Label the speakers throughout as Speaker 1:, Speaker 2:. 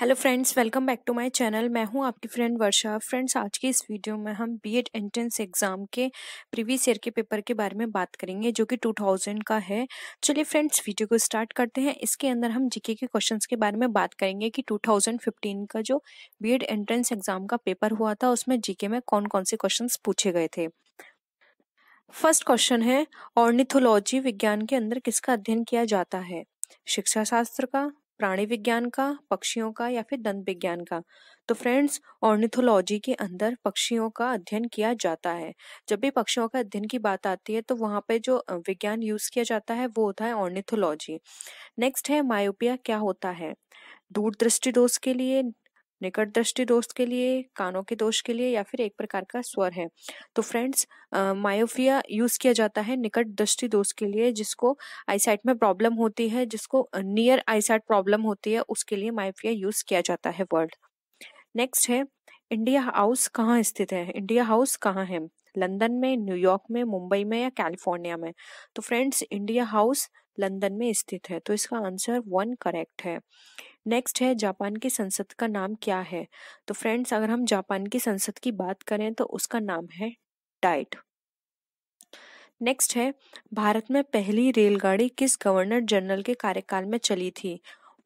Speaker 1: Hello friends welcome back to my channel मैं हूं आपकी फ्रेंड वर्षा फ्रेंड्स आज की इस वीडियो में हम बीएड एंट्रेंस एग्ज़ाम के प्रीवियस ईयर के पेपर के बारे में बात करेंगे जो कि 2000 का है चलिए फ्रेंड्स वीडियो को स्टार्ट करते हैं इसके अंदर हम जीके के क्वेश्चंस के बारे में बात करेंगे कि टू का जो बी एंट्रेंस एग्ज़ाम का पेपर हुआ था उसमें जीके में कौन कौन से क्वेश्चन पूछे गए थे फर्स्ट क्वेश्चन है ऑर्निथोलॉजी विज्ञान के अंदर किसका अध्ययन किया जाता है शिक्षा शास्त्र का प्राणी विज्ञान का पक्षियों का या फिर दंत विज्ञान का तो फ्रेंड्स ऑर्निथोलॉजी के अंदर पक्षियों का अध्ययन किया जाता है जब भी पक्षियों का अध्ययन की बात आती है तो वहाँ पे जो विज्ञान यूज किया जाता है वो होता है ऑर्निथोलॉजी नेक्स्ट है मायोपिया क्या होता है दूरदृष्टि दोष के लिए निकट दृष्टि दोष के लिए कानों के दोष के लिए या फिर एक प्रकार का स्वर है तो फ्रेंड्स मायोफिया यूज किया जाता है निकट दृष्टि दोष के लिए जिसको आईसाइट में प्रॉब्लम होती है जिसको नियर आईसाइट प्रॉब्लम होती है उसके लिए मायोफिया यूज किया जाता है वर्ड नेक्स्ट है इंडिया हाउस कहाँ स्थित है इंडिया हाउस कहाँ है लंदन में न्यूयॉर्क में मुंबई में या कैलिफोर्निया में तो फ्रेंड्स इंडिया हाउस लंदन में स्थित है तो इसका आंसर वन करेक्ट है नेक्स्ट है जापान की संसद का नाम क्या है तो फ्रेंड्स अगर हम जापान की संसद की बात करें तो उसका नाम है डाइट नेक्स्ट है भारत में पहली रेलगाड़ी किस गवर्नर जनरल के कार्यकाल में चली थी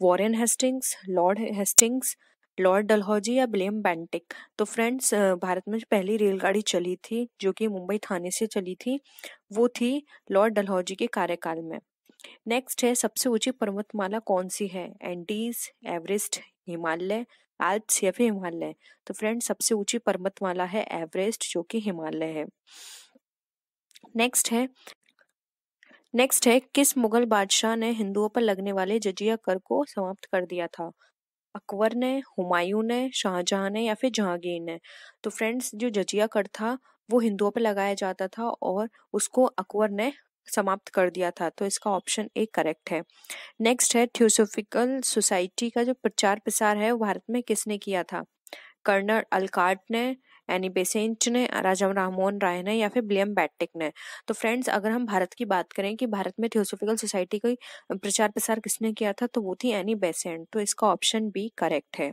Speaker 1: Warren Hastings Lord Hastings Lord Dalhousie या ब्लेम बैंटिक तो फ्रेंड्स भारत में पहली रेलगाड़ी चली थी जो कि मुंबई थाने से चली थी वो थी लॉर्ड डलहौजी के कार्यकाल में नेक्स्ट है सबसे ऊंची पर्वतमाला कौन सी है एंडीज एवरेस्ट हिमालय आल्प्स या फिर हिमालय तो फ्रेंड सबसे ऊंची पर्वतमाला है एवरेस्ट जो कि हिमालय है नेक्स्ट है नेक्स्ट है किस मुगल बादशाह ने हिंदुओं पर लगने वाले जजिया कर को समाप्त कर दिया था अकबर ने हुमायूं ने शाहजहां ने या फिर जहांगीर ने तो फ्रेंड्स जो जजिया कर था वो हिंदुओं पर लगाया जाता था और उसको अकबर ने समाप्त कर दिया था तो इसका ऑप्शन ए करेक्ट है नेक्स्ट है थियोसोफिकल सोसाइटी का जो प्रचार प्रसार है वो भारत में किसने किया था कर्नल अलकार्ट ने एनी बेसेंट ने राजा राममोहन राय ने या फिर विलियम बैटिक ने तो फ्रेंड्स अगर हम भारत की बात करें कि भारत में थियोसोफिकल सोसाइटी का प्रचार प्रसार किसने किया था तो वो थी एनी बेसेंट तो इसका ऑप्शन बी करेक्ट है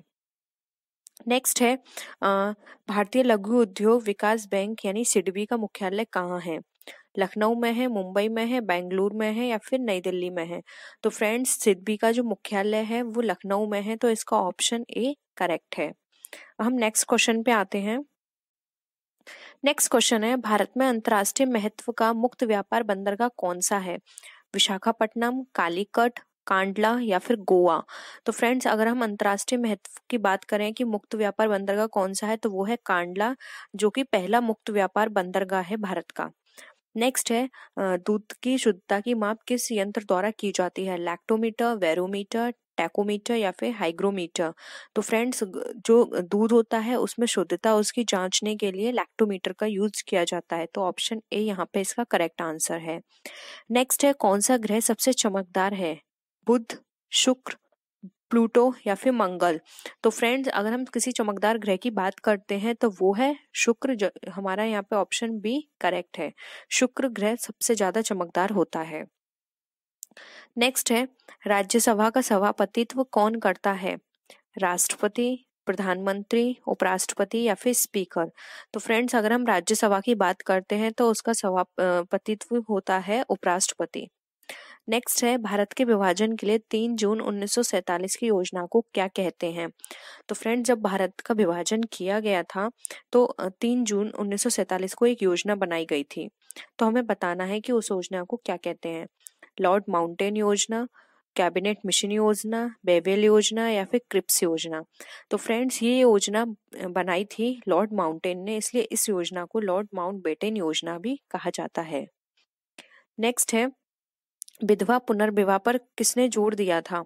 Speaker 1: नेक्स्ट है भारतीय लघु उद्योग विकास बैंक यानी सिडबी का मुख्यालय कहाँ है लखनऊ में है मुंबई में है बेंगलुरु में है या फिर नई दिल्ली में है तो फ्रेंड्स सिद्धी का जो मुख्यालय है वो लखनऊ में है तो इसका ऑप्शन ए करेक्ट है हम नेक्स्ट क्वेश्चन पे आते हैं नेक्स्ट क्वेश्चन है भारत में अंतर्राष्ट्रीय महत्व का मुक्त व्यापार बंदरगाह कौन सा है विशाखापट्टनम कालीकट कांडला या फिर गोवा तो फ्रेंड्स अगर हम अंतर्राष्ट्रीय महत्व की बात करें कि मुक्त व्यापार बंदरगाह कौन सा है तो वो है कांडला जो कि पहला मुक्त व्यापार बंदरगाह है भारत का नेक्स्ट है दूध की शुद्धता की माप किस यंत्र द्वारा की जाती है लैक्टोमीटर वेरोमीटर टैकोमीटर या फिर हाइग्रोमीटर तो फ्रेंड्स जो दूध होता है उसमें शुद्धता उसकी जांचने के लिए लैक्टोमीटर का यूज किया जाता है तो ऑप्शन ए यहाँ पे इसका करेक्ट आंसर है नेक्स्ट है कौन सा ग्रह सबसे चमकदार है बुध शुक्र प्लूटो या फिर मंगल तो फ्रेंड्स अगर हम किसी चमकदार ग्रह की बात करते हैं तो वो है शुक्र हमारा यहाँ पे ऑप्शन बी करेक्ट है शुक्र ग्रह सबसे ज्यादा चमकदार होता है नेक्स्ट है राज्यसभा का सभापतित्व कौन करता है राष्ट्रपति प्रधानमंत्री उपराष्ट्रपति या फिर स्पीकर तो फ्रेंड्स अगर हम राज्यसभा की बात करते हैं तो उसका सभापतित्व होता है उपराष्ट्रपति नेक्स्ट है भारत के विभाजन के लिए तीन जून 1947 की योजना को क्या कहते हैं तो फ्रेंड जब भारत का विभाजन किया गया था तो तीन जून 1947 को एक योजना बनाई गई थी तो हमें बताना है कि उस योजना को क्या कहते हैं लॉर्ड माउंटेन योजना कैबिनेट मिशन योजना बेवेल योजना या फिर क्रिप्स योजना तो फ्रेंड्स ये योजना बनाई थी लॉर्ड माउंटेन ने इसलिए इस योजना को लॉर्ड माउंट बेटेन योजना भी कहा जाता है नेक्स्ट है विधवा पुनर्विवाह पर किसने जोर दिया था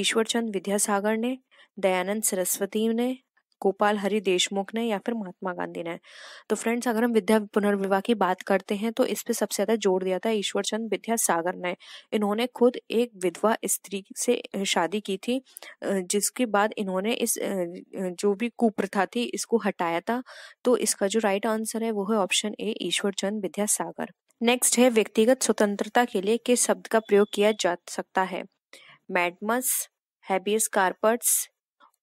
Speaker 1: ईश्वरचंद विद्यासागर ने दयानंद सरस्वती ने गोपाल हरि देशमुख ने या फिर महात्मा गांधी ने तो फ्रेंड्स अगर हम विद्या पुनर्विवाह की बात करते हैं तो इस पे सबसे ज्यादा जोर दिया था ईश्वरचंद विद्यासागर ने इन्होंने खुद एक विधवा स्त्री से शादी की थी जिसके बाद इन्होंने इस जो भी कुप्रथा थी इसको हटाया था तो इसका जो राइट आंसर है वो है option A Ishwarchand Vidyasagar next है व्यक्तिगत स्वतंत्रता के लिए किस शब्द का प्रयोग किया जा सकता है मैडमस हैबियस कार्पट्स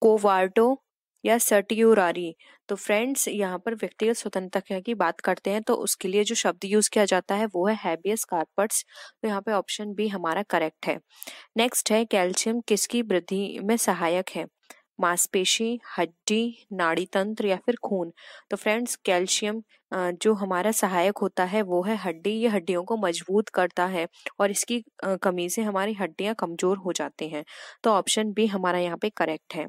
Speaker 1: कोवार्टो या सर्टियोरारी तो फ्रेंड्स यहाँ पर व्यक्तिगत स्वतंत्रता की बात करते हैं तो उसके लिए जो शब्द यूज किया जाता है वो है हैबियस कार्पट्स तो यहाँ पे ऑप्शन बी हमारा करेक्ट है नेक्स्ट है कैल्शियम किसकी वृद्धि में सहायक है मांसपेशी हड्डी नाड़ी तंत्र या फिर खून तो फ्रेंड्स कैल्शियम जो हमारा सहायक होता है वो है हड्डी ये हड्डियों को मजबूत करता है और इसकी कमी से हमारी हड्डियां कमजोर हो जाती हैं तो ऑप्शन बी हमारा यहाँ पे करेक्ट है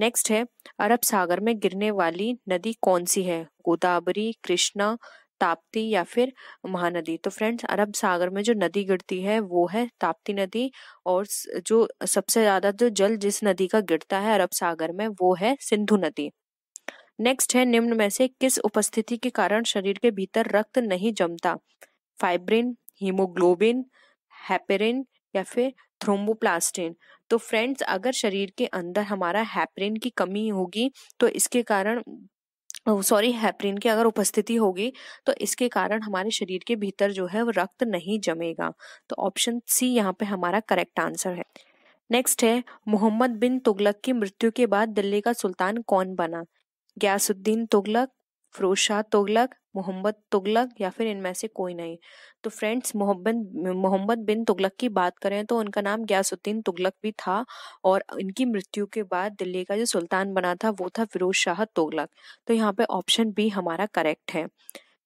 Speaker 1: नेक्स्ट है अरब सागर में गिरने वाली नदी कौन सी है गोदावरी कृष्णा ताप्ती या फिर महानदी तो फ्रेंड्स अरब सागर में जो नदी गिरती है वो है ताप्ती नदी और जो सबसे ज़्यादा जो जल जिस नदी का गिरता है अरब सागर में वो है सिंधु नदी नेक्स्ट है निम्न में से किस उपस्थिति के कारण शरीर के भीतर रक्त नहीं जमता फाइब्रिन हीमोग्लोबिन हैपेरिन या फिर थ्रोम्बोप्लास्टिन तो फ्रेंड्स अगर शरीर के अंदर हमारा हैपरिन की कमी होगी तो इसके कारण सॉरी हैपरिन की अगर उपस्थिति होगी तो इसके कारण हमारे शरीर के भीतर जो है वो रक्त नहीं जमेगा तो ऑप्शन सी यहाँ पे हमारा करेक्ट आंसर है नेक्स्ट है मोहम्मद बिन तुगलक की मृत्यु के बाद दिल्ली का सुल्तान कौन बना ग्यासुद्दीन तुगलक फिरोज शाह तुगलक मोहम्मद तुगलक या फिर इनमें से कोई नहीं तो फ्रेंड्स मोहम्मद मोहम्मद बिन तुगलक की बात करें तो उनका नाम ग्यासुद्दीन तुगलक भी था और इनकी मृत्यु के बाद दिल्ली का जो सुल्तान बना था वो था फिरोज शाह तुगलक तो यहाँ पे ऑप्शन बी हमारा करेक्ट है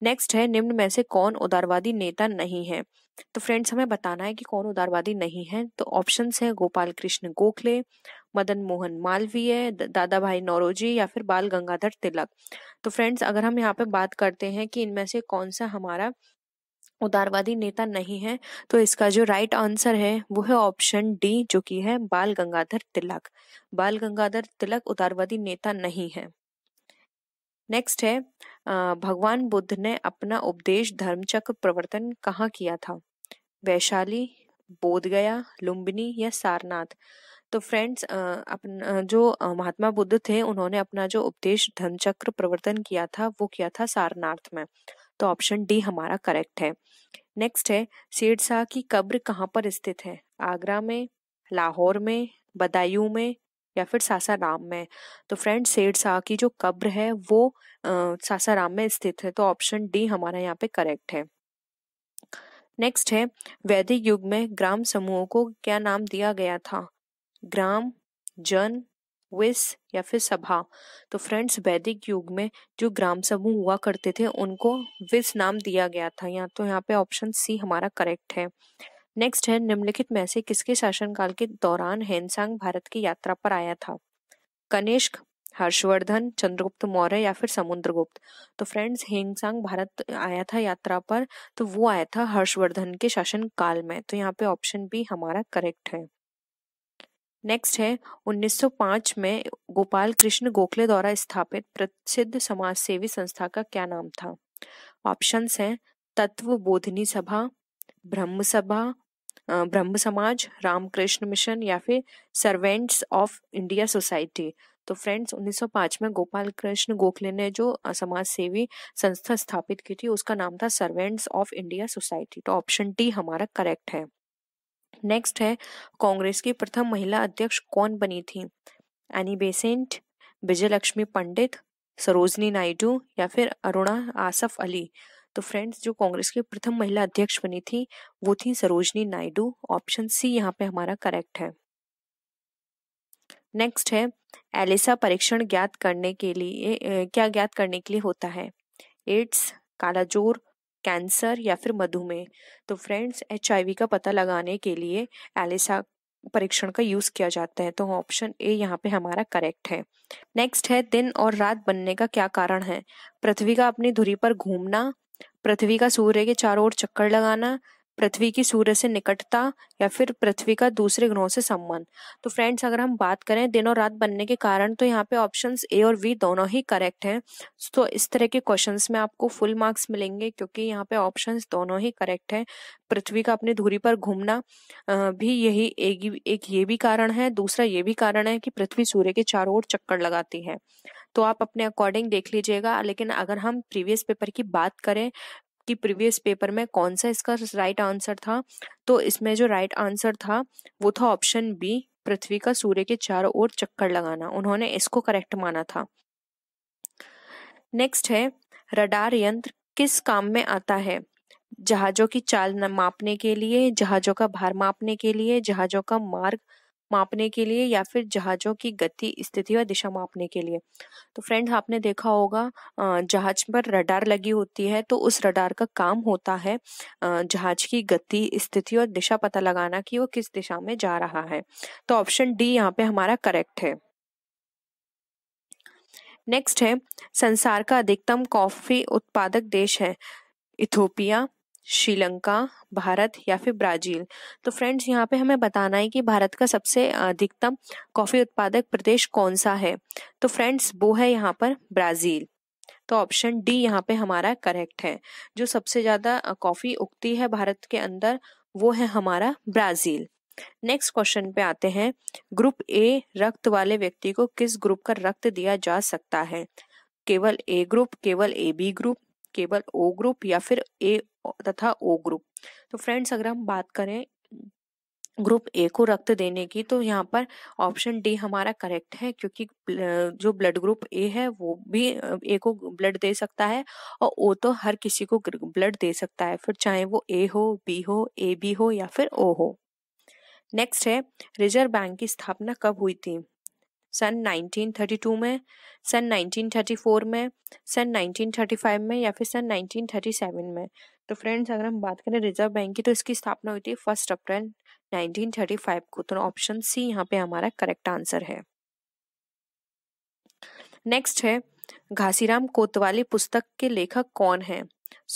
Speaker 1: नेक्स्ट है निम्न में से कौन उदारवादी नेता नहीं है तो फ्रेंड्स हमें बताना है कि कौन उदारवादी नहीं है तो ऑप्शन है गोपाल कृष्ण गोखले मदन मोहन मालवीय दादा भाई नौरोजी या फिर बाल गंगाधर तिलक तो फ्रेंड्स अगर हम यहाँ पे बात करते हैं कि इनमें से कौन सा हमारा उदारवादी नेता नहीं है तो इसका जो राइट आंसर है वो है ऑप्शन डी जो कि है बाल गंगाधर तिलक बाल गंगाधर तिलक उदारवादी नेता नहीं है नेक्स्ट है भगवान बुद्ध ने अपना उपदेश धर्मचक्र प्रवर्तन कहाँ किया था वैशाली बोधगया लुम्बिनी या सारनाथ तो फ्रेंड्स अपना जो महात्मा बुद्ध थे उन्होंने अपना जो उपदेश धर्मचक्र प्रवर्तन किया था वो किया था सारनाथ में तो ऑप्शन डी हमारा करेक्ट है नेक्स्ट है शेर शाह की कब्र कहाँ पर स्थित है आगरा में लाहौर में बदायूं में या फिर सासाराम में तो फ्रेंड शेर शाह की जो कब्र है वो आ, सासाराम में स्थित है तो ऑप्शन डी हमारा यहाँ पे करेक्ट है नेक्स्ट है वैदिक युग में ग्राम समूहों को क्या नाम दिया गया था ग्राम जन विस या फिर सभा तो फ्रेंड्स वैदिक युग में जो ग्राम समूह हुआ करते थे उनको विस नाम दिया गया था यहाँ तो यहाँ पे ऑप्शन सी हमारा करेक्ट है नेक्स्ट है निम्नलिखित में से किसके शासनकाल के दौरान हेनसांग भारत की यात्रा पर आया था कनिष्क हर्षवर्धन चंद्रगुप्त मौर्य या फिर समुद्रगुप्त तो फ्रेंड्स हेंगसांग भारत आया था यात्रा पर तो वो आया था हर्षवर्धन के शासन काल में तो यहाँ पे ऑप्शन बी हमारा करेक्ट है नेक्स्ट है 1905 में गोपाल कृष्ण गोखले द्वारा स्थापित प्रसिद्ध समाज सेवी संस्था का क्या नाम था ऑप्शन है तत्व बोधनी सभा ब्रह्म सभा ब्रह्म समाज रामकृष्ण मिशन या फिर सर्वेंट्स ऑफ इंडिया सोसाइटी तो फ्रेंड्स 1905 में गोपाल कृष्ण गोखले ने जो समाज सेवी संस्था स्थापित की थी उसका नाम था सर्वेंट्स ऑफ इंडिया सोसाइटी तो ऑप्शन डी हमारा करेक्ट है नेक्स्ट है कांग्रेस की प्रथम महिला अध्यक्ष कौन बनी थी एनी बेसेंट विजय लक्ष्मी पंडित सरोजनी नायडू या फिर अरुणा आसफ अली तो फ्रेंड्स जो कांग्रेस की प्रथम महिला अध्यक्ष बनी थी वो थी सरोजनी नायडू ऑप्शन सी यहाँ पे हमारा करेक्ट है नेक्स्ट है एलिसा परीक्षण ज्ञात करने के लिए क्या ज्ञात करने के लिए होता है एड्स कालाजोर कैंसर या फिर मधुमेह तो फ्रेंड्स एच का पता लगाने के लिए एलिसा परीक्षण का यूज किया जाता है तो ऑप्शन ए यहाँ पे हमारा करेक्ट है नेक्स्ट है दिन और रात बनने का क्या कारण है पृथ्वी का अपनी धुरी पर घूमना पृथ्वी का सूर्य के चारों ओर चक्कर लगाना पृथ्वी की सूर्य से निकटता या फिर पृथ्वी का दूसरे ग्रहों से संबंध तो फ्रेंड्स अगर हम बात करें दिन और रात बनने के कारण तो यहाँ पे ऑप्शन ए और बी दोनों ही करेक्ट हैं तो इस तरह के क्वेश्चन में आपको फुल मार्क्स मिलेंगे क्योंकि यहाँ पे ऑप्शन दोनों ही करेक्ट हैं पृथ्वी का अपनी धूरी पर घूमना भी यही एक, एक ये भी कारण है दूसरा ये भी कारण है कि पृथ्वी सूर्य के चारों ओर चक्कर लगाती है तो आप अपने अकॉर्डिंग देख लीजिएगा लेकिन अगर हम प्रीवियस पेपर की बात करें कि प्रीवियस पेपर में कौन सा इसका राइट आंसर था तो इसमें जो राइट आंसर था वो था ऑप्शन बी पृथ्वी का सूर्य के चारों ओर चक्कर लगाना उन्होंने इसको करेक्ट माना था नेक्स्ट है रडार यंत्र किस काम में आता है जहाजों की चाल मापने के लिए जहाजों का भार मापने के लिए जहाजों का मार्ग मापने के लिए या फिर जहाज़ों की गति स्थिति और दिशा मापने के लिए तो फ्रेंड्स आपने देखा होगा जहाज पर रडार लगी होती है तो उस रडार का काम होता है जहाज की गति स्थिति और दिशा पता लगाना कि वो किस दिशा में जा रहा है तो ऑप्शन डी यहाँ पे हमारा करेक्ट है नेक्स्ट है संसार का अधिकतम कॉफी उत्पादक देश है इथोपिया श्रीलंका भारत या फिर ब्राजील तो फ्रेंड्स यहाँ पे हमें बताना है कि भारत का सबसे अधिकतम कॉफ़ी उत्पादक प्रदेश कौन सा है तो फ्रेंड्स वो है यहाँ पर ब्राज़ील तो ऑप्शन डी यहाँ पे हमारा करेक्ट है जो सबसे ज़्यादा कॉफ़ी उगती है भारत के अंदर वो है हमारा ब्राज़ील नेक्स्ट क्वेश्चन पे आते हैं ग्रुप ए रक्त वाले व्यक्ति को किस ग्रुप का रक्त दिया जा सकता है केवल ए ग्रुप केवल ए बी ग्रुप केवल ओ ग्रुप या फिर ए तथा ओ ग्रुप तो फ्रेंड्स अगर हम बात करें ग्रुप ए को रक्त देने की तो यहाँ पर ऑप्शन डी हमारा करेक्ट है क्योंकि जो ब्लड ग्रुप ए है वो भी ए को ब्लड दे सकता है और ओ तो हर किसी को ब्लड दे सकता है फिर चाहे वो ए हो बी हो ए बी हो या फिर ओ हो नेक्स्ट है रिजर्व बैंक की स्थापना कब हुई थी सन 1932 में सन 1934 में सन 1935 में या फिर सन 1937 में तो फ्रेंड्स अगर हम बात करें रिजर्व बैंक की तो इसकी स्थापना हुई थी फर्स्ट अप्रैल 1935 को तो ऑप्शन सी यहाँ पे हमारा करेक्ट आंसर है नेक्स्ट है घासीराम कोतवाली पुस्तक के लेखक कौन है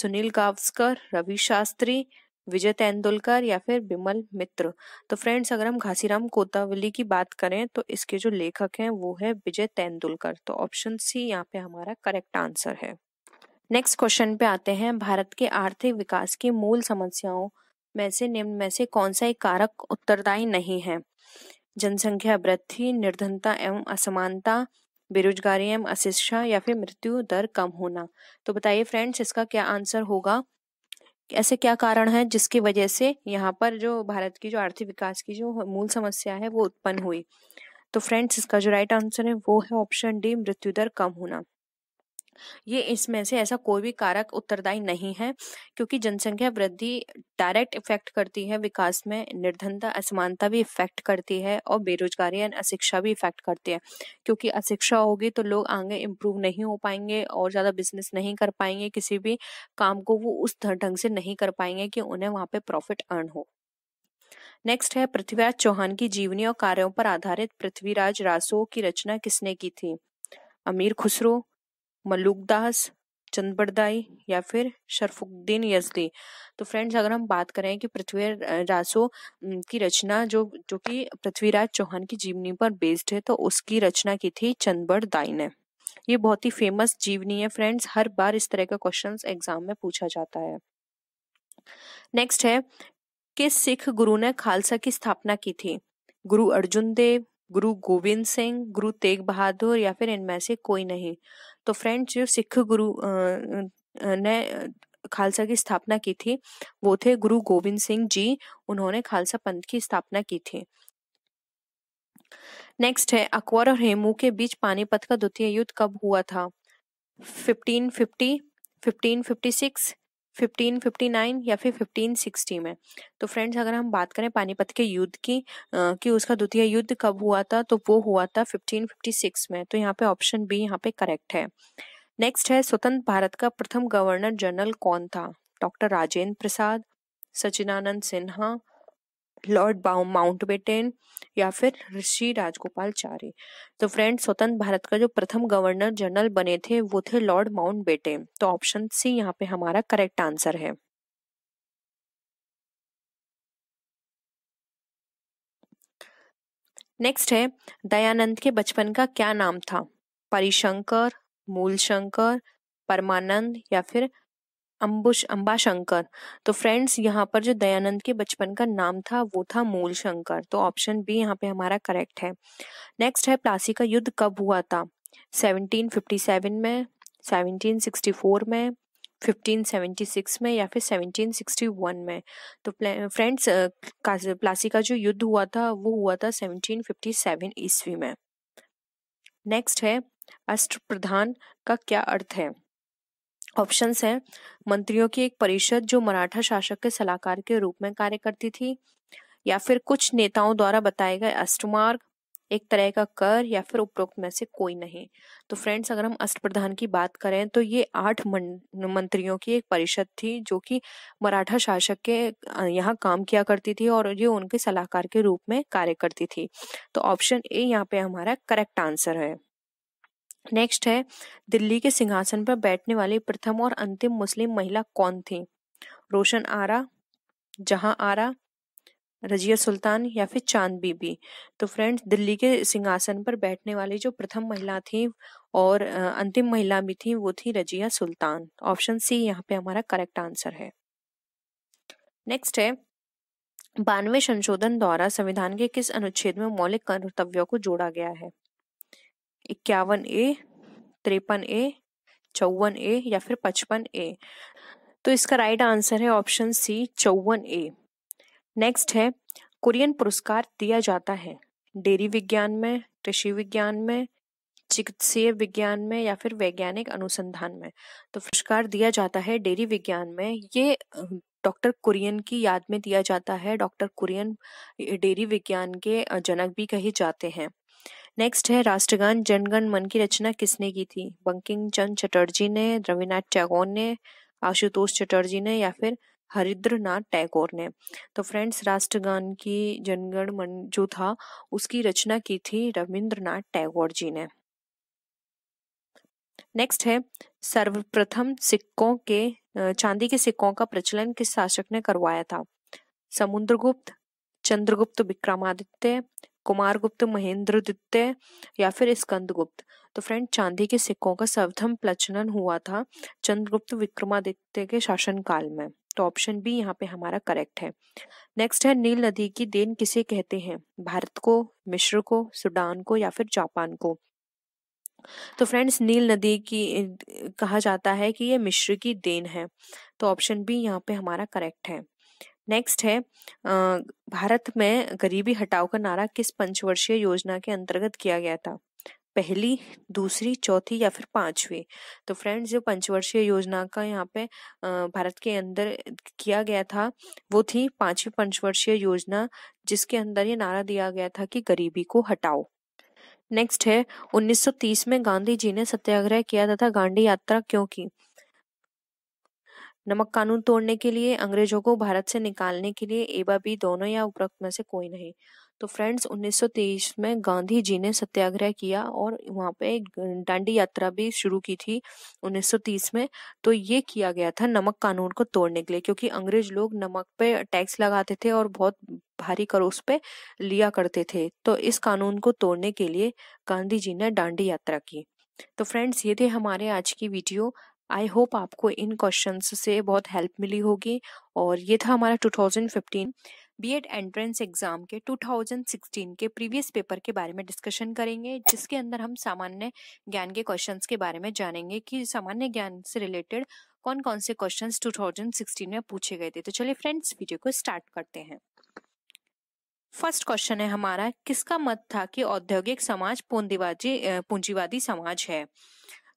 Speaker 1: सुनील गावस्कर रवि शास्त्री विजय तेंदुलकर या फिर बिमल मित्र तो फ्रेंड्स अगर हम घासीराम कोतावली की बात करें तो इसके जो लेखक हैं वो है विजय तेंदुलकर तो ऑप्शन सी यहाँ पे हमारा करेक्ट आंसर है नेक्स्ट क्वेश्चन पे आते हैं भारत के आर्थिक विकास की मूल समस्याओं में से निम्न में से कौन सा एक कारक उत्तरदायी नहीं है जनसंख्या वृद्धि निर्धनता एवं असमानता बेरोजगारी एवं अशिक्षा या फिर मृत्यु दर कम होना तो बताइए फ्रेंड्स इसका क्या आंसर होगा ऐसे क्या कारण है जिसकी वजह से यहाँ पर जो भारत की जो आर्थिक विकास की जो मूल समस्या है वो उत्पन्न हुई तो फ्रेंड्स इसका जो राइट आंसर है वो है ऑप्शन डी मृत्यु दर कम होना ये इसमें से ऐसा कोई भी कारक उत्तरदायी नहीं है क्योंकि जनसंख्या वृद्धि डायरेक्ट इफेक्ट करती है विकास में निर्धनता असमानता भी इफेक्ट करती है और बेरोजगारी एंड अशिक्षा भी इफेक्ट करती है क्योंकि अशिक्षा होगी तो लोग आगे इम्प्रूव नहीं हो पाएंगे और ज़्यादा बिजनेस नहीं कर पाएंगे किसी भी काम को वो उस ढंग से नहीं कर पाएंगे कि उन्हें वहाँ पर प्रॉफिट अर्न हो नेक्स्ट है पृथ्वीराज चौहान की जीवनी और कार्यों पर आधारित पृथ्वीराज रासो की रचना किसने की थी अमीर खुसरो मलुकदास चंदबरदाई या फिर शरफुद्दीन यजदी तो फ्रेंड्स अगर हम बात करें कि पृथ्वी की रचना जो जो कि पृथ्वीराज चौहान की जीवनी पर बेस्ड है तो उसकी रचना की थी चंदबड़ ने ये बहुत ही फेमस जीवनी है फ्रेंड्स हर बार इस तरह का क्वेश्चन एग्जाम में पूछा जाता है नेक्स्ट है किस सिख गुरु ने खालसा की स्थापना की थी गुरु अर्जुन देव गुरु गोविंद सिंह गुरु तेग बहादुर या फिर इनमें से कोई नहीं तो फ्रेंड्स जो सिख गुरु ने खालसा की स्थापना की थी वो थे गुरु गोविंद सिंह जी उन्होंने खालसा पंथ की स्थापना की थी नेक्स्ट है अकबर और हेमू के बीच पानीपत का द्वितीय युद्ध कब हुआ था 1550, 1556, 1559 या फिर 1560 में तो फ्रेंड्स अगर हम बात करें पानीपत के युद्ध की कि उसका द्वितीय युद्ध कब हुआ था तो वो हुआ था 1556 में तो यहाँ पे ऑप्शन बी यहाँ पे करेक्ट है नेक्स्ट है स्वतंत्र भारत का प्रथम गवर्नर जनरल कौन था doctor Rajendra Prasad Sachchidananda Sinha lord Mountbatten या फिर ऋषि राजगोपाल चारी तो फ्रेंड स्वतंत्र भारत का जो प्रथम गवर्नर जनरल बने थे वो थे लॉर्ड माउंटबेटन तो ऑप्शन सी यहाँ पे हमारा करेक्ट आंसर है नेक्स्ट है दयानंद के बचपन का क्या नाम था परिशंकर मूलशंकर परमानंद या फिर अम्बुश अम्बा शंकर तो फ्रेंड्स यहाँ पर जो दयानंद के बचपन का नाम था वो था मूल शंकर तो ऑप्शन बी यहाँ पे हमारा करेक्ट है नेक्स्ट है प्लासी का युद्ध कब हुआ था 1757 में 1764 में 1576 में या फिर 1761 में तो फ्रेंड्स प्लासी का जो युद्ध हुआ था वो हुआ था 1757 ईस्वी में नेक्स्ट है अष्ट प्रधान का क्या अर्थ है ऑप्शंस हैं मंत्रियों की एक परिषद जो मराठा शासक के सलाहकार के रूप में कार्य करती थी या फिर कुछ नेताओं द्वारा बताए गए अष्टमार्ग एक तरह का कर या फिर उपरोक्त में से कोई नहीं तो फ्रेंड्स अगर हम अष्ट प्रधान की बात करें तो ये आठ मंत्रियों की एक परिषद थी जो कि मराठा शासक के यहाँ काम किया करती थी और ये उनके सलाहकार के रूप में कार्य करती थी तो ऑप्शन ए यहाँ पे हमारा करेक्ट आंसर है नेक्स्ट है दिल्ली के सिंहासन पर बैठने वाली प्रथम और अंतिम मुस्लिम महिला कौन थी रोशन आरा जहां आरा रजिया सुल्तान या फिर चांद बीबी तो फ्रेंड्स दिल्ली के सिंहासन पर बैठने वाली जो प्रथम महिला थी और अंतिम महिला भी थी वो थी रजिया सुल्तान ऑप्शन सी यहाँ पे हमारा करेक्ट आंसर है नेक्स्ट है बानवे संशोधन द्वारा संविधान के किस अनुच्छेद में मौलिक कर्तव्यों को जोड़ा गया है इक्यावन ए तिरपन ए चौवन ए या फिर पचपन ए तो इसका राइट आंसर है ऑप्शन सी चौवन ए नेक्स्ट है कुरियन पुरस्कार दिया जाता है डेयरी विज्ञान में कृषि विज्ञान में चिकित्सीय विज्ञान में या फिर वैज्ञानिक अनुसंधान में तो पुरस्कार दिया जाता है डेयरी विज्ञान में ये डॉक्टर कुरियन की याद में दिया जाता है डॉक्टर कुरियन डेयरी विज्ञान के जनक भी कहे जाते हैं नेक्स्ट है राष्ट्रगान जनगण मन की रचना किसने की थी बंकिम चंद चटर्जी ने रविनाथ टैगोर ने आशुतोष चटर्जी ने या फिर हरिद्रनाथ टैगोर ने तो फ्रेंड्स राष्ट्रगान की जनगण मन जो था उसकी रचना की थी रविंद्रनाथ टैगोर जी ने नेक्स्ट है सर्वप्रथम सिक्कों के चांदी के सिक्कों का प्रचलन किस शासक ने करवाया था समुद्रगुप्त चंद्रगुप्त विक्रमादित्य कुमार गुप्त महेंद्रदित्य या फिर स्कंद गुप्त तो फ्रेंड चांदी के सिक्कों का सर्वथम प्रचलन हुआ था चंद्रगुप्त विक्रमादित्य के शासनकाल में तो ऑप्शन बी यहाँ पे हमारा करेक्ट है नेक्स्ट है नील नदी की देन किसे कहते हैं भारत को मिश्र को सूडान को या फिर जापान को तो फ्रेंड्स नील नदी की कहा जाता है कि ये मिश्र की देन है तो ऑप्शन बी यहाँ पे हमारा करेक्ट है नेक्स्ट है भारत में गरीबी हटाओ का नारा किस पंचवर्षीय योजना के अंतर्गत किया गया था पहली दूसरी चौथी या फिर पांचवी तो फ्रेंड्स जो पंचवर्षीय योजना का यहाँ पे भारत के अंदर किया गया था वो थी पांचवी पंचवर्षीय योजना जिसके अंदर ये नारा दिया गया था कि गरीबी को हटाओ नेक्स्ट है 1930 में गांधी जी ने सत्याग्रह किया तथा गांधी यात्रा क्यों की नमक कानून तोड़ने के लिए अंग्रेजों को भारत से निकालने के लिए एबा बी दोनों या उपरोक्त में से कोई नहीं तो फ्रेंड्स 1923 में गांधी जी ने सत्याग्रह किया और वहाँ पे डांडी यात्रा भी शुरू की थी 1930 में तो ये किया गया था नमक कानून को तोड़ने के लिए क्योंकि अंग्रेज लोग नमक पे टैक्स लगाते थे और बहुत भारी कर उस पे लिया करते थे तो इस कानून को तोड़ने के लिए गांधी जी ने डांडी यात्रा की तो फ्रेंड्स ये थे हमारे आज की वीडियो आई होप आपको इन क्वेश्चन से बहुत हेल्प मिली होगी और ये था हमारा 2015 बीएड एंट्रेंस एग्ज़ाम के 2016 के प्रीवियस पेपर के बारे में डिस्कशन करेंगे जिसके अंदर हम सामान्य ज्ञान के क्वेश्चंस के बारे में जानेंगे कि सामान्य ज्ञान से रिलेटेड कौन कौन से क्वेश्चंस 2016 में पूछे गए थे तो चलिए फ्रेंड्स वीडियो को स्टार्ट करते हैं फर्स्ट क्वेश्चन है हमारा किसका मत था कि औद्योगिक समाज पूंजीवादी पूंजीवादी समाज है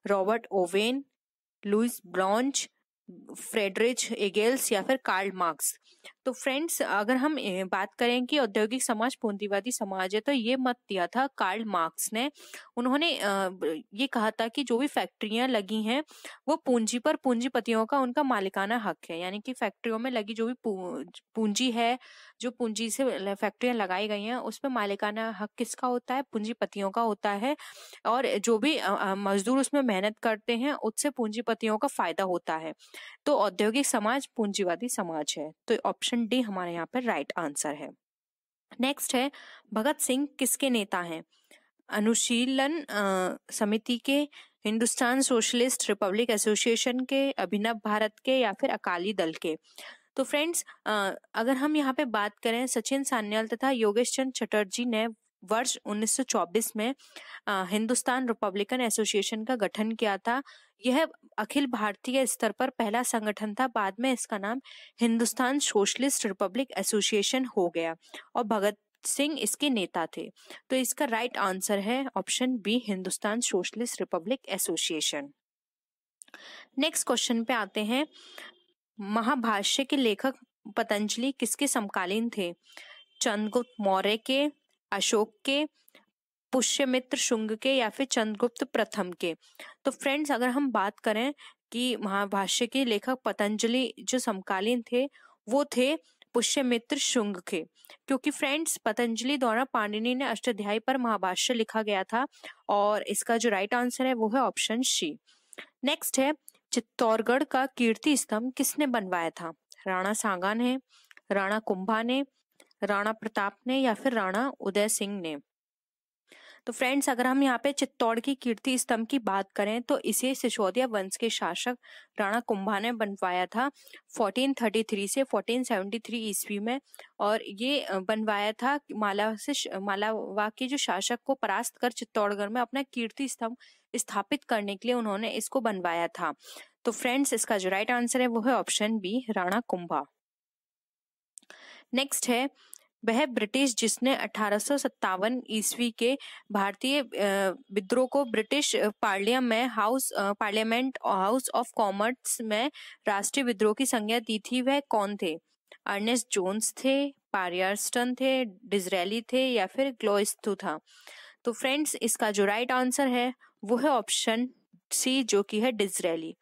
Speaker 1: Robert Owen Louis Blanc Friedrich Engels या फिर कार्ल मार्क्स तो फ्रेंड्स अगर हम बात करें कि औद्योगिक समाज पूंजीवादी समाज है तो ये मत दिया था कार्ल मार्क्स ने उन्होंने ये कहा था कि जो भी फैक्ट्रियां लगी हैं वो पूंजी पर पूंजीपतियों का उनका मालिकाना हक है यानी कि फैक्ट्रियों में लगी जो भी पूंजी है जो पूंजी से फैक्ट्रियां लगाई गई हैं उस पर मालिकाना हक किसका होता है पूंजीपतियों का होता है और जो भी मजदूर उसमें मेहनत करते हैं उससे पूंजीपतियों का फायदा होता है तो औद्योगिक समाज पूंजीवादी समाज है तो ऑप्शन ऑप्शन डी हमारे यहाँ पर राइट आंसर है नेक्स्ट है भगत सिंह किसके नेता हैं अनुशीलन समिति के हिंदुस्तान सोशलिस्ट रिपब्लिक एसोसिएशन के अभिनव भारत के या फिर अकाली दल के तो फ्रेंड्स अगर हम यहाँ पे बात करें सचिन सान्याल तथा योगेश चंद चटर्जी ने वर्ष 1924 में आ, हिंदुस्तान रिपब्लिकन एसोसिएशन का गठन किया था यह अखिल भारतीय स्तर पर पहला संगठन था बाद में इसका नाम हिंदुस्तान सोशलिस्ट रिपब्लिक एसोसिएशन हो गया और भगत सिंह इसके नेता थे तो इसका राइट आंसर है option B Hindustan socialist republic association next question पे आते हैं महाभाष्य के लेखक पतंजलि किसके समकालीन थे चंद्रगुप्त मौर्य के अशोक के पुष्यमित्र शुंग के या फिर चंद्रगुप्त प्रथम के तो फ्रेंड्स अगर हम बात करें कि महाभाष्य के लेखक पतंजलि जो समकालीन थे वो थे पुष्यमित्र शुंग के क्योंकि फ्रेंड्स पतंजलि द्वारा पाणिनि ने अष्टाध्यायी पर महाभाष्य लिखा गया था और इसका जो राइट आंसर है वो है ऑप्शन सी नेक्स्ट है चित्तौड़गढ़ का कीर्ति स्तंभ किसने बनवाया था राणा सांगा ने राणा कुंभा ने राणा प्रताप ने या फिर राणा उदय सिंह ने तो फ्रेंड्स अगर हम यहाँ पे चित्तौड़ की कीर्ति स्तंभ की बात करें तो इसे सिसोदिया वंश के शासक राणा कुंभा ने बनवाया था 1433 से 1473 सेवेंटी ईस्वी में और ये बनवाया था माला से मालावा के जो शासक को परास्त कर चित्तौड़गढ़ में अपना कीर्ति स्तंभ स्थापित करने के लिए उन्होंने इसको बनवाया था तो फ्रेंड्स इसका जो राइट आंसर है वो है option B Rana Kumbha next है वह ब्रिटिश जिसने अठारह ईस्वी के भारतीय विद्रोह को British parliament house parliament house of commerce में राष्ट्रीय विद्रोह की संज्ञा दी थी वह कौन थे अर्नेस्ट जोन्स थे पारियार्स्टन थे डिजरेली थे या फिर ग्लोइस्तु तो था तो फ्रेंड्स इसका जो राइट आंसर है वो है ऑप्शन सी जो कि है डिजरेली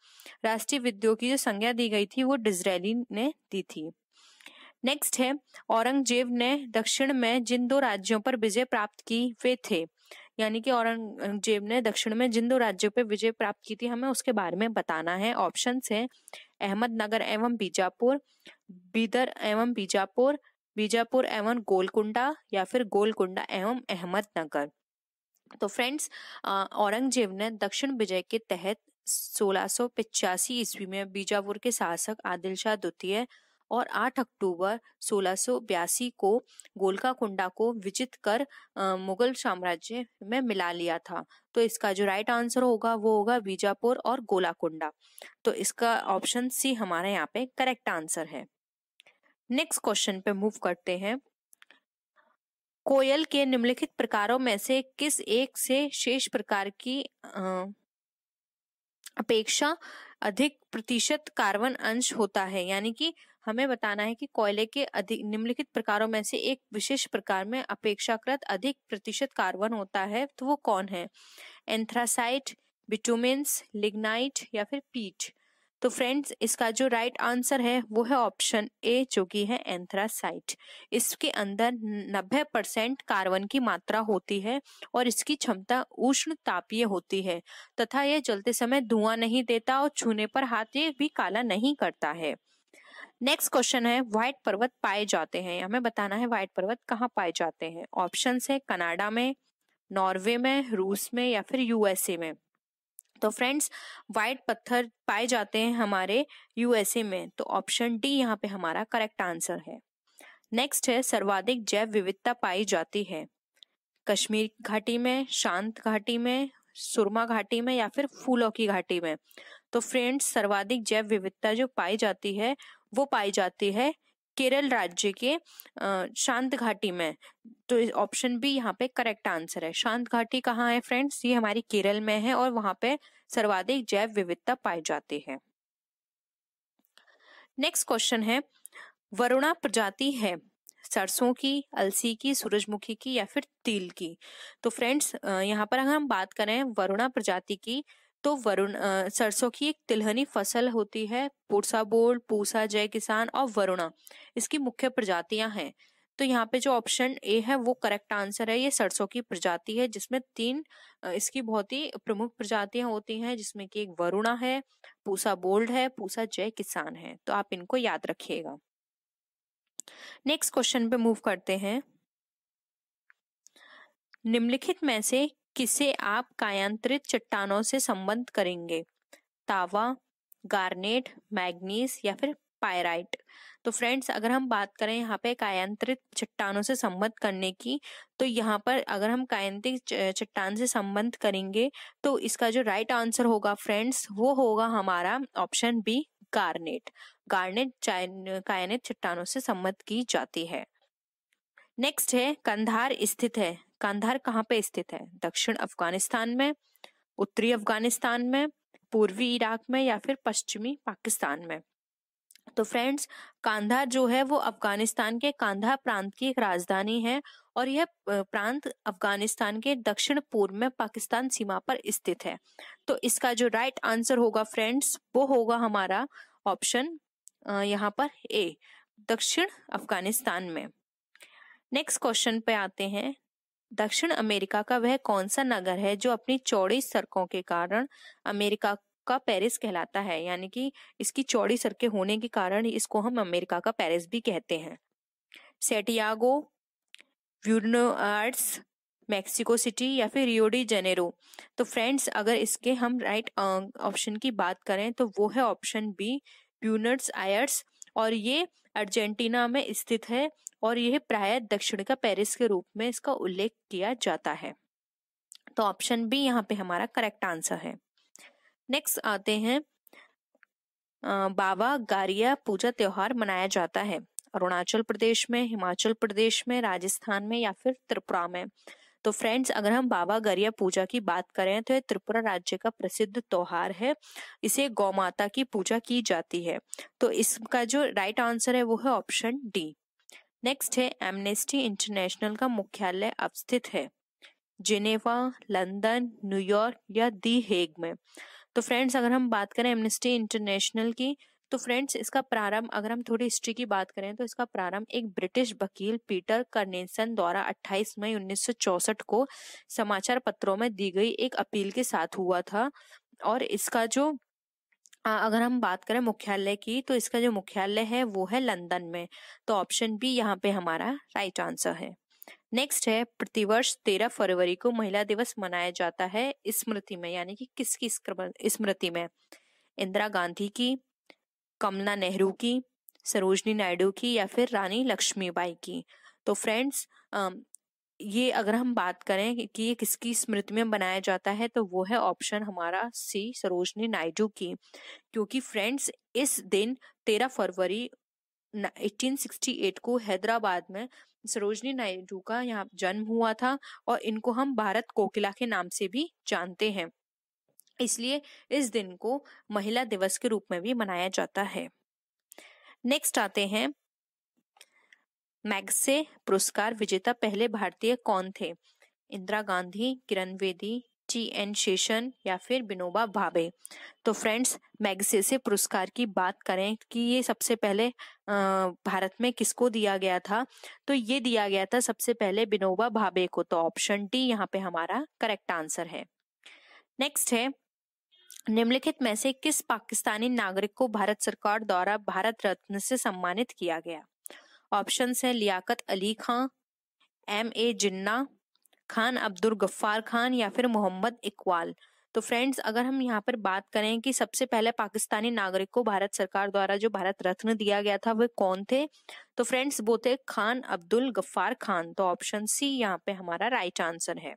Speaker 1: राष्ट्रीय विद्रोह की जो संज्ञा दी गई थी वो डिजरेली ने दी थी नेक्स्ट है औरंगजेब ने दक्षिण में जिन दो राज्यों पर विजय प्राप्त की वे थे यानी कि औरंगजेब ने दक्षिण में जिन दो राज्यों पर विजय प्राप्त की थी हमें उसके बारे में बताना है ऑप्शन है अहमदनगर एवं बीजापुर बीदर एवं बीजापुर बीजापुर एवं गोलकुंडा या फिर गोलकुंडा एवं अहमदनगर तो फ्रेंड्स औरंगजेब ने दक्षिण विजय के तहत सोलह ईस्वी में बीजापुर के शासक आदिल शाह द्वितीय और 8 अक्टूबर 1682 को गोलकाकुंडा को विजित कर मुगल साम्राज्य में मिला लिया था तो इसका जो राइट आंसर होगा वो होगा बीजापुर और गोलाकुंडा तो इसका ऑप्शन सी हमारे यहाँ पे करेक्ट आंसर है नेक्स्ट क्वेश्चन पे मूव करते हैं कोयल के निम्नलिखित प्रकारों में से किस एक से शेष प्रकार की अपेक्षा अधिक प्रतिशत कार्बन अंश होता है यानी कि हमें बताना है कि कोयले के अधिक निम्नलिखित प्रकारों में से एक विशेष प्रकार में अपेक्षाकृत अधिक प्रतिशत कार्बन होता है तो वो कौन है एंथ्रासाइट बिटुमिन्स लिग्नाइट या फिर पीट तो फ्रेंड्स इसका जो राइट right आंसर है वो है ऑप्शन ए जो कि है एंथ्रासाइट इसके अंदर 90 परसेंट कार्बन की मात्रा होती है और इसकी क्षमता उष्ण तापीय होती है तथा यह जलते समय धुआं नहीं देता और छूने पर हाथ ये भी काला नहीं करता है नेक्स्ट क्वेश्चन है व्हाइट पर्वत पाए जाते हैं हमें बताना है व्हाइट पर्वत कहाँ पाए जाते हैं ऑप्शन है कनाडा में नॉर्वे में रूस में या फिर यूएसए में तो फ्रेंड्स व्हाइट पत्थर पाए जाते हैं हमारे यूएसए में तो ऑप्शन डी यहाँ पे हमारा करेक्ट आंसर है नेक्स्ट है सर्वाधिक जैव विविधता पाई जाती है कश्मीर घाटी में शांत घाटी में सुरमा घाटी में या फिर फूलों की घाटी में तो फ्रेंड्स सर्वाधिक जैव विविधता जो पाई जाती है वो पाई जाती है केरल राज्य के शांत घाटी में तो ऑप्शन भी यहाँ पे करेक्ट आंसर है शांत घाटी कहाँ है फ्रेंड्स ये हमारी केरल में है और वहां पे सर्वाधिक जैव विविधता पाई जाती है नेक्स्ट क्वेश्चन है वरुणा प्रजाति है सरसों की अलसी की सूरजमुखी की या फिर तिल की तो फ्रेंड्स यहाँ पर अगर हम बात करें वरुणा प्रजाति की तो वरुण सरसों की एक तिलहनी फसल होती है पुरसा बोल पूसा जय किसान और वरुणा इसकी मुख्य प्रजातियां हैं तो यहाँ पे जो ऑप्शन ए है वो करेक्ट आंसर है ये सरसों की प्रजाति है जिसमें तीन इसकी बहुत ही प्रमुख प्रजातियां होती हैं जिसमें कि एक वरुणा है पूसा बोल्ड है पूसा जय किसान है तो आप इनको याद रखिएगा नेक्स्ट क्वेश्चन पे मूव करते हैं निम्नलिखित में से किसे आप कायांतरित चट्टानों से संबंध करेंगे तावा गार्नेट मैग्नीस या फिर पायराइट तो फ्रेंड्स अगर हम बात करें यहाँ पे कायांतरित चट्टानों से संबंध करने की तो यहाँ पर अगर हम कायांतरित चट्टान से संबंध करेंगे तो इसका जो राइट आंसर होगा फ्रेंड्स वो होगा हमारा option B garnet garnet kyanite चट्टानों से संबंध की जाती है नेक्स्ट है कंधार स्थित है कांधार कहाँ पे स्थित है दक्षिण अफगानिस्तान में उत्तरी अफगानिस्तान में पूर्वी इराक में या फिर पश्चिमी पाकिस्तान में तो फ्रेंड्स कांधार जो है वो अफगानिस्तान के कांधार प्रांत की एक राजधानी है और यह प्रांत अफगानिस्तान के दक्षिण पूर्व में पाकिस्तान सीमा पर स्थित है तो इसका जो राइट आंसर होगा फ्रेंड्स वो होगा हमारा ऑप्शन यहाँ पर ए दक्षिण अफगानिस्तान में नेक्स्ट क्वेश्चन पे आते हैं दक्षिण अमेरिका का वह कौन सा नगर है जो अपनी चौड़ी सड़कों के कारण अमेरिका का पेरिस कहलाता है यानी कि इसकी चौड़ी सड़कें होने के कारण इसको हम अमेरिका का पेरिस भी कहते हैं सेटियागो व्यूनो आर्ट्स मैक्सिको सिटी या फिर रियोडी जेनेरो तो फ्रेंड्स अगर इसके हम राइट ऑप्शन की बात करें तो वो है ऑप्शन बी ब्यूनर्स आयर्स और ये अर्जेंटीना में स्थित है और यह प्राय दक्षिण का पेरिस के रूप में इसका उल्लेख किया जाता है तो ऑप्शन बी यहाँ पे हमारा करेक्ट आंसर है नेक्स्ट आते हैं बाबा गारिया पूजा त्योहार मनाया जाता है अरुणाचल प्रदेश में हिमाचल प्रदेश में राजस्थान में या फिर त्रिपुरा में तो फ्रेंड्स अगर हम बाबा गरिया पूजा की बात करें तो यह त्रिपुरा राज्य का प्रसिद्ध त्योहार है इसे गौ माता की पूजा की जाती है तो इसका जो राइट आंसर है वो है ऑप्शन डी नेक्स्ट है एमनेस्टी इंटरनेशनल का मुख्यालय अवस्थित है जिनेवा लंदन न्यूयॉर्क या दी हेग में तो फ्रेंड्स अगर हम बात करें एमनेस्टी इंटरनेशनल की तो फ्रेंड्स इसका प्रारंभ अगर हम थोड़ी हिस्ट्री की बात करें तो इसका प्रारंभ एक ब्रिटिश वकील पीटर कर्नेसन द्वारा 28 मई 1964 को समाचार पत्रों में दी गई एक अपील के साथ हुआ था और इसका जो अगर हम बात करें मुख्यालय की तो इसका जो मुख्यालय है वो है लंदन में तो ऑप्शन बी यहाँ पे हमारा राइट आंसर है नेक्स्ट है प्रतिवर्ष तेरह फरवरी को महिला दिवस मनाया जाता है स्मृति में यानी कि किसकी स्मृति में इंदिरा गांधी की कमला नेहरू की सरोजनी नायडू की या फिर रानी लक्ष्मीबाई की तो फ्रेंड्स ये अगर हम बात करें कि ये किसकी स्मृति में बनाया जाता है तो वो है ऑप्शन हमारा सी सरोजनी नायडू की क्योंकि फ्रेंड्स इस दिन तेरह फरवरी 1868 को हैदराबाद में सरोजनी नायडू का यहाँ जन्म हुआ था और इनको हम भारत कोकिला के नाम से भी जानते हैं इसलिए इस दिन को महिला दिवस के रूप में भी मनाया जाता है नेक्स्ट आते हैं मैगसे पुरस्कार विजेता पहले भारतीय कौन थे इंदिरा गांधी किरण बेदी जी एन शेषन या फिर विनोबा भावे तो फ्रेंड्स मैगसे से पुरस्कार की बात करें कि ये सबसे पहले भारत में किसको दिया गया था तो ये दिया गया था सबसे पहले विनोबा भावे को तो ऑप्शन डी यहाँ पे हमारा करेक्ट आंसर है नेक्स्ट है निम्नलिखित में से किस पाकिस्तानी नागरिक को भारत सरकार द्वारा भारत रत्न से सम्मानित किया गया ऑप्शन है लियाकत अली खान एम ए जिन्ना खान अब्दुल गफ्फार खान या फिर मोहम्मद इकबाल तो फ्रेंड्स अगर हम यहाँ पर बात करें कि सबसे पहले पाकिस्तानी नागरिक को भारत सरकार द्वारा जो भारत रत्न दिया गया था वे कौन थे तो फ्रेंड्स वो थे खान अब्दुल गफ्फार खान तो ऑप्शन सी यहाँ पे हमारा राइट आंसर है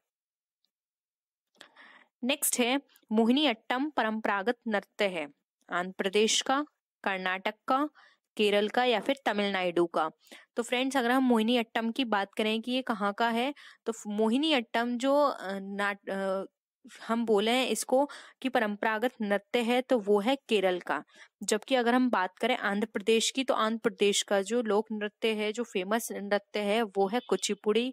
Speaker 1: नेक्स्ट है मोहिनी अट्टम परंपरागत नृत्य है आंध्र प्रदेश का कर्नाटक का केरल का या फिर तमिलनाडु का तो फ्रेंड्स अगर हम मोहिनी अट्टम की बात करें कि ये कहाँ का है तो मोहिनी अट्टम जो नाट हम बोले हैं इसको कि परंपरागत नृत्य है तो वो है केरल का जबकि अगर हम बात करें आंध्र प्रदेश की तो आंध्र प्रदेश का जो लोक नृत्य है जो फेमस नृत्य है वो है कुचिपुड़ी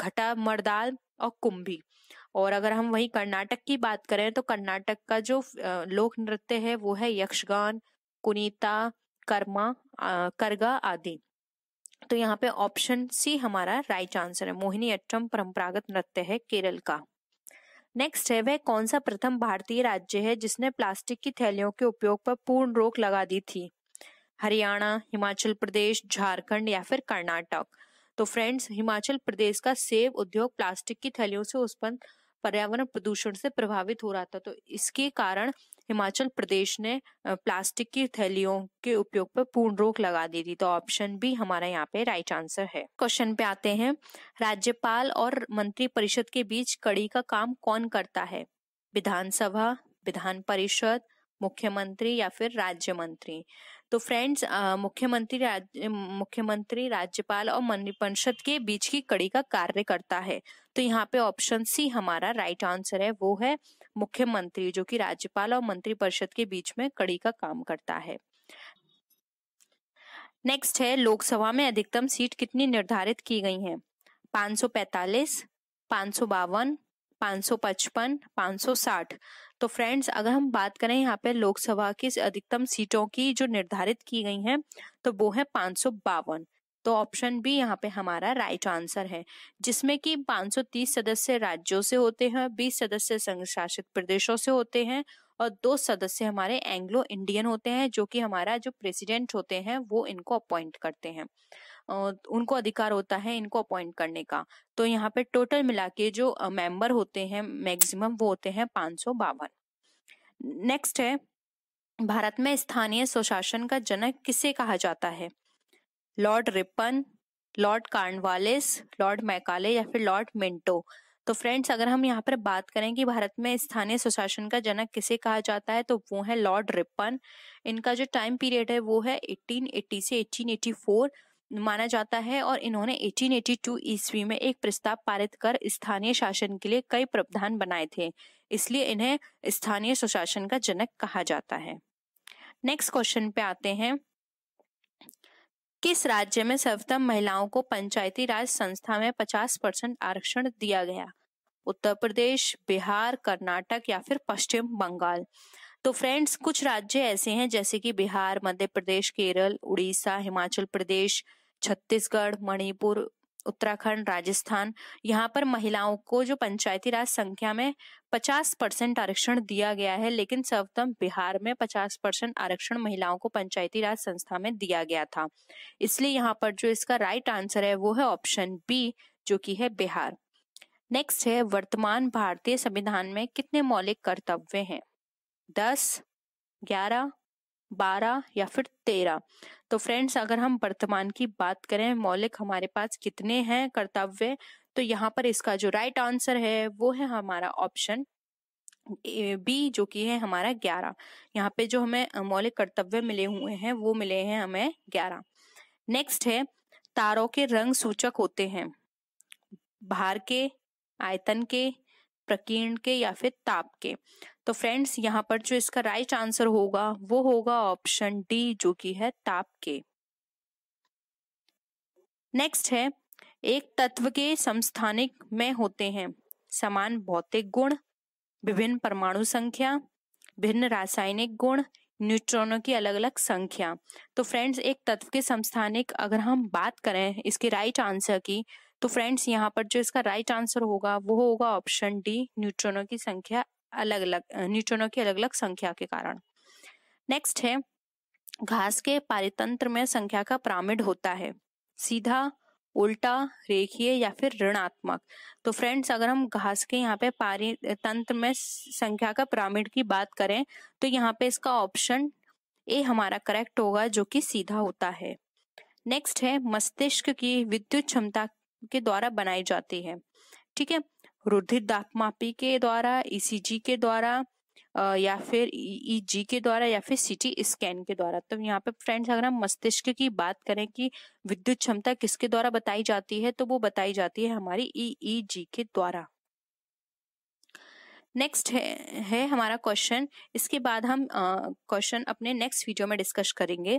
Speaker 1: घटा मरदाल और कुंभी और अगर हम वही कर्नाटक की बात करें तो कर्नाटक का जो लोक नृत्य है वो है यक्षगान कुनीता कर्मा करगा आदि तो यहाँ पे ऑप्शन सी हमारा राइट आंसर है मोहिनी अट्टम परंपरागत नृत्य है केरल का नेक्स्ट है वह कौन सा प्रथम भारतीय राज्य है जिसने प्लास्टिक की थैलियों के उपयोग पर पूर्ण रोक लगा दी थी हरियाणा हिमाचल प्रदेश झारखंड या फिर कर्नाटक तो फ्रेंड्स हिमाचल प्रदेश का सेब उद्योग प्लास्टिक की थैलियों से उत्पन्न पर्यावरण प्रदूषण से प्रभावित हो रहा था तो इसके कारण हिमाचल प्रदेश ने प्लास्टिक की थैलियों के उपयोग पर पूर्ण रोक लगा दी थी तो ऑप्शन भी हमारा यहाँ पे राइट आंसर है क्वेश्चन पे आते हैं राज्यपाल और मंत्री परिषद के बीच कड़ी का काम कौन करता है विधानसभा विधान परिषद मुख्यमंत्री या फिर राज्य मंत्री तो फ्रेंड्स मुख्यमंत्री मुख्यमंत्री राज्यपाल और मंत्रिपरिषद के बीच की कड़ी का कार्य करता है तो यहाँ पे ऑप्शन सी हमारा राइट आंसर है वो है मुख्यमंत्री जो कि राज्यपाल और मंत्रिपरिषद के बीच में कड़ी का काम करता है नेक्स्ट है लोकसभा में अधिकतम सीट कितनी निर्धारित की गई है पांच सौ पैतालीस पांच सौ बावन 555, 560 तो फ्रेंड्स अगर हम बात करें यहाँ पे लोकसभा की अधिकतम सीटों की जो निर्धारित की गई हैं तो वो है पाँच तो ऑप्शन बी यहाँ पे हमारा राइट आंसर है जिसमें कि 530 सदस्य राज्यों से होते हैं 20 सदस्य संघ शासित प्रदेशों से होते हैं और दो सदस्य हमारे एंग्लो इंडियन होते हैं जो कि हमारा जो प्रेसिडेंट होते हैं वो इनको अपॉइंट करते हैं उनको अधिकार होता है इनको अपॉइंट करने का तो यहाँ पे टोटल मिला के जो मेंबर होते हैं मैक्सिमम वो होते हैं बावन नेक्स्ट है भारत में स्थानीय स्वशासन का जनक किसे कहा जाता है lord Ripon lord Cornwallis lord Macaulay या फिर लॉर्ड मिंटो तो फ्रेंड्स अगर हम यहाँ पर बात करें कि भारत में स्थानीय स्वशासन का जनक किसे कहा जाता है तो वो है लॉर्ड रिपन इनका जो टाइम पीरियड है वो है 1880 से 1884 माना जाता है और इन्होंने 1882 ईस्वी में एक प्रस्ताव पारित कर स्थानीय शासन के लिए कई प्रावधान बनाए थे इसलिए इन्हें स्थानीय सुशासन का जनक कहा जाता है नेक्स्ट क्वेश्चन पे आते हैं किस राज्य में सर्वतम महिलाओं को पंचायती राज संस्था में 50 परसेंट आरक्षण दिया गया उत्तर प्रदेश बिहार कर्नाटक या फिर पश्चिम बंगाल तो फ्रेंड्स कुछ राज्य ऐसे हैं जैसे कि बिहार मध्य प्रदेश केरल उड़ीसा हिमाचल प्रदेश छत्तीसगढ़ मणिपुर उत्तराखंड राजस्थान यहाँ पर महिलाओं को जो पंचायती राज संख्या में 50 परसेंट आरक्षण दिया गया है लेकिन सर्वतम बिहार में 50 परसेंट आरक्षण महिलाओं को पंचायती राज संस्था में दिया गया था इसलिए यहाँ पर जो इसका राइट आंसर है वो है ऑप्शन बी जो कि है बिहार नेक्स्ट है वर्तमान भारतीय संविधान में कितने मौलिक कर्तव्य हैं दस ग्यारह बारह या फिर तेरह तो फ्रेंड्स अगर हम वर्तमान की बात करें मौलिक हमारे पास कितने हैं कर्तव्य तो यहाँ पर इसका जो राइट आंसर है वो है हमारा ऑप्शन बी जो कि है हमारा ग्यारह यहाँ पे जो हमें मौलिक कर्तव्य मिले हुए हैं वो मिले हैं हमें ग्यारह नेक्स्ट है तारों के रंग सूचक होते हैं भार के आयतन के प्रकीर्ण के या फिर ताप के तो फ्रेंड्स यहाँ पर जो इसका राइट आंसर होगा वो होगा ऑप्शन डी जो कि है ताप के नेक्स्ट है एक तत्व के संस्थानिक में होते हैं समान भौतिक गुण विभिन्न परमाणु संख्या भिन्न रासायनिक गुण न्यूट्रॉनों की अलग अलग संख्या तो फ्रेंड्स एक तत्व के संस्थानिक अगर हम बात करें इसके राइट आंसर की तो फ्रेंड्स यहाँ पर जो इसका राइट आंसर होगा वो होगा ऑप्शन डी न्यूट्रॉनों की संख्या अलग अलग न्यूट्रोनों की अलग अलग संख्या के कारण नेक्स्ट है घास के पारितंत्र में संख्या का प्रामिड होता है सीधा उल्टा रेखीय या फिर ऋणात्मक तो फ्रेंड्स अगर हम घास के यहाँ पे पारितंत्र में संख्या का प्रामिड की बात करें तो यहाँ पे इसका ऑप्शन ए हमारा करेक्ट होगा जो कि सीधा होता है नेक्स्ट है मस्तिष्क की विद्युत क्षमता के द्वारा बनाई जाती है ठीक है रुधिर दापमापी के द्वारा ईसीजी e e, e के द्वारा या फिर ईजी के द्वारा या फिर सीटी स्कैन के द्वारा तो यहाँ पे फ्रेंड्स अगर हम मस्तिष्क की बात करें कि विद्युत क्षमता किसके द्वारा बताई जाती है तो वो बताई जाती है हमारी ईईजी के द्वारा नेक्स्ट है है हमारा क्वेश्चन इसके बाद हम क्वेश्चन अपने नेक्स्ट वीडियो में डिस्कस करेंगे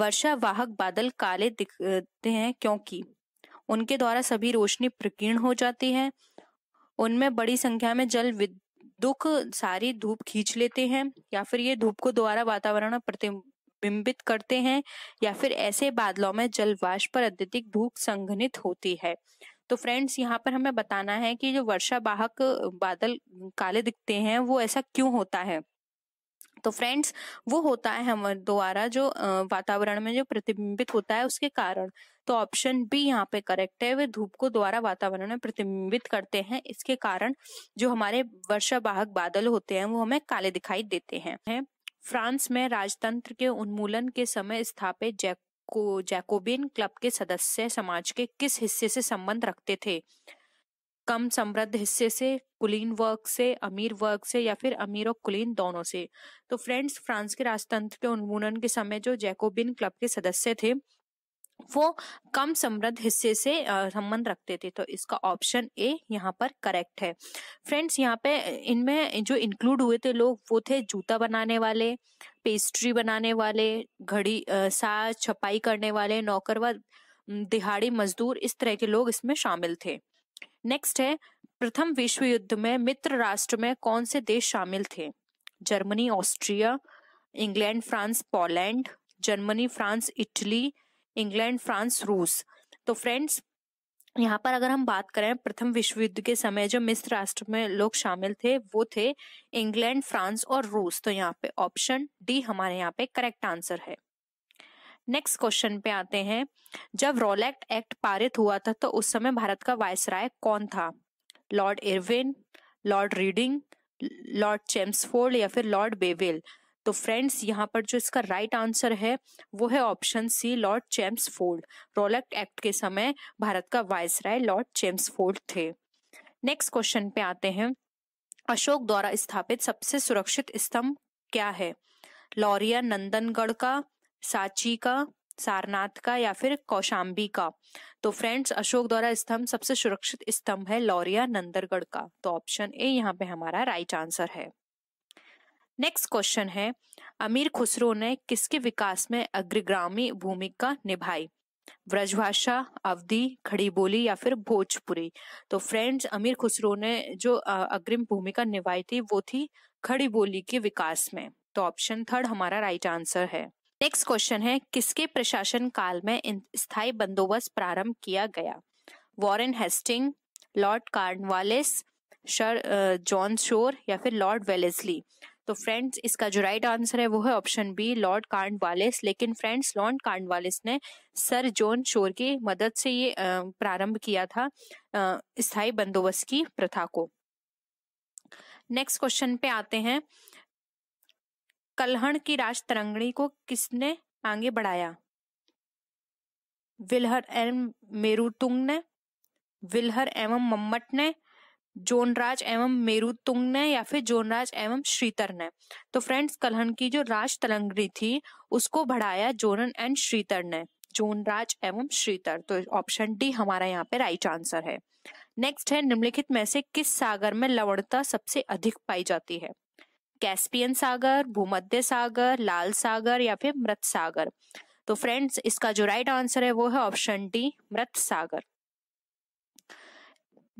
Speaker 1: वर्षा वाहक बादल काले दिखते हैं क्योंकि उनके द्वारा सभी रोशनी प्रकीर्ण हो जाती है उनमें बड़ी संख्या में जल दुख सारी धूप खींच लेते हैं या फिर ये धूप को द्वारा वातावरण में प्रतिबिंबित करते हैं या फिर ऐसे बादलों में जल वाष्प पर अत्यधिक धूप संघनित होती है तो फ्रेंड्स यहाँ पर हमें बताना है कि जो वर्षा वाहक बादल काले दिखते हैं वो ऐसा क्यों होता है तो फ्रेंड्स वो होता है हमारे द्वारा जो वातावरण में जो प्रतिबिंबित होता है उसके कारण तो ऑप्शन बी यहाँ पे करेक्ट है वे धूप को द्वारा वातावरण में प्रतिबिंबित करते हैं इसके कारण जो हमारे वर्षा बाहक बादल होते हैं वो हमें काले दिखाई देते हैं फ्रांस में राजतंत्र के उन्मूलन के समय स्थापित जैक को जैकोबिन क्लब के सदस्य समाज के किस हिस्से से संबंध रखते थे कम समृद्ध हिस्से से कुलीन वर्ग से अमीर वर्ग से या फिर अमीर और कुलीन दोनों से तो फ्रेंड्स फ्रांस के राजतंत्र के उन्मूलन के समय जो जैकोबिन क्लब के सदस्य थे वो कम समृद्ध हिस्से से संबंध रखते थे तो इसका ऑप्शन ए यहाँ पर करेक्ट है फ्रेंड्स यहाँ पे इनमें जो इंक्लूड हुए थे लोग वो थे जूता बनाने वाले पेस्ट्री बनाने वाले घड़ी सा छपाई करने वाले नौकर व दिहाड़ी मजदूर इस तरह के लोग इसमें शामिल थे नेक्स्ट है प्रथम विश्व युद्ध में मित्र राष्ट्र में कौन से देश शामिल थे Germany Austria England France Poland Germany France Italy England France रूस तो फ्रेंड्स यहाँ पर अगर हम बात करें प्रथम विश्व युद्ध के समय जो मिस्र राष्ट्र में लोग शामिल थे वो थे इंग्लैंड फ्रांस और रूस तो यहाँ पे ऑप्शन डी हमारे यहाँ पे करेक्ट आंसर है नेक्स्ट क्वेश्चन पे आते हैं जब रोलैक्ट एक्ट पारित हुआ था तो उस समय भारत का वायसराय कौन था lord Irwin lord Reading lord Chelmsford या फिर लॉर्ड बेवेल तो फ्रेंड्स यहाँ पर जो इसका राइट आंसर है वो है option C lord Chelmsford Rowlatt act के समय भारत का viceroy lord Chelmsford थे नेक्स्ट क्वेश्चन पे आते हैं अशोक द्वारा स्थापित सबसे सुरक्षित स्तंभ क्या है लौरिया नंदनगढ़ का सांची का सारनाथ का या फिर कौशाम्बी का तो फ्रेंड्स अशोक द्वारा स्तंभ सबसे सुरक्षित स्तंभ है लौरिया नंदनगढ़ का तो ऑप्शन ए यहाँ पे हमारा राइट आंसर है नेक्स्ट क्वेश्चन है अमीर खुसरो ने किसके विकास में अग्रग्रामी भूमिका निभाई ब्रजभाषा अवधि खड़ी बोली या फिर भोजपुरी तो फ्रेंड्स अमीर खुसरो ने जो अग्रिम भूमिका निभाई थी वो थी खड़ी बोली के विकास में तो ऑप्शन थर्ड हमारा राइट आंसर है नेक्स्ट क्वेश्चन है किसके प्रशासन काल में स्थायी बंदोबस्त प्रारंभ किया गया Warren Hastings lord Cornwallis John Shore या फिर लॉर्ड वेलेसली तो फ्रेंड्स इसका जो राइट आंसर है वो है option B lord Cornwallis लेकिन फ्रेंड्स लॉर्ड कार्ड वालेस ने सर जॉन शोर की मदद से ये प्रारंभ किया था स्थायी बंदोबस्त की प्रथा को नेक्स्ट क्वेश्चन पे आते हैं कलहण की राज तरंगणी को किसने आगे बढ़ाया विलहर एम मेरुतुंग ने विलहर एवं मम्मट ने जोनराज एवं तुंग ने या फिर जोनराज एवं श्रीतर ने तो फ्रेंड्स कलहन की जो राज तलंगरी थी उसको बढ़ाया जोनन एंड श्रीतर ने जोनराज एवं श्रीतर तो ऑप्शन डी हमारा यहाँ पे राइट आंसर है नेक्स्ट है निम्नलिखित में से किस सागर में लवणता सबसे अधिक पाई जाती है कैस्पियन सागर भूमध्य सागर लाल सागर या फिर मृत सागर तो फ्रेंड्स इसका जो राइट आंसर है वो है ऑप्शन डी मृत सागर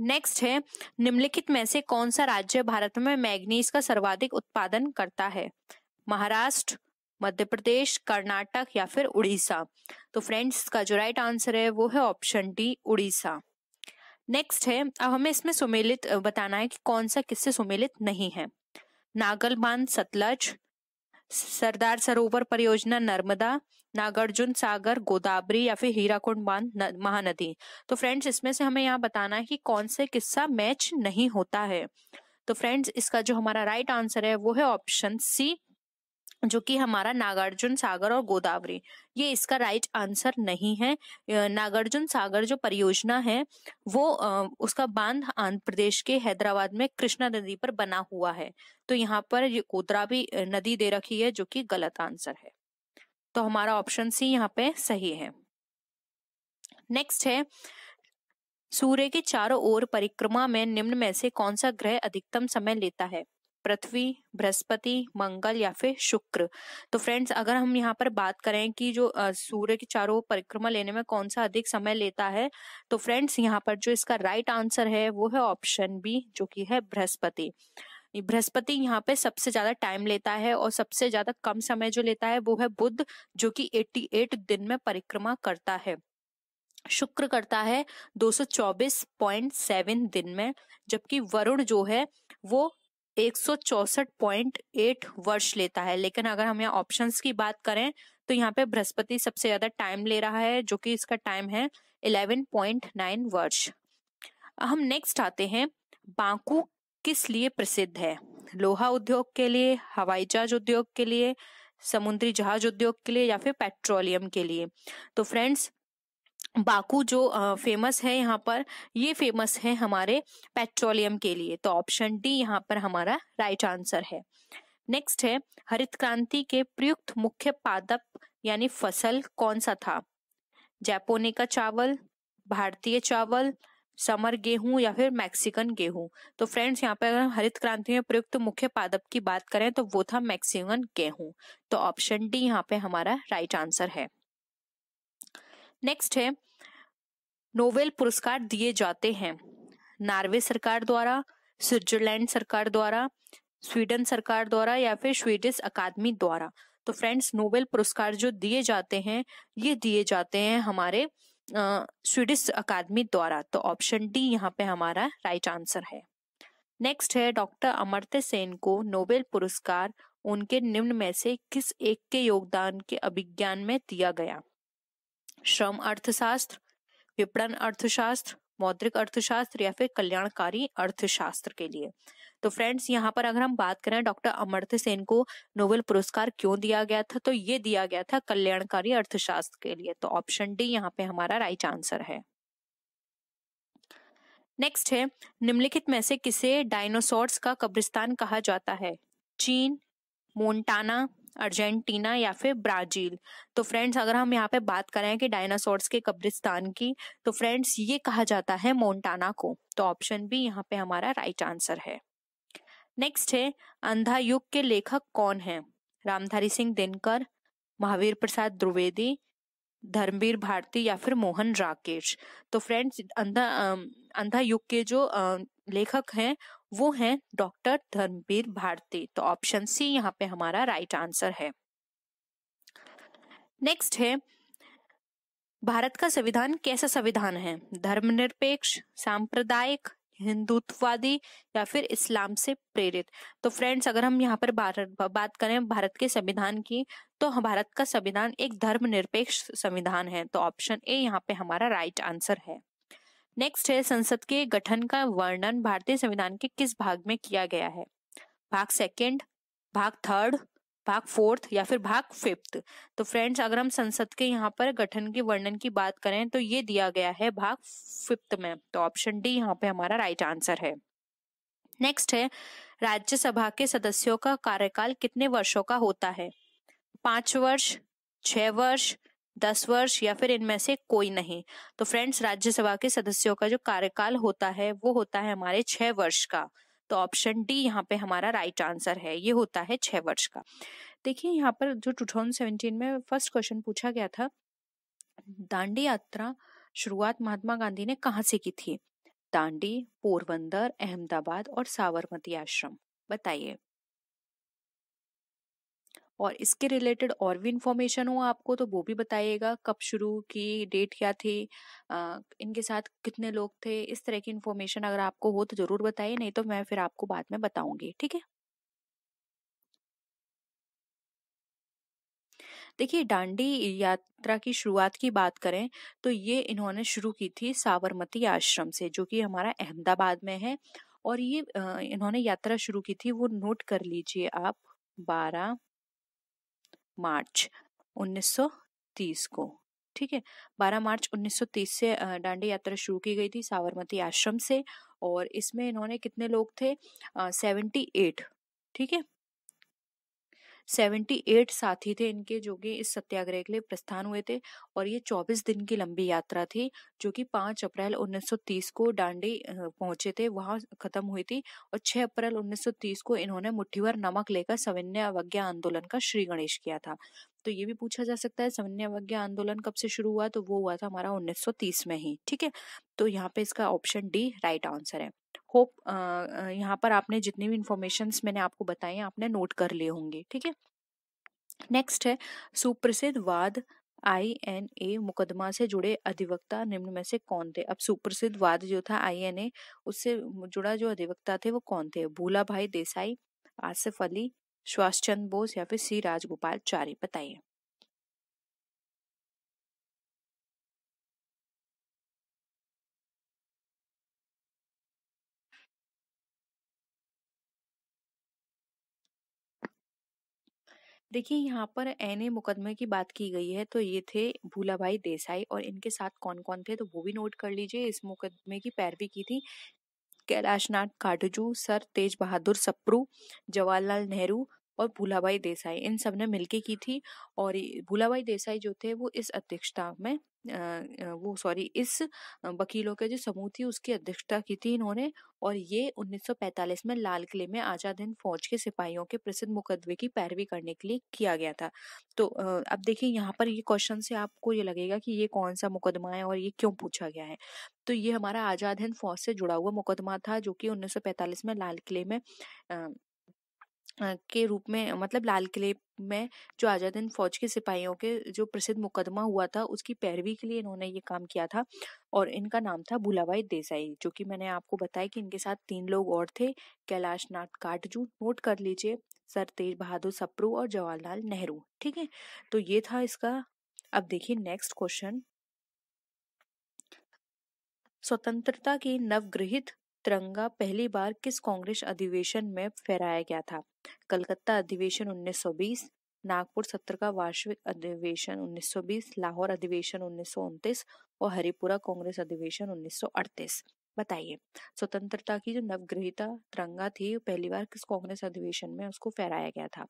Speaker 1: नेक्स्ट है निम्नलिखित में से कौन सा राज्य भारत में मैग्नीज का सर्वाधिक उत्पादन करता है महाराष्ट्र मध्य प्रदेश कर्नाटक या फिर उड़ीसा तो फ्रेंड्स इसका जो राइट आंसर है वो है ऑप्शन डी उड़ीसा नेक्स्ट है अब हमें इसमें सुमेलित बताना है कि कौन सा किससे सुमेलित नहीं है नागल बांध सतलज सरदार सरोवर परियोजना नर्मदा नागार्जुन सागर गोदावरी या फिर हीराकुंड बांध महानदी तो फ्रेंड्स इसमें से हमें यहाँ बताना है कि कौन से किस्सा मैच नहीं होता है तो फ्रेंड्स इसका जो हमारा राइट आंसर है वो है ऑप्शन सी जो कि हमारा नागार्जुन सागर और गोदावरी ये इसका राइट आंसर नहीं है नागार्जुन सागर जो परियोजना है वो उसका बांध आंध्र प्रदेश के हैदराबाद में कृष्णा नदी पर बना हुआ है तो यहाँ पर ये गोदावरी नदी दे रखी है जो कि गलत आंसर है तो हमारा ऑप्शन सी यहाँ पे सही है नेक्स्ट है सूर्य के चारों ओर परिक्रमा में निम्न में से कौन सा ग्रह अधिकतम समय लेता है पृथ्वी बृहस्पति मंगल या फिर शुक्र तो फ्रेंड्स अगर हम यहाँ पर बात करें कि जो सूर्य के चारों परिक्रमा लेने में कौन सा अधिक समय लेता है तो फ्रेंड्स यहाँ पर जो इसका राइट आंसर है वो है ऑप्शन बी जो कि है बृहस्पति बृहस्पति यहाँ पे सबसे ज्यादा टाइम लेता है और सबसे ज्यादा कम समय जो लेता है वो है बुद्ध जो कि 88 दिन में परिक्रमा करता है शुक्र करता है 224.7 दिन में जबकि वरुण जो है वो 164.8 वर्ष लेता है लेकिन अगर हम यहाँ ऑप्शंस की बात करें तो यहाँ पे बृहस्पति सबसे ज्यादा टाइम ले रहा है जो कि इसका टाइम है 11.9 वर्ष हम नेक्स्ट आते हैं बांकू किस लिए प्रसिद्ध है लोहा उद्योग के लिए हवाई जहाज उद्योग के लिए समुद्री जहाज उद्योग के लिए या फिर पेट्रोलियम के लिए तो फ्रेंड्स बाकू जो फेमस है यहाँ पर ये फेमस है हमारे पेट्रोलियम के लिए तो ऑप्शन डी यहाँ पर हमारा राइट आंसर है नेक्स्ट है हरित क्रांति के प्रयुक्त मुख्य पादप यानी फसल कौन सा था जैपोने का चावल भारतीय चावल समर गेहूं या फिर मैक्सिकन गेहूं तो फ्रेंड्स यहाँ पर अगर हम हरित क्रांति में प्रयुक्त मुख्य पादप की बात करें तो वो था मैक्सिकन गेहूं तो ऑप्शन डी यहाँ पे हमारा राइट आंसर है नेक्स्ट है नोबेल पुरस्कार दिए जाते हैं नार्वे सरकार द्वारा स्विट्जरलैंड सरकार द्वारा स्वीडन सरकार द्वारा या फिर स्वीडिश अकादमी द्वारा तो फ्रेंड्स नोबेल पुरस्कार जो दिए जाते हैं ये दिए जाते हैं हमारे स्वीडिश अकादमी द्वारा तो ऑप्शन डी यहाँ पे हमारा राइट आंसर है नेक्स्ट है डॉक्टर अमर्त्य सेन को नोबेल पुरस्कार उनके निम्न में से किस एक के योगदान के अभिज्ञान में दिया गया श्रम अर्थशास्त्र विपणन अर्थशास्त्र मौद्रिक अर्थशास्त्र या फिर कल्याणकारी अर्थशास्त्र के लिए तो फ्रेंड्स यहाँ पर अगर हम बात करें डॉक्टर अमर्त्य सेन को नोबेल पुरस्कार क्यों दिया गया था तो ये दिया गया था कल्याणकारी अर्थशास्त्र के लिए तो ऑप्शन डी यहाँ पे हमारा राइट आंसर है नेक्स्ट है निम्नलिखित में से किसे डायनासोर्स का कब्रिस्तान कहा जाता है चीन मोन्टाना अर्जेंटीना या फिर ब्राजील तो फ्रेंड्स अगर हम यहाँ पे बात करें कि डायनासोर्स के कब्रिस्तान की तो फ्रेंड्स ये कहा जाता है मोन्टाना को तो ऑप्शन भी यहाँ पे हमारा राइट आंसर है नेक्स्ट है अंधा युग के लेखक कौन है रामधारी सिंह दिनकर महावीर प्रसाद द्विवेदी धर्मवीर भारती या फिर मोहन राकेश तो फ्रेंड्स अंधा अंधा युग के जो लेखक हैं वो हैं डॉक्टर धर्मवीर भारती तो ऑप्शन सी यहाँ पे हमारा राइट आंसर है नेक्स्ट है भारत का संविधान कैसा संविधान है धर्मनिरपेक्ष सांप्रदायिक हिंदुत्ववादी या फिर इस्लाम से प्रेरित तो फ्रेंड्स अगर हम यहाँ पर बात करें भारत के संविधान की तो भारत का संविधान एक धर्मनिरपेक्ष संविधान है तो ऑप्शन ए यहाँ पे हमारा राइट आंसर है नेक्स्ट है संसद के गठन का वर्णन भारतीय संविधान के किस भाग में किया गया है भाग सेकंड भाग थर्ड भाग फोर्थ या फिर भाग फिफ्थ तो फ्रेंड्स अगर हम संसद के यहाँ पर गठन के वर्णन की बात करें तो ये दिया गया है भाग फिफ्थ में तो ऑप्शन डी यहाँ पे हमारा राइट आंसर है नेक्स्ट है राज्यसभा के सदस्यों का कार्यकाल कितने वर्षों का होता है पांच वर्ष छह वर्ष दस वर्ष या फिर इनमें से कोई नहीं तो फ्रेंड्स राज्यसभा के सदस्यों का जो कार्यकाल होता है वो होता है हमारे छह वर्ष का तो ऑप्शन डी यहाँ पे हमारा राइट आंसर है ये होता है छह वर्ष का देखिए यहाँ पर जो 2017 में फर्स्ट क्वेश्चन पूछा गया था दांडी यात्रा शुरुआत महात्मा गांधी ने कहा से की थी दांडी पोरबंदर अहमदाबाद और साबरमती आश्रम बताइए और इसके रिलेटेड और भी इन्फॉर्मेशन हो आपको तो वो भी बताइएगा कब शुरू की डेट क्या थी आ, इनके साथ कितने लोग थे इस तरह की इन्फॉर्मेशन अगर आपको हो तो ज़रूर बताइए नहीं तो मैं फिर आपको बाद में बताऊंगी ठीक है देखिए डांडी यात्रा की शुरुआत की बात करें तो ये इन्होंने शुरू की थी साबरमती आश्रम से जो कि हमारा अहमदाबाद में है और ये इन्होंने यात्रा शुरू की थी वो नोट कर लीजिए आप बारह मार्च 1930 को ठीक है 12 मार्च 1930 से डांडी यात्रा शुरू की गई थी साबरमती आश्रम से और इसमें इन्होंने कितने लोग थे सेवेंटी एट ठीक है 78 साथी थे इनके जो कि इस सत्याग्रह के लिए प्रस्थान हुए थे और ये 24 दिन की लंबी यात्रा थी जो कि 5 अप्रैल 1930 को डांडी पहुंचे थे वहां खत्म हुई थी और 6 अप्रैल 1930 को इन्होंने मुठ्ठीवर नमक लेकर सविनय अवज्ञा आंदोलन का श्री गणेश किया था तो ये भी पूछा जा सकता है सैन्य अवज्ञा आंदोलन कब से शुरू हुआ तो वो हुआ था हमारा 1930 में ही ठीक है तो यहाँ पे इसका ऑप्शन डी राइट आंसर है होप यहाँ पर आपने जितनी भी इंफॉर्मेशन मैंने आपको बताई आपने नोट कर लिए होंगे ठीक है नेक्स्ट है सुप्रसिद्ध वाद आई एन ए मुकदमा से जुड़े अधिवक्ता निम्न में से कौन थे अब सुप्रसिद्ध वाद जो था आई एन ए उससे जुड़ा जो अधिवक्ता थे वो कौन थे भूला भाई देसाई आसिफ अली सुभाष चंद्र बोस या फिर सी राजगोपाल चारी बताइए देखिए यहाँ पर एने मुकदमे की बात की गई है तो ये थे भूलाभाई देसाई और इनके साथ कौन कौन थे तो वो भी नोट कर लीजिए इस मुकदमे की पैरवी की थी કૈલાશનાથ કાટજુ સર તેજ બહાદુર સપ્રુ જવાહરલાલ નહેરુ और भूलाबाई देसाई इन सब ने मिलके की थी और भूलाबाई देसाई जो थे वो इस अध्यक्षता में वो सॉरी इस वकीलों के जो समूह थी उसकी अध्यक्षता की थी इन्होंने और ये 1945 में लाल किले में आजाद हिंद फौज के सिपाहियों के प्रसिद्ध मुकदमे की पैरवी करने के लिए किया गया था तो अब देखिए यहाँ पर ये क्वेश्चन से आपको ये लगेगा कि ये कौन सा मुकदमा है और ये क्यों पूछा गया है तो ये हमारा आजाद हिंद फौज से जुड़ा हुआ मुकदमा था जो कि 1945 में लाल किले में के रूप में मतलब लाल किले में जो हिंद फौज के सिपाहियों के जो प्रसिद्ध मुकदमा हुआ था उसकी पैरवी के लिए इन्होंने ये काम किया था और इनका नाम था भुलाबाई देसाई जो कि मैंने आपको बताया कि इनके साथ तीन लोग और थे कैलाश नाथ काटजू नोट कर लीजिए सर तेज बहादुर सप्रू और जवाहरलाल नेहरू ठीक है तो ये था इसका अब देखिए नेक्स्ट क्वेश्चन स्वतंत्रता के नवगृहित तिरंगा पहली बार किस कांग्रेस अधिवेशन में फहराया गया था कलकत्ता अधिवेशन 1920 नागपुर सत्र का वार्षिक अधिवेशन 1920 लाहौर अधिवेशन उन्नीस और हरिपुरा कांग्रेस अधिवेशन 1938 बताइए स्वतंत्रता की जो नवगृहिता तिरंगा थी पहली बार किस कांग्रेस अधिवेशन में उसको फहराया गया था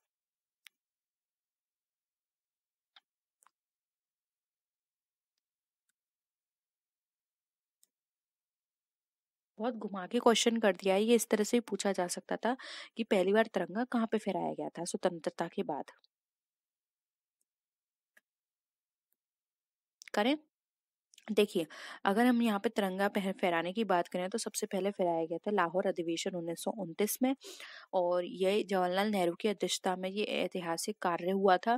Speaker 1: बहुत घुमा के क्वेश्चन कर दिया है ये इस तरह से भी पूछा जा सकता था कि पहली बार तिरंगा कहाँ पे फहराया गया था स्वतंत्रता के बाद करें देखिए अगर हम यहाँ पे तिरंगा फहराने की बात करें तो सबसे पहले फहराया गया था लाहौर अधिवेशन उन्नीस में और ये जवाहरलाल नेहरू की अध्यक्षता में ये ऐतिहासिक कार्य हुआ था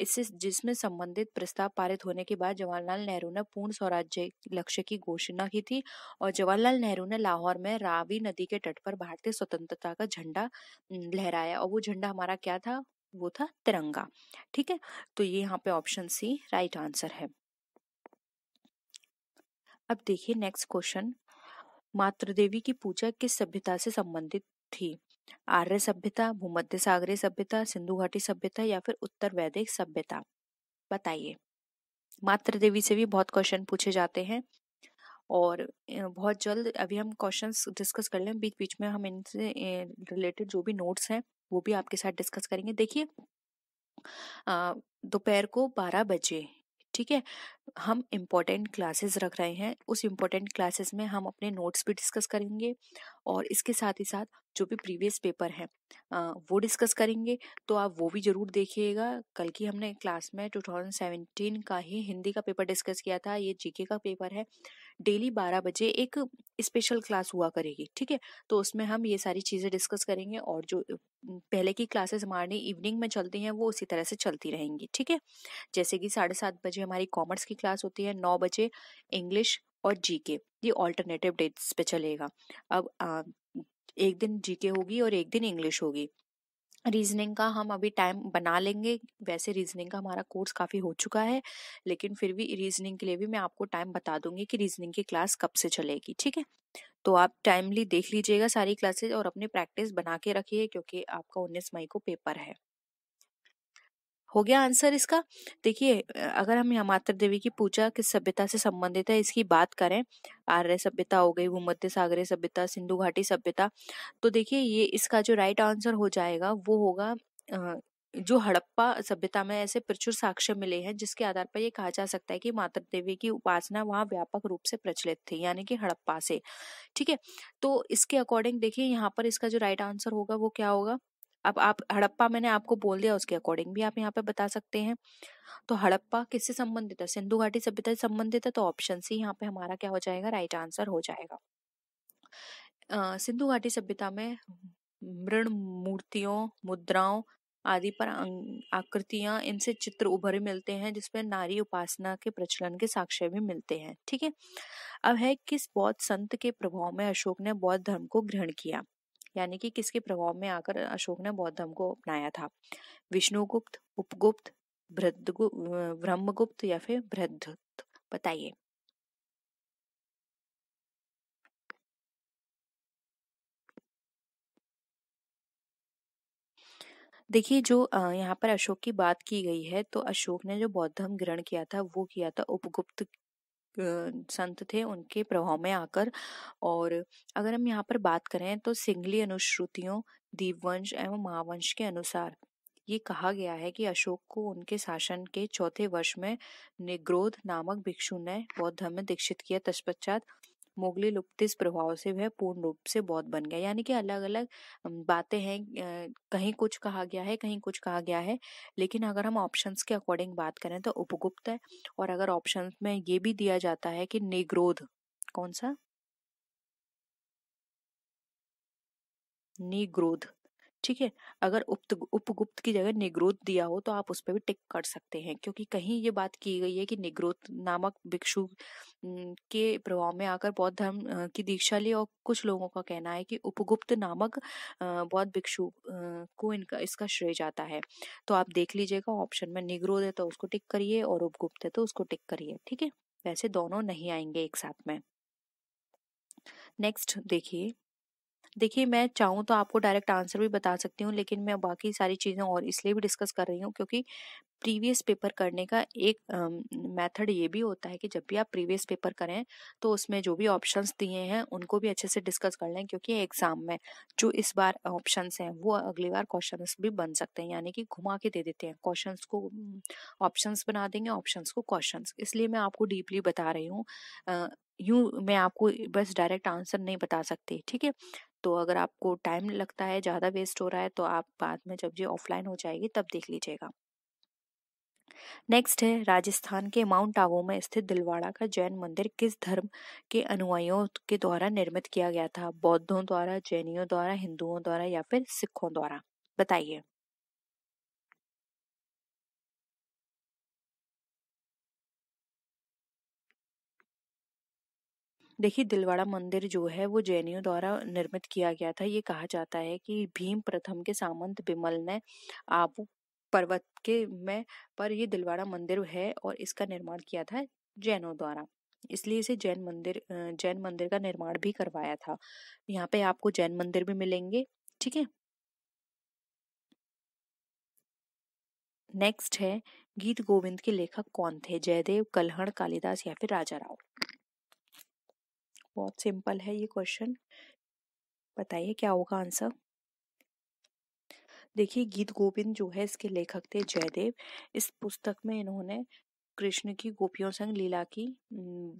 Speaker 1: इससे जिसमें संबंधित प्रस्ताव पारित होने के बाद जवाहरलाल नेहरू ने पूर्ण स्वराज्य लक्ष्य की घोषणा की थी और जवाहरलाल नेहरू ने लाहौर में रावी नदी के तट पर भारतीय स्वतंत्रता का झंडा लहराया और वो झंडा हमारा क्या था वो था तिरंगा ठीक है तो ये यहाँ पे ऑप्शन सी राइट आंसर है अब देखिए नेक्स्ट क्वेश्चन मातृदेवी की पूजा किस सभ्यता से संबंधित थी आर्य सभ्यता भूमध्य सागरीय सभ्यता सिंधु घाटी सभ्यता या फिर उत्तर वैदिक सभ्यता बताइए मातृदेवी से भी बहुत क्वेश्चन पूछे जाते हैं और बहुत जल्द अभी हम क्वेश्चंस डिस्कस कर लें बीच बीच में हम इनसे रिलेटेड जो भी नोट्स हैं वो भी आपके साथ डिस्कस करेंगे देखिए दोपहर को बारह बजे ठीक है हम इम्पोर्टेंट क्लासेस रख रहे हैं उस इम्पोर्टेंट क्लासेस में हम अपने नोट्स भी डिस्कस करेंगे और इसके साथ ही साथ जो भी प्रीवियस पेपर हैं वो डिस्कस करेंगे तो आप वो भी ज़रूर देखिएगा कल की हमने क्लास में 2017 का ही हिंदी का पेपर डिस्कस किया था ये जीके का पेपर है डेली 12 बजे एक स्पेशल क्लास हुआ करेगी ठीक है तो उसमें हम ये सारी चीज़ें डिस्कस करेंगे और जो पहले की क्लासेस हमारे इवनिंग में चलती हैं वो उसी तरह से चलती रहेंगी ठीक है जैसे कि साढ़े सात बजे हमारी कॉमर्स की क्लास होती है नौ बजे इंग्लिश और जीके ये ऑल्टरनेटिव डेट्स पे चलेगा अब आ, एक दिन जीके होगी और एक दिन इंग्लिश होगी रीजनिंग का हम अभी टाइम बना लेंगे वैसे रीजनिंग का हमारा कोर्स काफ़ी हो चुका है लेकिन फिर भी रीजनिंग के लिए भी मैं आपको टाइम बता दूंगी कि रीजनिंग की क्लास कब से चलेगी ठीक है तो आप टाइमली देख लीजिएगा सारी क्लासेज और अपनी प्रैक्टिस बना के रखिए क्योंकि आपका उन्नीस मई को पेपर है हो गया आंसर इसका देखिए अगर हम यहाँ मातृ देवी की पूजा किस सभ्यता से संबंधित है इसकी बात करें आर्य सभ्यता हो गई भूमध्य सागरी सभ्यता सिंधु घाटी सभ्यता तो देखिए ये इसका जो राइट आंसर हो जाएगा वो होगा जो हड़प्पा सभ्यता में ऐसे प्रचुर साक्ष्य मिले हैं जिसके आधार पर यह कहा जा सकता है कि माता देवी की उपासना वहां व्यापक रूप से प्रचलित थी यानी कि हड़प्पा से ठीक है तो इसके अकॉर्डिंग देखिए यहाँ पर इसका जो राइट आंसर होगा वो क्या होगा अब आप हड़प्पा मैंने आपको बोल दिया उसके अकॉर्डिंग भी आप यहाँ पे बता सकते हैं तो हड़प्पा किससे संबंधित है सिंधु घाटी सभ्यता से संबंधित है तो ऑप्शन सी यहाँ पे हमारा क्या हो जाएगा राइट आंसर हो जाएगा सिंधु घाटी सभ्यता में मृण मूर्तियों मुद्राओं आदि पर अं, आकृतियां इनसे चित्र उभरे मिलते हैं जिसमें नारी उपासना के प्रचलन के साक्ष्य भी मिलते हैं ठीक है अब है किस बौद्ध संत के प्रभाव में अशोक ने बौद्ध धर्म को ग्रहण किया यानी कि किसके प्रभाव में आकर अशोक ने बौद्ध धर्म को अपनाया था विष्णुगुप्त उपगुप्त ब्रह्मगुप्त या फिर भ्रद्ध बताइए देखिए जो यहाँ पर अशोक की बात की गई है तो अशोक ने जो बौद्ध धर्म ग्रहण किया था वो किया था उपगुप्त संत थे उनके प्रभाव में आकर और अगर हम यहाँ पर बात करें तो सिंगली अनुश्रुतियों दीपवंश एवं महावंश के अनुसार ये कहा गया है कि अशोक को उनके शासन के चौथे वर्ष में निग्रोध नामक भिक्षु ने बौद्ध धर्म में दीक्षित किया तत्पश्चात मोगली लुप्तिस प्रभाव से वह पूर्ण रूप से बौद्ध बन गया यानी कि अलग अलग बातें हैं कहीं कुछ कहा गया है कहीं कुछ कहा गया है लेकिन अगर हम ऑप्शंस के अकॉर्डिंग बात करें तो उपगुप्त है और अगर ऑप्शन में ये भी दिया जाता है कि निग्रोध कौन सा निग्रोध ठीक है अगर उप उपगुप्त की जगह निग्रोध दिया हो तो आप उस पर भी टिक कर सकते हैं क्योंकि कहीं ये बात की गई है कि निग्रोध नामक भिक्षु के प्रभाव में आकर बौद्ध धर्म की दीक्षा ली और कुछ लोगों का कहना है कि उपगुप्त नामक बौद्ध भिक्षु को इनका इसका श्रेय जाता है तो आप देख लीजिएगा ऑप्शन में निग्रोध है तो उसको टिक करिए और उपगुप्त है तो उसको टिक करिए ठीक है वैसे दोनों नहीं आएंगे एक साथ में नेक्स्ट देखिए देखिए मैं चाहूँ तो आपको डायरेक्ट आंसर भी बता सकती हूँ लेकिन मैं बाकी सारी चीज़ें और इसलिए भी डिस्कस कर रही हूँ क्योंकि प्रीवियस पेपर करने का एक मेथड ये भी होता है कि जब भी आप प्रीवियस पेपर करें तो उसमें जो भी ऑप्शंस दिए हैं उनको भी अच्छे से डिस्कस कर लें क्योंकि एग्जाम में जो इस बार ऑप्शंस हैं वो अगली बार क्वेश्चंस भी बन सकते हैं यानी कि घुमा के दे देते हैं क्वेश्चंस को ऑप्शंस बना देंगे ऑप्शंस को क्वेश्चंस इसलिए मैं आपको डीपली बता रही हूँ यूं मैं आपको बस डायरेक्ट आंसर नहीं बता सकती ठीक है तो अगर आपको टाइम लगता है ज़्यादा वेस्ट हो रहा है तो आप बाद में जब ये ऑफलाइन हो जाएगी तब देख लीजिएगा नेक्स्ट है राजस्थान के माउंट आबू में स्थित दिलवाड़ा का जैन मंदिर किस धर्म के अनुयायियों के द्वारा निर्मित किया गया था बौद्धों द्वारा जैनियों द्वारा हिंदुओं द्वारा या फिर सिखों द्वारा बताइए देखिए दिलवाड़ा मंदिर जो है वो जैनियों द्वारा निर्मित किया गया था ये कहा जाता है कि भीम प्रथम के सामंत बिमल ने आबू पर्वत के में पर ये दिलवाड़ा मंदिर है और इसका निर्माण किया था जैनों द्वारा इसलिए इसे जैन मंदिर जैन मंदिर का निर्माण भी करवाया था यहाँ पे आपको जैन मंदिर भी मिलेंगे ठीक है नेक्स्ट है गीत गोविंद के लेखक कौन थे जयदेव कलहण कालिदास या फिर राजा राव बहुत सिंपल है ये क्वेश्चन बताइए क्या होगा आंसर देखिए गीत गोविंद जो है इसके लेखक थे जयदेव इस पुस्तक में इन्होंने कृष्ण की गोपियों संग लीला की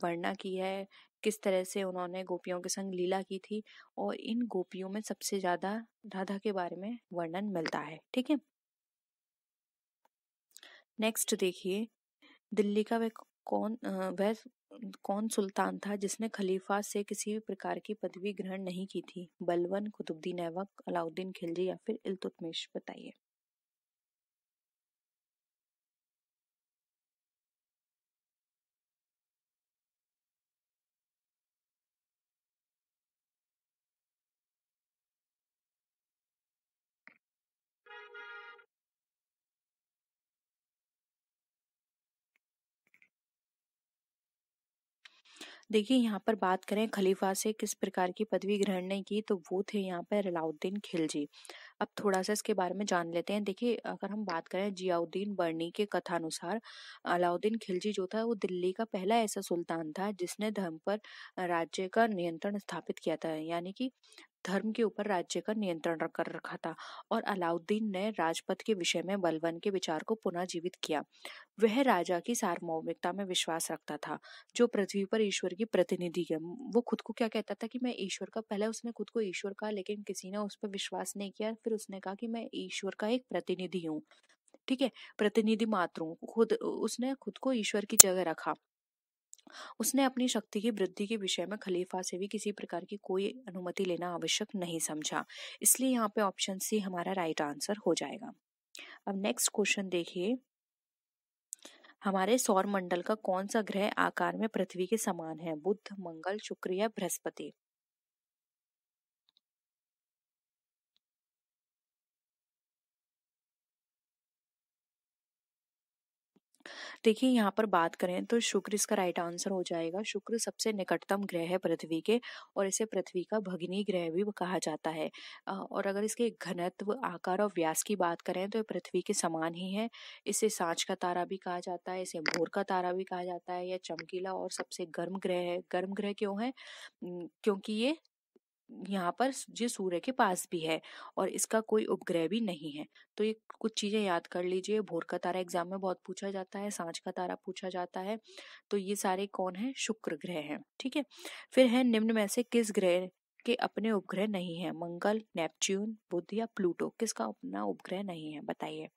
Speaker 1: वर्णना की है किस तरह से उन्होंने गोपियों के संग लीला की थी और इन गोपियों में सबसे ज्यादा राधा के बारे में वर्णन मिलता है ठीक है नेक्स्ट देखिए दिल्ली का वह कौन वह कौन सुल्तान था जिसने खलीफा से किसी भी प्रकार की पदवी ग्रहण नहीं की थी बलवन कुतुबद्दीन एवक अलाउद्दीन खिलजी या फिर इलतुतमिश बताइए देखिए यहाँ पर बात करें खलीफा से किस प्रकार की पदवी ग्रहण ने की तो वो थे यहाँ पर अलाउद्दीन खिलजी अब थोड़ा सा इसके बारे में जान लेते हैं देखिए अगर हम बात करें जियाउद्दीन बर्नी के कथानुसार अलाउद्दीन खिलजी जो था वो दिल्ली का पहला ऐसा सुल्तान था जिसने धर्म पर राज्य का नियंत्रण स्थापित किया था यानी कि धर्म के ऊपर राज्य का नियंत्रण कर रखा था और अलाउद्दीन ने राजपथ के विषय में बलवन के विचार को पुनर्जीवित किया वह राजा की सार्वभौमिकता में विश्वास रखता था जो पृथ्वी पर ईश्वर की प्रतिनिधि है वो खुद को क्या कहता था कि मैं ईश्वर का पहले उसने खुद को ईश्वर कहा लेकिन किसी ने उस पर विश्वास नहीं किया फिर उसने कहा कि मैं ईश्वर का एक प्रतिनिधि हूँ ठीक है प्रतिनिधि मात्र हूँ खुद उसने खुद को ईश्वर की जगह रखा उसने अपनी शक्ति की वृद्धि के विषय में खलीफा से भी किसी प्रकार की कोई अनुमति लेना आवश्यक नहीं समझा इसलिए यहाँ पे ऑप्शन सी हमारा राइट आंसर हो जाएगा अब नेक्स्ट क्वेश्चन देखिए हमारे सौर मंडल का कौन सा ग्रह आकार में पृथ्वी के समान है बुद्ध मंगल शुक्र या बृहस्पति देखिए यहाँ पर बात करें तो शुक्र इसका राइट आंसर हो जाएगा शुक्र सबसे निकटतम ग्रह है पृथ्वी के और इसे पृथ्वी का भगनी ग्रह भी कहा जाता है और अगर इसके घनत्व आकार और व्यास की बात करें तो पृथ्वी के समान ही है इसे सांच का तारा भी कहा जाता है इसे भोर का तारा भी कहा जाता है यह चमकीला और सबसे गर्म ग्रह है गर्म ग्रह क्यों है क्योंकि ये यहाँ पर ये सूर्य के पास भी है और इसका कोई उपग्रह भी नहीं है तो ये कुछ चीज़ें याद कर लीजिए भोर का तारा एग्जाम में बहुत पूछा जाता है सांझ का तारा पूछा जाता है तो ये सारे कौन है शुक्र ग्रह हैं ठीक है फिर है निम्न में से किस ग्रह के अपने उपग्रह नहीं है मंगल नेपच्यून बुद्ध या प्लूटो किसका अपना उपग्रह नहीं है बताइए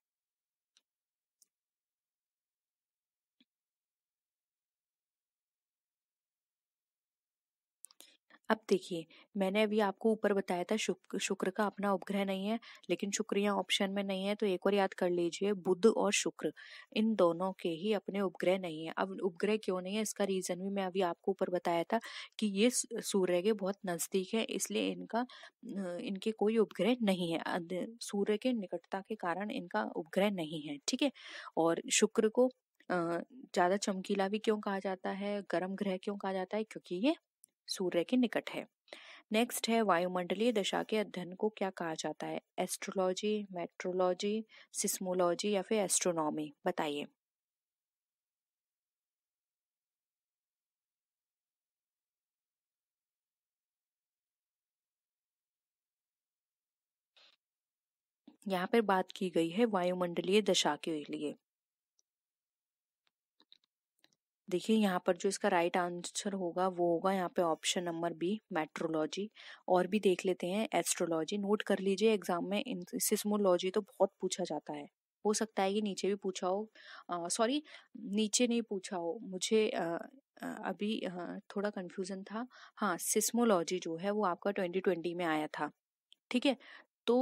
Speaker 1: अब देखिए मैंने अभी आपको ऊपर बताया था शुक्र शुक्र का अपना उपग्रह नहीं है लेकिन शुक्र यहाँ ऑप्शन में नहीं है तो एक और याद कर लीजिए बुध और शुक्र इन दोनों के ही अपने उपग्रह नहीं है अब उपग्रह क्यों नहीं है इसका रीजन भी मैं अभी आपको ऊपर बताया था कि ये सूर्य के बहुत नजदीक है इसलिए इनका इनके कोई उपग्रह नहीं है सूर्य के निकटता के कारण इनका उपग्रह नहीं है ठीक है और शुक्र को ज़्यादा चमकीला भी क्यों कहा जाता है गर्म ग्रह क्यों कहा जाता है क्योंकि ये सूर्य के निकट है नेक्स्ट है वायुमंडलीय दशा के अध्ययन को क्या कहा जाता है एस्ट्रोलॉजी मेट्रोलॉजी सिस्मोलॉजी या फिर एस्ट्रोनॉमी बताइए यहाँ पर बात की गई है वायुमंडलीय दशा के लिए देखिए यहाँ पर जो इसका राइट आंसर होगा वो होगा यहाँ पे ऑप्शन नंबर बी मेट्रोलॉजी और भी देख लेते हैं एस्ट्रोलॉजी नोट कर लीजिए एग्जाम में सिस्मोलॉजी तो बहुत पूछा जाता है हो सकता है कि नीचे भी पूछा हो सॉरी नीचे नहीं पूछा हो मुझे आ, अभी आ, थोड़ा कन्फ्यूज़न था हाँ सिस्मोलॉजी जो है वो आपका ट्वेंटी ट्वेंटी में आया था ठीक है तो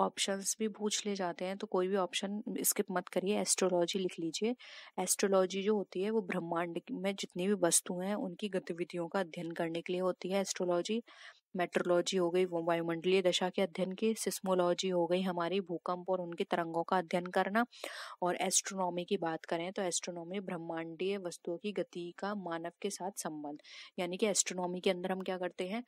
Speaker 1: ऑप्शंस भी पूछ ले जाते हैं तो कोई भी ऑप्शन स्किप मत करिए एस्ट्रोलॉजी लिख लीजिए एस्ट्रोलॉजी जो होती है वो ब्रह्मांड में जितनी भी वस्तुएं हैं उनकी गतिविधियों का अध्ययन करने के लिए होती है एस्ट्रोलॉजी मेट्रोलॉजी हो गई वायुमंडलीय दशा के अध्ययन की सिस्मोलॉजी हो गई हमारी भूकंप और उनके तरंगों का अध्ययन करना और एस्ट्रोनॉमी की बात करें तो एस्ट्रोनॉमी ब्रह्मांडीय वस्तुओं की गति का मानव के साथ संबंध यानी कि एस्ट्रोनॉमी के अंदर हम क्या करते हैं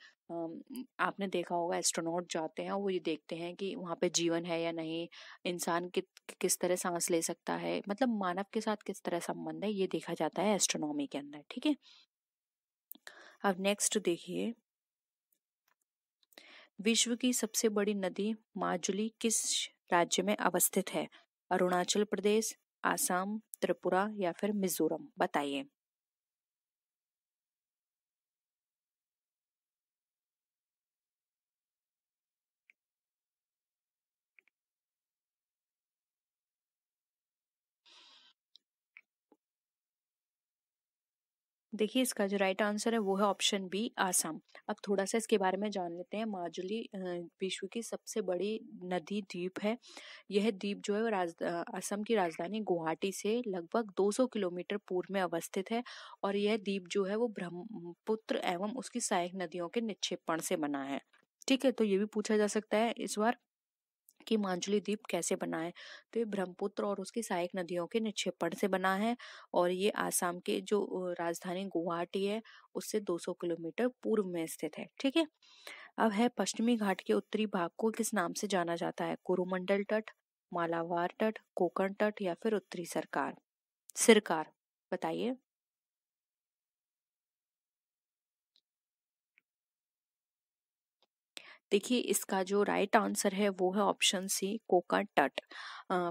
Speaker 1: आपने देखा होगा एस्ट्रोनॉट जाते हैं वो ये देखते हैं कि वहाँ पे जीवन है या नहीं इंसान कि, किस तरह सांस ले सकता है मतलब मानव के साथ किस तरह संबंध है ये देखा जाता है एस्ट्रोनॉमी के अंदर ठीक है अब नेक्स्ट देखिए विश्व की सबसे बड़ी नदी माजुली किस राज्य में अवस्थित है अरुणाचल प्रदेश आसाम त्रिपुरा या फिर मिजोरम बताइए देखिए इसका जो राइट आंसर है वो है ऑप्शन बी आसाम अब थोड़ा सा इसके बारे में जान लेते हैं माजुली विश्व की सबसे बड़ी नदी द्वीप है यह द्वीप जो है वो राज असम की राजधानी गुवाहाटी से लगभग 200 किलोमीटर पूर्व में अवस्थित है और यह द्वीप जो है वो ब्रह्मपुत्र एवं उसकी सहायक नदियों के निक्षेपण से बना है ठीक है तो ये भी पूछा जा सकता है इस बार कि मांजुली द्वीप कैसे बना है तो ये ब्रह्मपुत्र और उसकी सहायक नदियों के निक्षेपण से बना है और ये आसाम के जो राजधानी गुवाहाटी है उससे 200 किलोमीटर पूर्व में स्थित है ठीक है अब है पश्चिमी घाट के उत्तरी भाग को किस नाम से जाना जाता है कुरुमंडल तट मालावार तट कोकण तट या फिर उत्तरी सरकार सिरकार बताइए देखिए इसका जो राइट आंसर है वो है ऑप्शन सी कोकण तट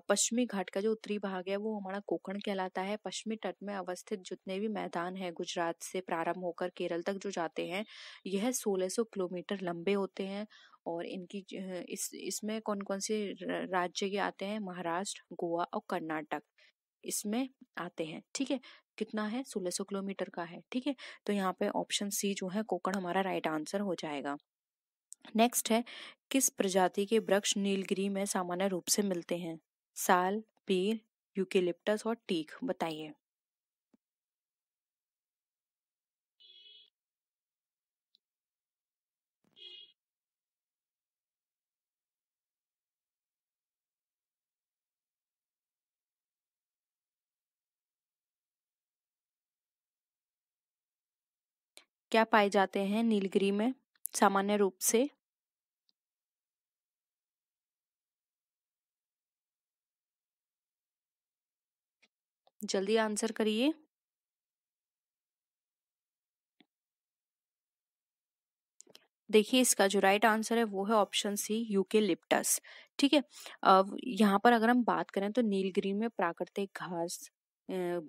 Speaker 1: पश्चिमी घाट का जो उत्तरी भाग है वो हमारा कोकण कहलाता है पश्चिमी तट में अवस्थित जितने भी मैदान है गुजरात से प्रारंभ होकर केरल तक जो जाते हैं यह 1600 किलोमीटर लंबे होते हैं और इनकी इस इसमें कौन कौन से राज्य के आते हैं महाराष्ट्र गोवा और कर्नाटक इसमें आते हैं ठीक है कितना है सौ किलोमीटर का है ठीक है तो यहाँ पे ऑप्शन सी जो है कोकण हमारा राइट आंसर हो जाएगा नेक्स्ट है किस प्रजाति के वृक्ष नीलगिरी में सामान्य रूप से मिलते हैं साल पीर यूकेलिप्टस और टीक बताइए क्या पाए जाते हैं नीलगिरी में सामान्य रूप से जल्दी आंसर करिए देखिए इसका जो राइट आंसर है वो है ऑप्शन सी यूके लिप्टस ठीक है अब यहाँ पर अगर हम बात करें तो नीलगिरी में प्राकृतिक घास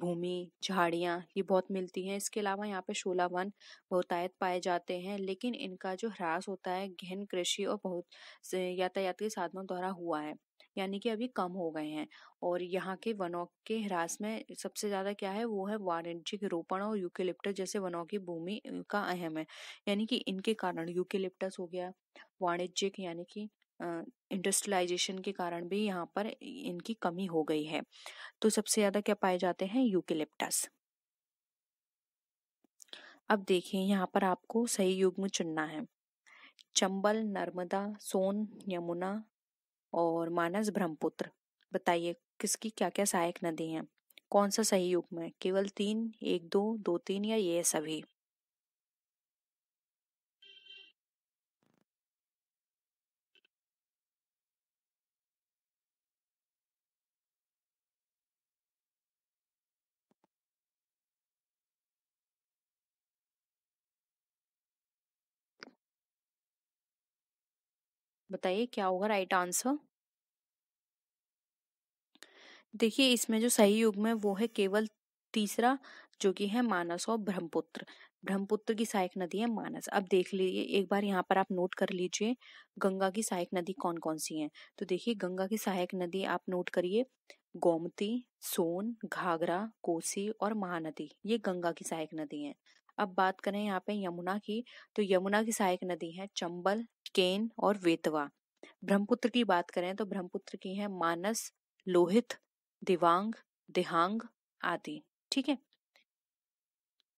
Speaker 1: भूमि झाड़ियाँ ये बहुत मिलती हैं इसके अलावा यहाँ पे शोला वन बहुतायत पाए जाते हैं लेकिन इनका जो ह्रास होता है गहन कृषि और बहुत यातायात के साधनों द्वारा हुआ है यानी कि अभी कम हो गए हैं और यहाँ के वनों के ह्रास में सबसे ज़्यादा क्या है वो है वाणिज्यिक रोपण और यूकेलिप्टस जैसे वनों की भूमि का अहम है यानी कि इनके कारण यूकेलिप्टस हो गया वाणिज्यिक यानी कि इंडस्ट्रियलाइजेशन के कारण भी यहाँ पर इनकी कमी हो गई है तो सबसे ज़्यादा क्या पाए जाते हैं यूकेलिप्टस अब देखिए यहाँ पर आपको सही युग्म चुनना है चंबल नर्मदा सोन यमुना और मानस ब्रह्मपुत्र बताइए किसकी क्या क्या सहायक नदी हैं कौन सा सही युग्म है केवल तीन एक दो दो तीन या ये सभी बताइए क्या होगा राइट आंसर देखिए इसमें जो सही युग में वो है केवल तीसरा जो कि है मानस और ब्रह्मपुत्र ब्रह्मपुत्र की सहायक नदी है मानस अब देख लीजिए एक बार यहाँ पर आप नोट कर लीजिए गंगा की सहायक नदी कौन कौन सी है तो देखिए गंगा की सहायक नदी आप नोट करिए गोमती सोन घाघरा कोसी और महानदी ये गंगा की सहायक नदी है अब बात करें यहाँ पे यमुना की तो यमुना की सहायक नदी है चंबल केन और वेतवा ब्रह्मपुत्र की बात करें तो ब्रह्मपुत्र की है मानस लोहित दिवांग देहांग आदि ठीक है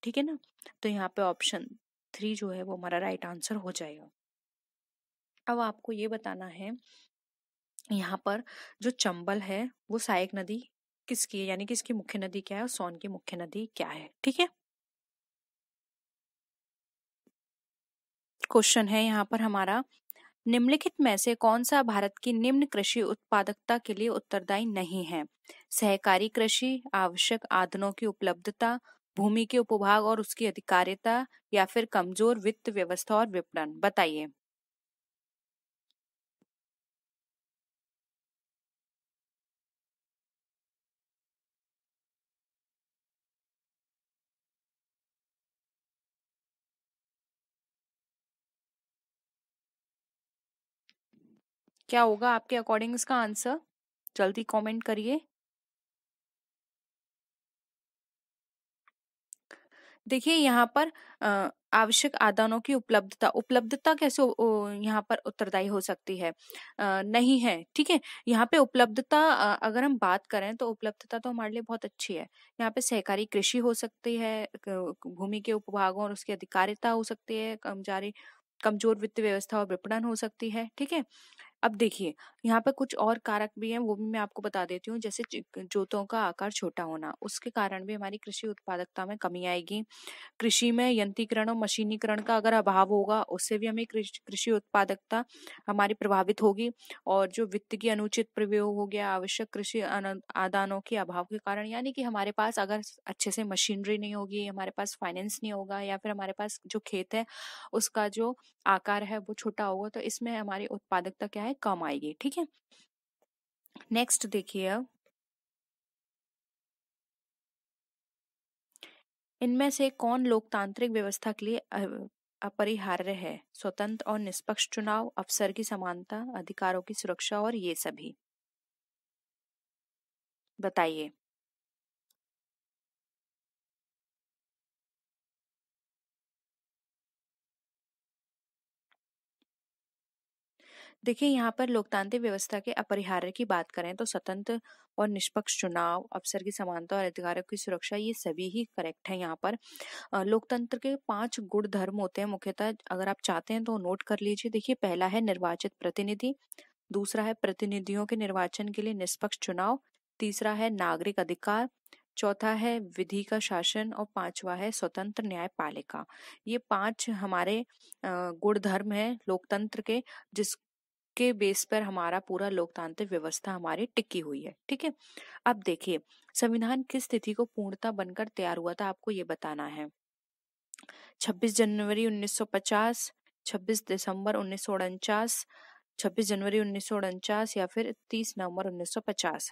Speaker 1: ठीक है ना तो यहाँ पे ऑप्शन थ्री जो है वो हमारा राइट आंसर हो जाएगा अब आपको ये बताना है यहाँ पर जो चंबल है वो सहायक नदी किसकी है यानी कि इसकी मुख्य नदी क्या है और सोन की मुख्य नदी क्या है ठीक है क्वेश्चन है यहाँ पर हमारा निम्नलिखित में से कौन सा भारत की निम्न कृषि उत्पादकता के लिए उत्तरदायी नहीं है सहकारी कृषि आवश्यक आधनों की उपलब्धता भूमि के उपभाग और उसकी अधिकारिता या फिर कमजोर वित्त व्यवस्था और विपणन बताइए क्या होगा आपके अकॉर्डिंग इसका आंसर जल्दी कमेंट करिए देखिए यहाँ पर आवश्यक आदानों की उपलब्धता उपलब्धता कैसे यहाँ पर उत्तरदायी हो सकती है आ, नहीं है ठीक है यहाँ पे उपलब्धता अगर हम बात करें तो उपलब्धता तो हमारे लिए बहुत अच्छी है यहाँ पे सहकारी कृषि हो सकती है भूमि के उपभागों और उसकी अधिकारिता हो सकती है कर्मचारी कमजोर वित्त व्यवस्था और विपणन हो सकती है ठीक है अब देखिए यहाँ पर कुछ और कारक भी हैं वो भी मैं आपको बता देती हूँ जैसे जोतों का आकार छोटा होना उसके कारण भी हमारी कृषि उत्पादकता में कमी आएगी कृषि में यंत्रीकरण और मशीनीकरण का अगर अभाव होगा उससे भी हमें कृषि उत्पादकता हमारी प्रभावित होगी और जो वित्त की अनुचित प्रयोग हो गया आवश्यक कृषि आदानों के अभाव के कारण यानी कि हमारे पास अगर अच्छे से मशीनरी नहीं होगी हमारे पास फाइनेंस नहीं होगा या फिर हमारे पास जो खेत है उसका जो आकार है वो छोटा होगा तो इसमें हमारी उत्पादकता क्या है है कम आएगी ठीक है नेक्स्ट देखिए अब इनमें से कौन लोकतांत्रिक व्यवस्था के लिए अपरिहार्य है स्वतंत्र और निष्पक्ष चुनाव अवसर की समानता अधिकारों की सुरक्षा और ये सभी बताइए देखिए यहाँ पर लोकतांत्रिक व्यवस्था के अपरिहार्य की बात करें तो स्वतंत्र और निष्पक्ष चुनाव अवसर की समानता और अधिकारों की सुरक्षा ये सभी ही करेक्ट है यहाँ पर लोकतंत्र के पांच गुण धर्म होते हैं मुख्यतः अगर आप चाहते हैं तो नोट कर लीजिए देखिए पहला है निर्वाचित प्रतिनिधि दूसरा है प्रतिनिधियों के निर्वाचन के लिए निष्पक्ष चुनाव तीसरा है नागरिक अधिकार चौथा है विधि का शासन और पांचवा है स्वतंत्र न्यायपालिका ये पांच हमारे गुण धर्म है लोकतंत्र के जिस के बेस पर हमारा पूरा लोकतांत्रिक व्यवस्था हमारी टिकी हुई है ठीक है अब देखिए संविधान किस तिथि को पूर्णता बनकर तैयार हुआ था आपको ये बताना है 26 जनवरी 1950 26 दिसंबर उन्नीस 26 जनवरी उन्नीस या फिर 30 नवंबर 1950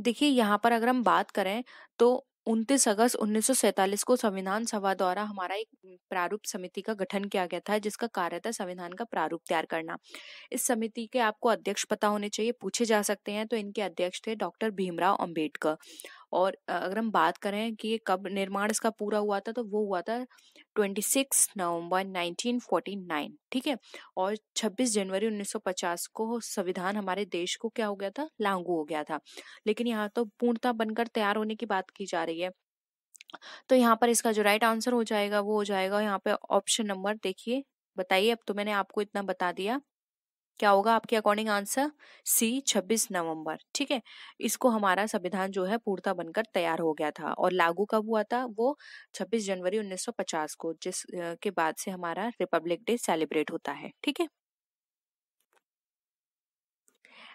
Speaker 1: देखिए यहाँ पर अगर हम बात करें तो उनतीस अगस्त 1947 को संविधान सभा द्वारा हमारा एक प्रारूप समिति का गठन किया गया था जिसका कार्य था संविधान का प्रारूप तैयार करना इस समिति के आपको अध्यक्ष पता होने चाहिए पूछे जा सकते हैं तो इनके अध्यक्ष थे डॉक्टर भीमराव अंबेडकर और अगर हम बात करें कि ये कब निर्माण इसका पूरा हुआ था तो वो हुआ था 26 नवंबर 1949 ठीक है और 26 जनवरी 1950 को संविधान हमारे देश को क्या हो गया था लागू हो गया था लेकिन यहाँ तो पूर्णता बनकर तैयार होने की बात की जा रही है तो यहाँ पर इसका जो राइट आंसर हो जाएगा वो हो जाएगा यहाँ पे ऑप्शन नंबर देखिए बताइए अब तो मैंने आपको इतना बता दिया क्या होगा आपके अकॉर्डिंग आंसर सी 26 नवंबर ठीक है इसको हमारा संविधान जो है पूर्णता बनकर तैयार हो गया था और लागू कब हुआ था वो 26 जनवरी 1950 को जिस के बाद से हमारा रिपब्लिक डे सेलिब्रेट होता है ठीक है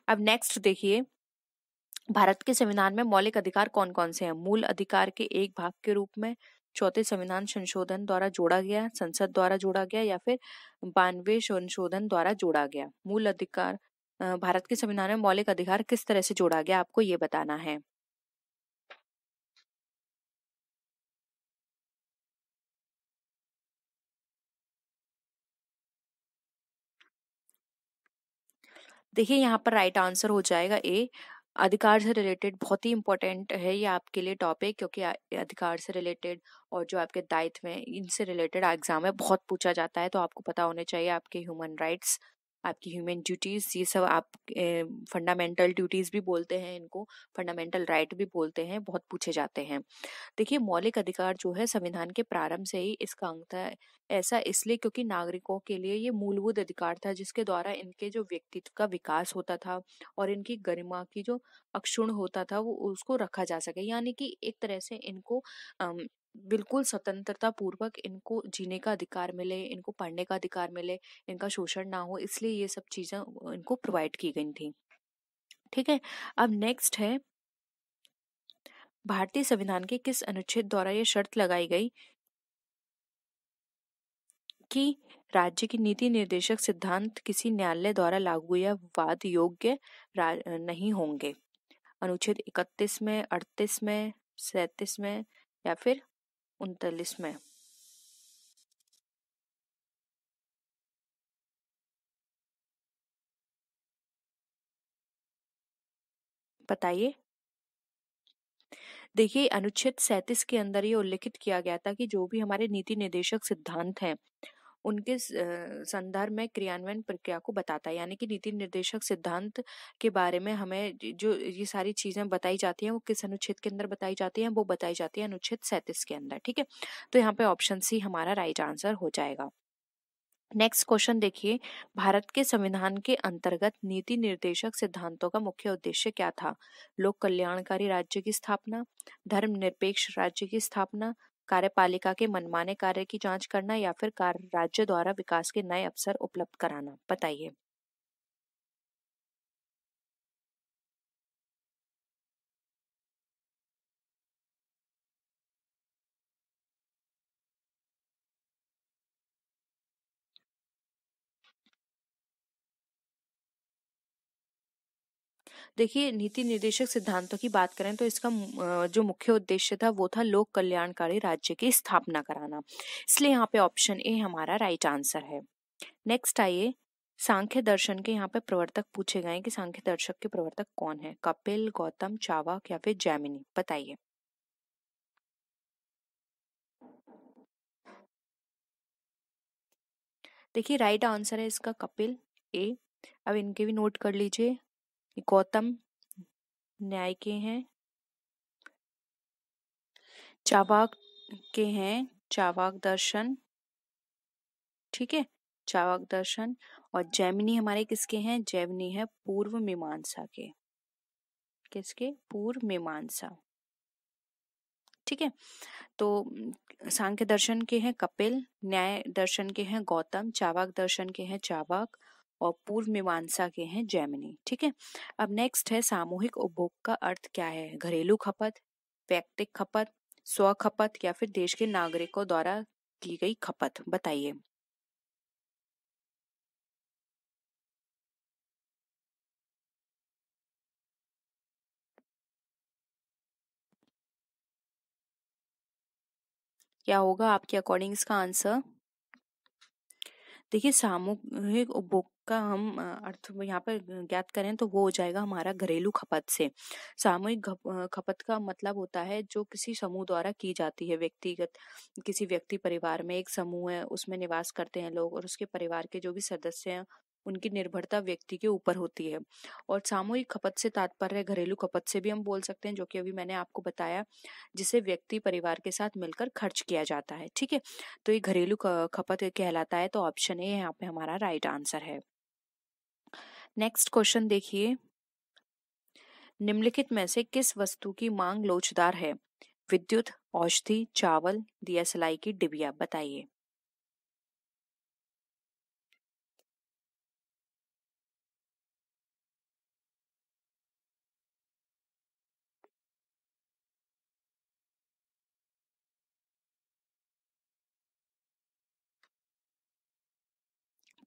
Speaker 1: अब नेक्स्ट देखिए भारत के संविधान में मौलिक अधिकार कौन कौन से हैं मूल अधिकार के एक भाग के रूप में चौथे संविधान संशोधन द्वारा जोड़ा गया संसद द्वारा जोड़ा गया या फिर बानवे संशोधन द्वारा जोड़ा गया मूल अधिकार भारत के संविधान में मौलिक अधिकार किस तरह से जोड़ा गया आपको ये बताना है देखिए यहाँ पर राइट आंसर हो जाएगा ए अधिकार से रिलेटेड बहुत ही इम्पोर्टेंट है ये आपके लिए टॉपिक क्योंकि अधिकार से रिलेटेड और जो आपके दायित्व हैं इनसे रिलेटेड एग्जाम है बहुत पूछा जाता है तो आपको पता होने चाहिए आपके ह्यूमन राइट्स आपकी ह्यूमन ड्यूटीज़ ये सब आप फंडामेंटल ड्यूटीज़ भी बोलते हैं इनको फंडामेंटल राइट भी बोलते हैं बहुत पूछे जाते हैं देखिए मौलिक अधिकार जो है संविधान के प्रारंभ से ही इसका अंग था ऐसा इसलिए क्योंकि नागरिकों के लिए ये मूलभूत अधिकार था जिसके द्वारा इनके जो व्यक्तित्व का विकास होता था और इनकी गरिमा की जो अक्षुण होता था वो उसको रखा जा सके यानी कि एक तरह से इनको बिल्कुल स्वतंत्रता पूर्वक इनको जीने का अधिकार मिले इनको पढ़ने का अधिकार मिले इनका शोषण ना हो इसलिए ये सब चीज़ें इनको प्रोवाइड की गई थी ठीक है अब नेक्स्ट है भारतीय संविधान के किस अनुच्छेद द्वारा यह शर्त लगाई गई कि राज्य की नीति निर्देशक सिद्धांत किसी न्यायालय द्वारा लागू या वाद योग्य नहीं होंगे अनुच्छेद 31 में 38 में सैतीस में या फिर उनतालीस में बताइए देखिए अनुच्छेद सैतीस के अंदर ये उल्लेखित किया गया था कि जो भी हमारे नीति निर्देशक सिद्धांत हैं उनके संदर्भ में क्रियान्वयन प्रक्रिया को बताता है यानी कि नीति निर्देशक सिद्धांत के बारे में हमें जो ये सारी चीज़ें बताई जाती हैं वो किस अनुच्छेद के अंदर बताई जाती हैं वो बताई जाती है अनुच्छेद सैंतीस के अंदर ठीक है तो यहाँ पे ऑप्शन सी हमारा राइट आंसर हो जाएगा नेक्स्ट क्वेश्चन देखिए भारत के संविधान के अंतर्गत नीति निर्देशक सिद्धांतों का मुख्य उद्देश्य क्या था लोक कल्याणकारी राज्य की स्थापना धर्मनिरपेक्ष राज्य की स्थापना कार्यपालिका के मनमाने कार्य की जांच करना या फिर कार्य राज्य द्वारा विकास के नए अवसर उपलब्ध कराना बताइए देखिए नीति निर्देशक सिद्धांतों की बात करें तो इसका जो मुख्य उद्देश्य था वो था लोक कल्याणकारी राज्य की स्थापना कराना इसलिए यहाँ पे ऑप्शन ए हमारा राइट आंसर है नेक्स्ट आइए सांख्य दर्शन के यहाँ पे प्रवर्तक पूछे गए कि सांख्य दर्शक के प्रवर्तक कौन है कपिल गौतम चावक या फिर जैमिनी बताइए देखिए राइट आंसर है इसका कपिल ए अब इनके भी नोट कर लीजिए गौतम न्याय के हैं चावाक के हैं चावाक दर्शन ठीक है चावाक दर्शन और जैमिनी हमारे किसके हैं जैमिनी है पूर्व मीमांसा के किसके पूर्व मीमांसा ठीक है तो सांख्य दर्शन के हैं कपिल न्याय दर्शन के हैं गौतम चावाक दर्शन के हैं चावाक और पूर्व मीमांसा के हैं जैमिनी ठीक है अब नेक्स्ट है सामूहिक उपभोग का अर्थ क्या है घरेलू खपत व्यक्तिक खपत स्व खपत या फिर देश के नागरिकों द्वारा की गई खपत बताइए क्या होगा आपके अकॉर्डिंग इसका आंसर देखिए सामूहिक उपभोग का हम अर्थ यहाँ पर ज्ञात करें तो वो हो जाएगा हमारा घरेलू खपत से सामूहिक खपत का मतलब होता है जो किसी समूह द्वारा की जाती है व्यक्तिगत किसी व्यक्ति परिवार में एक समूह है उसमें निवास करते हैं लोग और उसके परिवार के जो भी सदस्य हैं उनकी निर्भरता व्यक्ति के ऊपर होती है और सामूहिक खपत से तात्पर्य घरेलू खपत से भी हम बोल सकते हैं जो कि अभी मैंने आपको बताया जिसे व्यक्ति परिवार के साथ मिलकर खर्च किया जाता है ठीक है तो ये घरेलू खपत कहलाता है तो ऑप्शन ए यहाँ पे हमारा राइट आंसर है नेक्स्ट क्वेश्चन देखिए निम्नलिखित में से किस वस्तु की मांग लोचदार है विद्युत औषधि चावल दिया सिलाई की डिबिया बताइए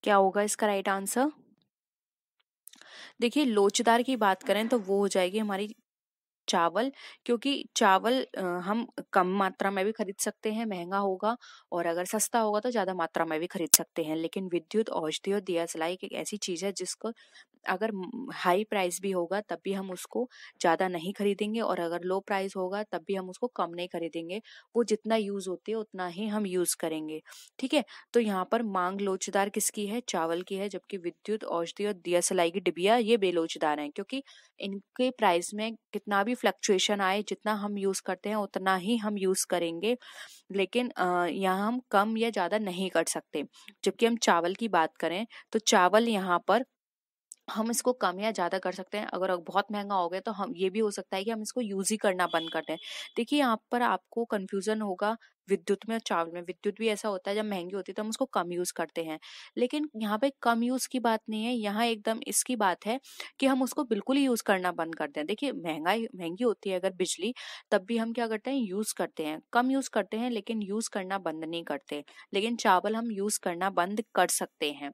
Speaker 1: क्या होगा इसका राइट आंसर देखिए लोचदार की बात करें तो वो हो जाएगी हमारी चावल क्योंकि चावल हम कम मात्रा में भी खरीद सकते हैं महंगा होगा और अगर सस्ता होगा तो ज़्यादा मात्रा में भी खरीद सकते हैं लेकिन विद्युत औषधि और दिया सिलाई एक ऐसी चीज़ है जिसको अगर हाई प्राइस भी होगा तब भी हम उसको ज़्यादा नहीं खरीदेंगे और अगर लो प्राइस होगा तब भी हम उसको कम नहीं खरीदेंगे वो जितना यूज़ होती है उतना ही हम यूज़ करेंगे ठीक है तो यहाँ पर मांग लोचदार किसकी है चावल की है जबकि विद्युत औषधि और दिया सलाई की डिबिया ये बेलोचदार हैं क्योंकि इनके प्राइस में कितना भी फ्लक्चुएशन आए जितना हम यूज़ करते हैं उतना ही हम यूज़ करेंगे लेकिन यहाँ हम कम या ज़्यादा नहीं कर सकते जबकि हम चावल की बात करें तो चावल यहाँ पर हम इसको कम या ज़्यादा कर सकते हैं अगर बहुत महंगा हो गया तो हम ये भी हो सकता है कि हम इसको यूज़ ही करना बंद कर दें देखिए यहाँ पर आपको कन्फ्यूज़न होगा विद्युत में और चावल में विद्युत भी ऐसा होता है जब महंगी होती है तो हम उसको कम यूज़ करते हैं लेकिन यहाँ पे कम यूज़ की बात नहीं है यहाँ एकदम इसकी बात है कि हम उसको बिल्कुल ही यूज़ करना बंद कर दें देखिए महंगाई महंगी होती है अगर बिजली तब भी हम क्या करते हैं यूज़ करते हैं कम यूज़ करते हैं लेकिन यूज़ करना बंद नहीं करते लेकिन चावल हम यूज़ करना बंद कर सकते हैं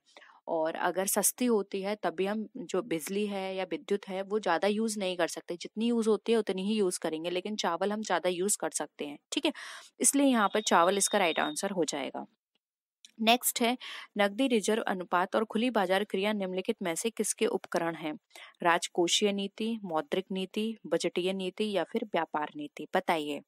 Speaker 1: और अगर सस्ती होती है तभी हम जो बिजली है या विद्युत है वो ज़्यादा यूज़ नहीं कर सकते जितनी यूज़ होती है उतनी ही यूज़ करेंगे लेकिन चावल हम ज़्यादा यूज़ कर सकते हैं ठीक है इसलिए यहाँ पर चावल इसका राइट आंसर हो जाएगा नेक्स्ट है नकदी रिजर्व अनुपात और खुली बाजार क्रिया निम्नलिखित में से किसके उपकरण हैं राजकोषीय नीति मौद्रिक नीति बजटीय नीति या फिर व्यापार नीति बताइए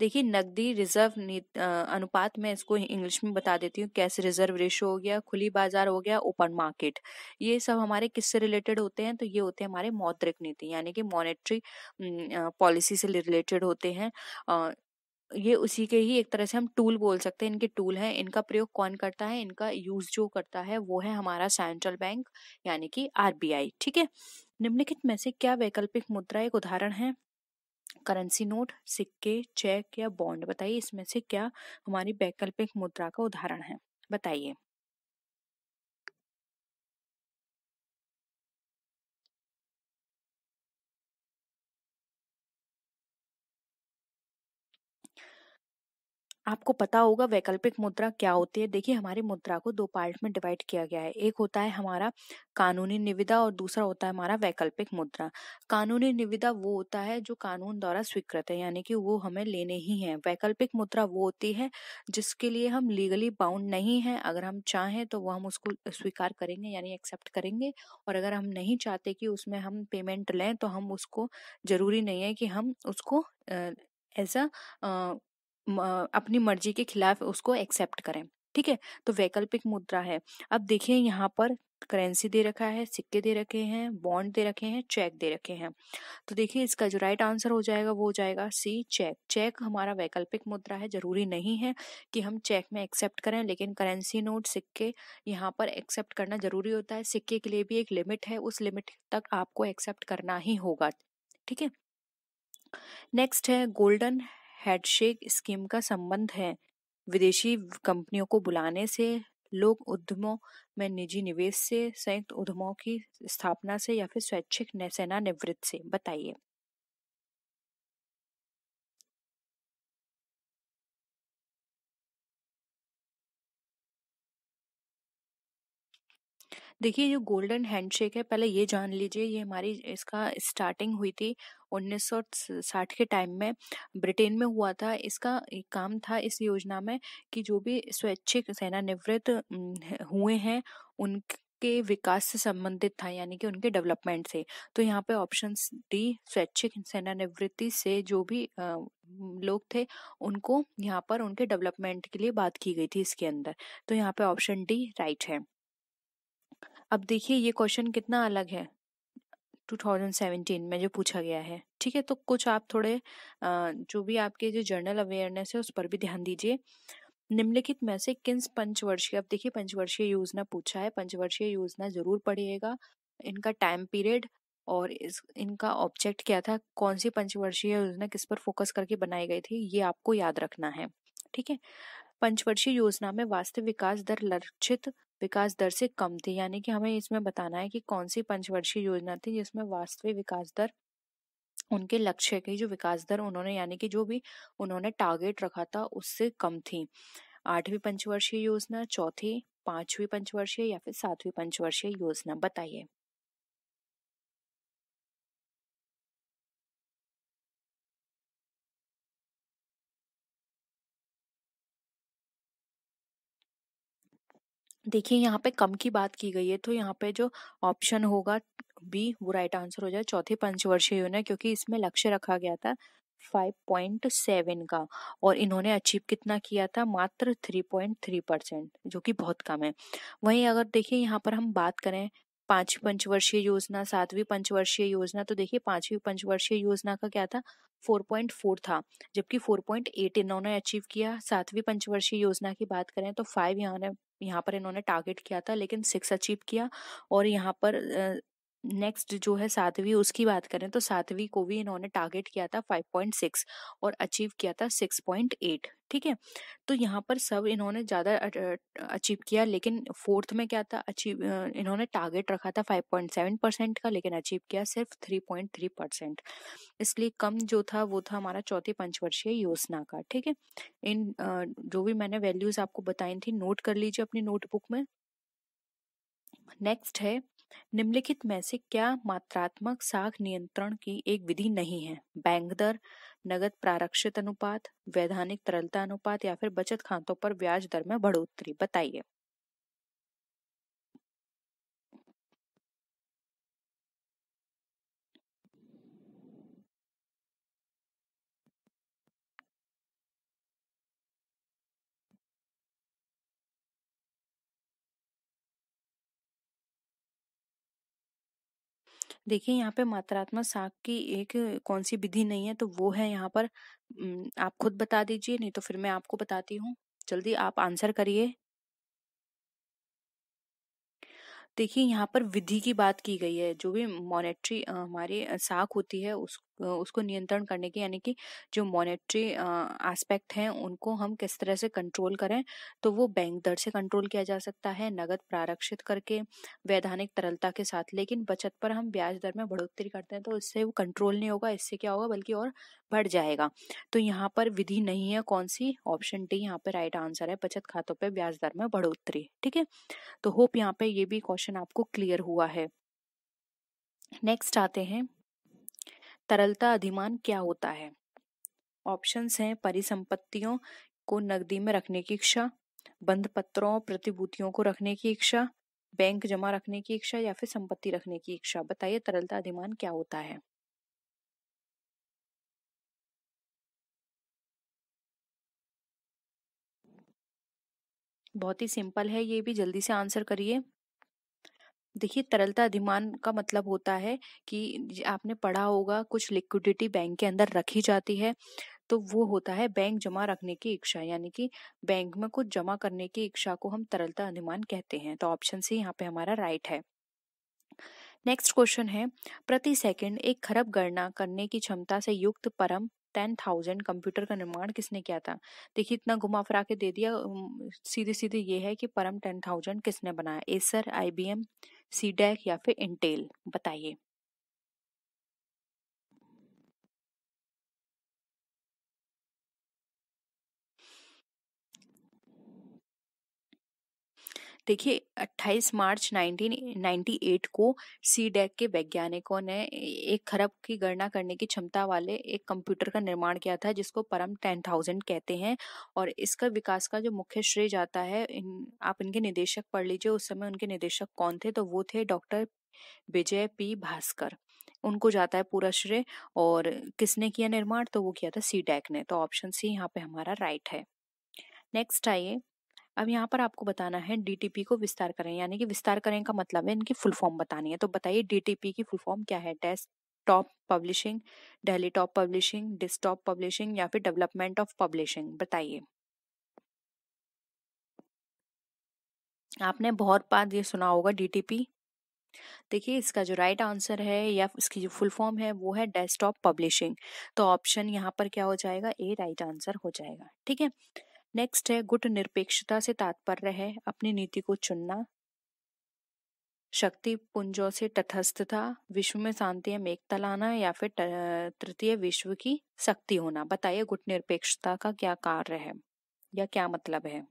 Speaker 1: देखिए नकदी रिजर्व अनुपात में इसको इंग्लिश में बता देती हूँ कैसे रिजर्व रेशो हो गया खुली बाजार हो गया ओपन मार्केट ये सब हमारे किससे रिलेटेड होते हैं तो ये होते हैं हमारे मौद्रिक नीति यानी कि मॉनेटरी पॉलिसी से रिलेटेड होते हैं ये उसी के ही एक तरह से हम टूल बोल सकते हैं इनके टूल हैं इनका प्रयोग कौन करता है इनका यूज जो करता है वो है हमारा सेंट्रल बैंक यानी कि आरबीआई ठीक है निम्नलिखित में से क्या वैकल्पिक मुद्रा एक उदाहरण है करेंसी नोट सिक्के चेक या बॉन्ड बताइए इसमें से क्या हमारी वैकल्पिक मुद्रा का उदाहरण है बताइए आपको पता होगा वैकल्पिक मुद्रा क्या होती है देखिए हमारी मुद्रा को दो पार्ट में डिवाइड किया गया है एक होता है हमारा कानूनी निविदा और दूसरा होता है हमारा वैकल्पिक मुद्रा कानूनी निविदा वो होता है जो कानून द्वारा स्वीकृत है यानी कि वो हमें लेने ही है वैकल्पिक मुद्रा वो होती है जिसके लिए हम लीगली बाउंड नहीं है अगर हम चाहें तो वो हम उसको स्वीकार करेंगे यानी एक्सेप्ट करेंगे और अगर हम नहीं चाहते कि उसमें हम पेमेंट लें तो हम उसको ज़रूरी नहीं है कि हम उसको एज अ अपनी मर्जी के खिलाफ उसको एक्सेप्ट करें ठीक है तो वैकल्पिक मुद्रा है अब देखिए यहाँ पर करेंसी दे रखा है सिक्के दे रखे हैं बॉन्ड दे रखे हैं चेक दे रखे हैं तो देखिए इसका जो राइट आंसर हो जाएगा वो हो जाएगा सी चेक चेक हमारा वैकल्पिक मुद्रा है जरूरी नहीं है कि हम चेक में एक्सेप्ट करें लेकिन करेंसी नोट सिक्के यहाँ पर एक्सेप्ट करना जरूरी होता है सिक्के के लिए भी एक लिमिट है उस लिमिट तक आपको एक्सेप्ट करना ही होगा ठीक है नेक्स्ट है गोल्डन हेडशेक स्कीम का संबंध है विदेशी कंपनियों को बुलाने से लोग उद्यमों में निजी निवेश से संयुक्त उद्यमों की स्थापना से या फिर स्वैच्छिक सेना निवृत्त से बताइए देखिए जो गोल्डन हैंडशेक है पहले ये जान लीजिए ये हमारी इसका स्टार्टिंग हुई थी 1960 के टाइम में ब्रिटेन में हुआ था इसका एक काम था इस योजना में कि जो भी स्वैच्छिक सेनानिवृत्त हुए हैं उन के विकास से संबंधित था यानी कि उनके डेवलपमेंट से तो यहाँ पे ऑप्शन डी स्वैच्छिक सेनानिवृत्ति से जो भी लोग थे उनको यहाँ पर उनके डेवलपमेंट के लिए बात की गई थी इसके अंदर तो यहाँ पे ऑप्शन डी राइट है अब देखिए ये क्वेश्चन कितना अलग है 2017 में जो पूछा गया है ठीक है तो कुछ आप थोड़े जो भी आपके जो जर्नल अवेयरनेस है उस पर भी ध्यान दीजिए निम्नलिखित में से किन्स पंचवर्षीय अब देखिए पंचवर्षीय योजना पूछा है पंचवर्षीय योजना जरूर पढ़िएगा इनका टाइम पीरियड और इस इनका ऑब्जेक्ट क्या था कौन सी पंचवर्षीय योजना किस पर फोकस करके बनाई गई थी ये आपको याद रखना है ठीक है पंचवर्षीय योजना में वास्तविक विकास दर लक्षित विकास दर से कम थी यानी कि हमें इसमें बताना है कि कौन सी पंचवर्षीय योजना थी जिसमें वास्तविक विकास दर उनके लक्ष्य की जो विकास दर उन्होंने यानी कि जो भी उन्होंने टारगेट रखा था उससे कम थी आठवीं पंचवर्षीय योजना चौथी पांचवी पंचवर्षीय या फिर सातवीं पंचवर्षीय योजना बताइए देखिए यहाँ पे कम की बात की गई है तो यहाँ पे जो ऑप्शन होगा बी वो राइट आंसर हो जाए चौथी पंचवर्षीय योजना क्योंकि इसमें लक्ष्य रखा गया था 5.7 का और इन्होंने अचीव कितना किया था मात्र 3.3 परसेंट जो कि बहुत कम है वहीं अगर देखिए यहाँ पर हम बात करें पांचवी पंचवर्षीय योजना सातवीं पंचवर्षीय योजना तो देखिए पांचवी पंचवर्षीय योजना का क्या था 4.4 था जबकि 4.8 इन्होंने अचीव किया सातवीं पंचवर्षीय योजना की बात करें तो फाइव यहाँ ने यहाँ पर इन्होंने टारगेट किया था लेकिन सिक्स अचीव किया और यहाँ पर नेक्स्ट जो है सातवीं उसकी बात करें तो सातवीं को भी इन्होंने टारगेट किया था 5.6 और अचीव किया था 6.8 ठीक है तो यहाँ पर सब इन्होंने ज़्यादा अचीव किया लेकिन फोर्थ में क्या था अचीव इन्होंने टारगेट रखा था 5.7 परसेंट का लेकिन अचीव किया सिर्फ 3.3 परसेंट इसलिए कम जो था वो था हमारा चौथी पंचवर्षीय योजना का ठीक है इन जो भी मैंने वैल्यूज़ आपको बताई थी नोट कर लीजिए अपनी नोटबुक में नेक्स्ट है निम्नलिखित में से क्या मात्रात्मक साख नियंत्रण की एक विधि नहीं है बैंक दर नगद प्रारक्षित अनुपात वैधानिक तरलता अनुपात या फिर बचत खातों पर ब्याज दर में बढ़ोतरी बताइए देखिए यहाँ पे मात्रात्मक साख की एक कौन सी विधि नहीं है तो वो है यहाँ पर आप खुद बता दीजिए नहीं तो फिर मैं आपको बताती हूँ जल्दी आप आंसर करिए देखिए यहाँ पर विधि की बात की गई है जो भी मॉनेटरी हमारी साख होती है उस उसको नियंत्रण करने के यानी कि जो मॉनेटरी एस्पेक्ट हैं उनको हम किस तरह से कंट्रोल करें तो वो बैंक दर से कंट्रोल किया जा सकता है नगद प्रारक्षित करके वैधानिक तरलता के साथ लेकिन बचत पर हम ब्याज दर में बढ़ोतरी करते हैं तो इससे वो कंट्रोल नहीं होगा इससे क्या होगा बल्कि और बढ़ जाएगा तो यहाँ पर विधि नहीं है कौन सी ऑप्शन डी यहाँ पे राइट आंसर है बचत खातों पर ब्याज दर में बढ़ोतरी ठीक है तो होप यहाँ पे ये भी क्वेश्चन आपको क्लियर हुआ है नेक्स्ट आते हैं तरलता अधिमान क्या होता है ऑप्शंस हैं परिसंपत्तियों को नकदी में रखने की इच्छा बंद पत्रों प्रतिभूतियों को रखने की इच्छा बैंक जमा रखने की इच्छा या फिर संपत्ति रखने की इच्छा बताइए तरलता अधिमान क्या होता है बहुत ही सिंपल है ये भी जल्दी से आंसर करिए देखिए तरलता अधिमान का मतलब होता है कि आपने पढ़ा होगा कुछ लिक्विडिटी बैंक के अंदर रखी जाती है तो वो होता है बैंक जमा रखने की इच्छा यानी कि बैंक में कुछ जमा करने की इच्छा को हम तरलता अधिमान कहते हैं तो ऑप्शन सी यहाँ पे हमारा राइट है नेक्स्ट क्वेश्चन है प्रति सेकंड एक खरब गणना करने की क्षमता से युक्त परम टेन थाउजेंड कंप्यूटर का निर्माण किसने किया था देखिए इतना घुमा फिरा के दे दिया सीधे सीधे ये है कि परम टेन थाउजेंड किसने बनाया एसर आईबीएम सीडेक या फिर इंटेल बताइए देखिए 28 मार्च 1998 को सी डेक e के वैज्ञानिकों ने एक खरब की गणना करने की क्षमता वाले एक कंप्यूटर का निर्माण किया था जिसको परम 10,000 कहते हैं और इसका विकास का जो मुख्य श्रेय जाता है इन, आप इनके निदेशक पढ़ लीजिए उस समय उनके निदेशक कौन थे तो वो थे डॉक्टर विजय पी भास्कर उनको जाता है पूरा श्रेय और किसने किया निर्माण तो वो किया था सी डैक e ने तो ऑप्शन सी यहाँ पे हमारा राइट है नेक्स्ट आइए अब यहाँ पर आपको बताना है डीटीपी को विस्तार करें यानी कि विस्तार करें का मतलब है इनकी फुल फॉर्म बतानी है तो बताइए डीटीपी की फुल फॉर्म क्या है desk top publishing daily top publishing desktop publishing या फिर डेवलपमेंट ऑफ पब्लिशिंग बताइए आपने बहुत बार ये सुना होगा डीटीपी देखिए इसका जो राइट आंसर है या इसकी जो फुल फॉर्म है वो है डेस्कटॉप पब्लिशिंग तो ऑप्शन यहाँ पर क्या हो जाएगा ए राइट आंसर हो जाएगा ठीक है नेक्स्ट है गुट निरपेक्षता से तात्पर्य है अपनी नीति को चुनना शक्ति पुंजों से तटस्थता विश्व में शांति एवं एकता लाना या फिर तृतीय विश्व की शक्ति होना बताइए गुट निरपेक्षता का क्या कार्य है या क्या मतलब है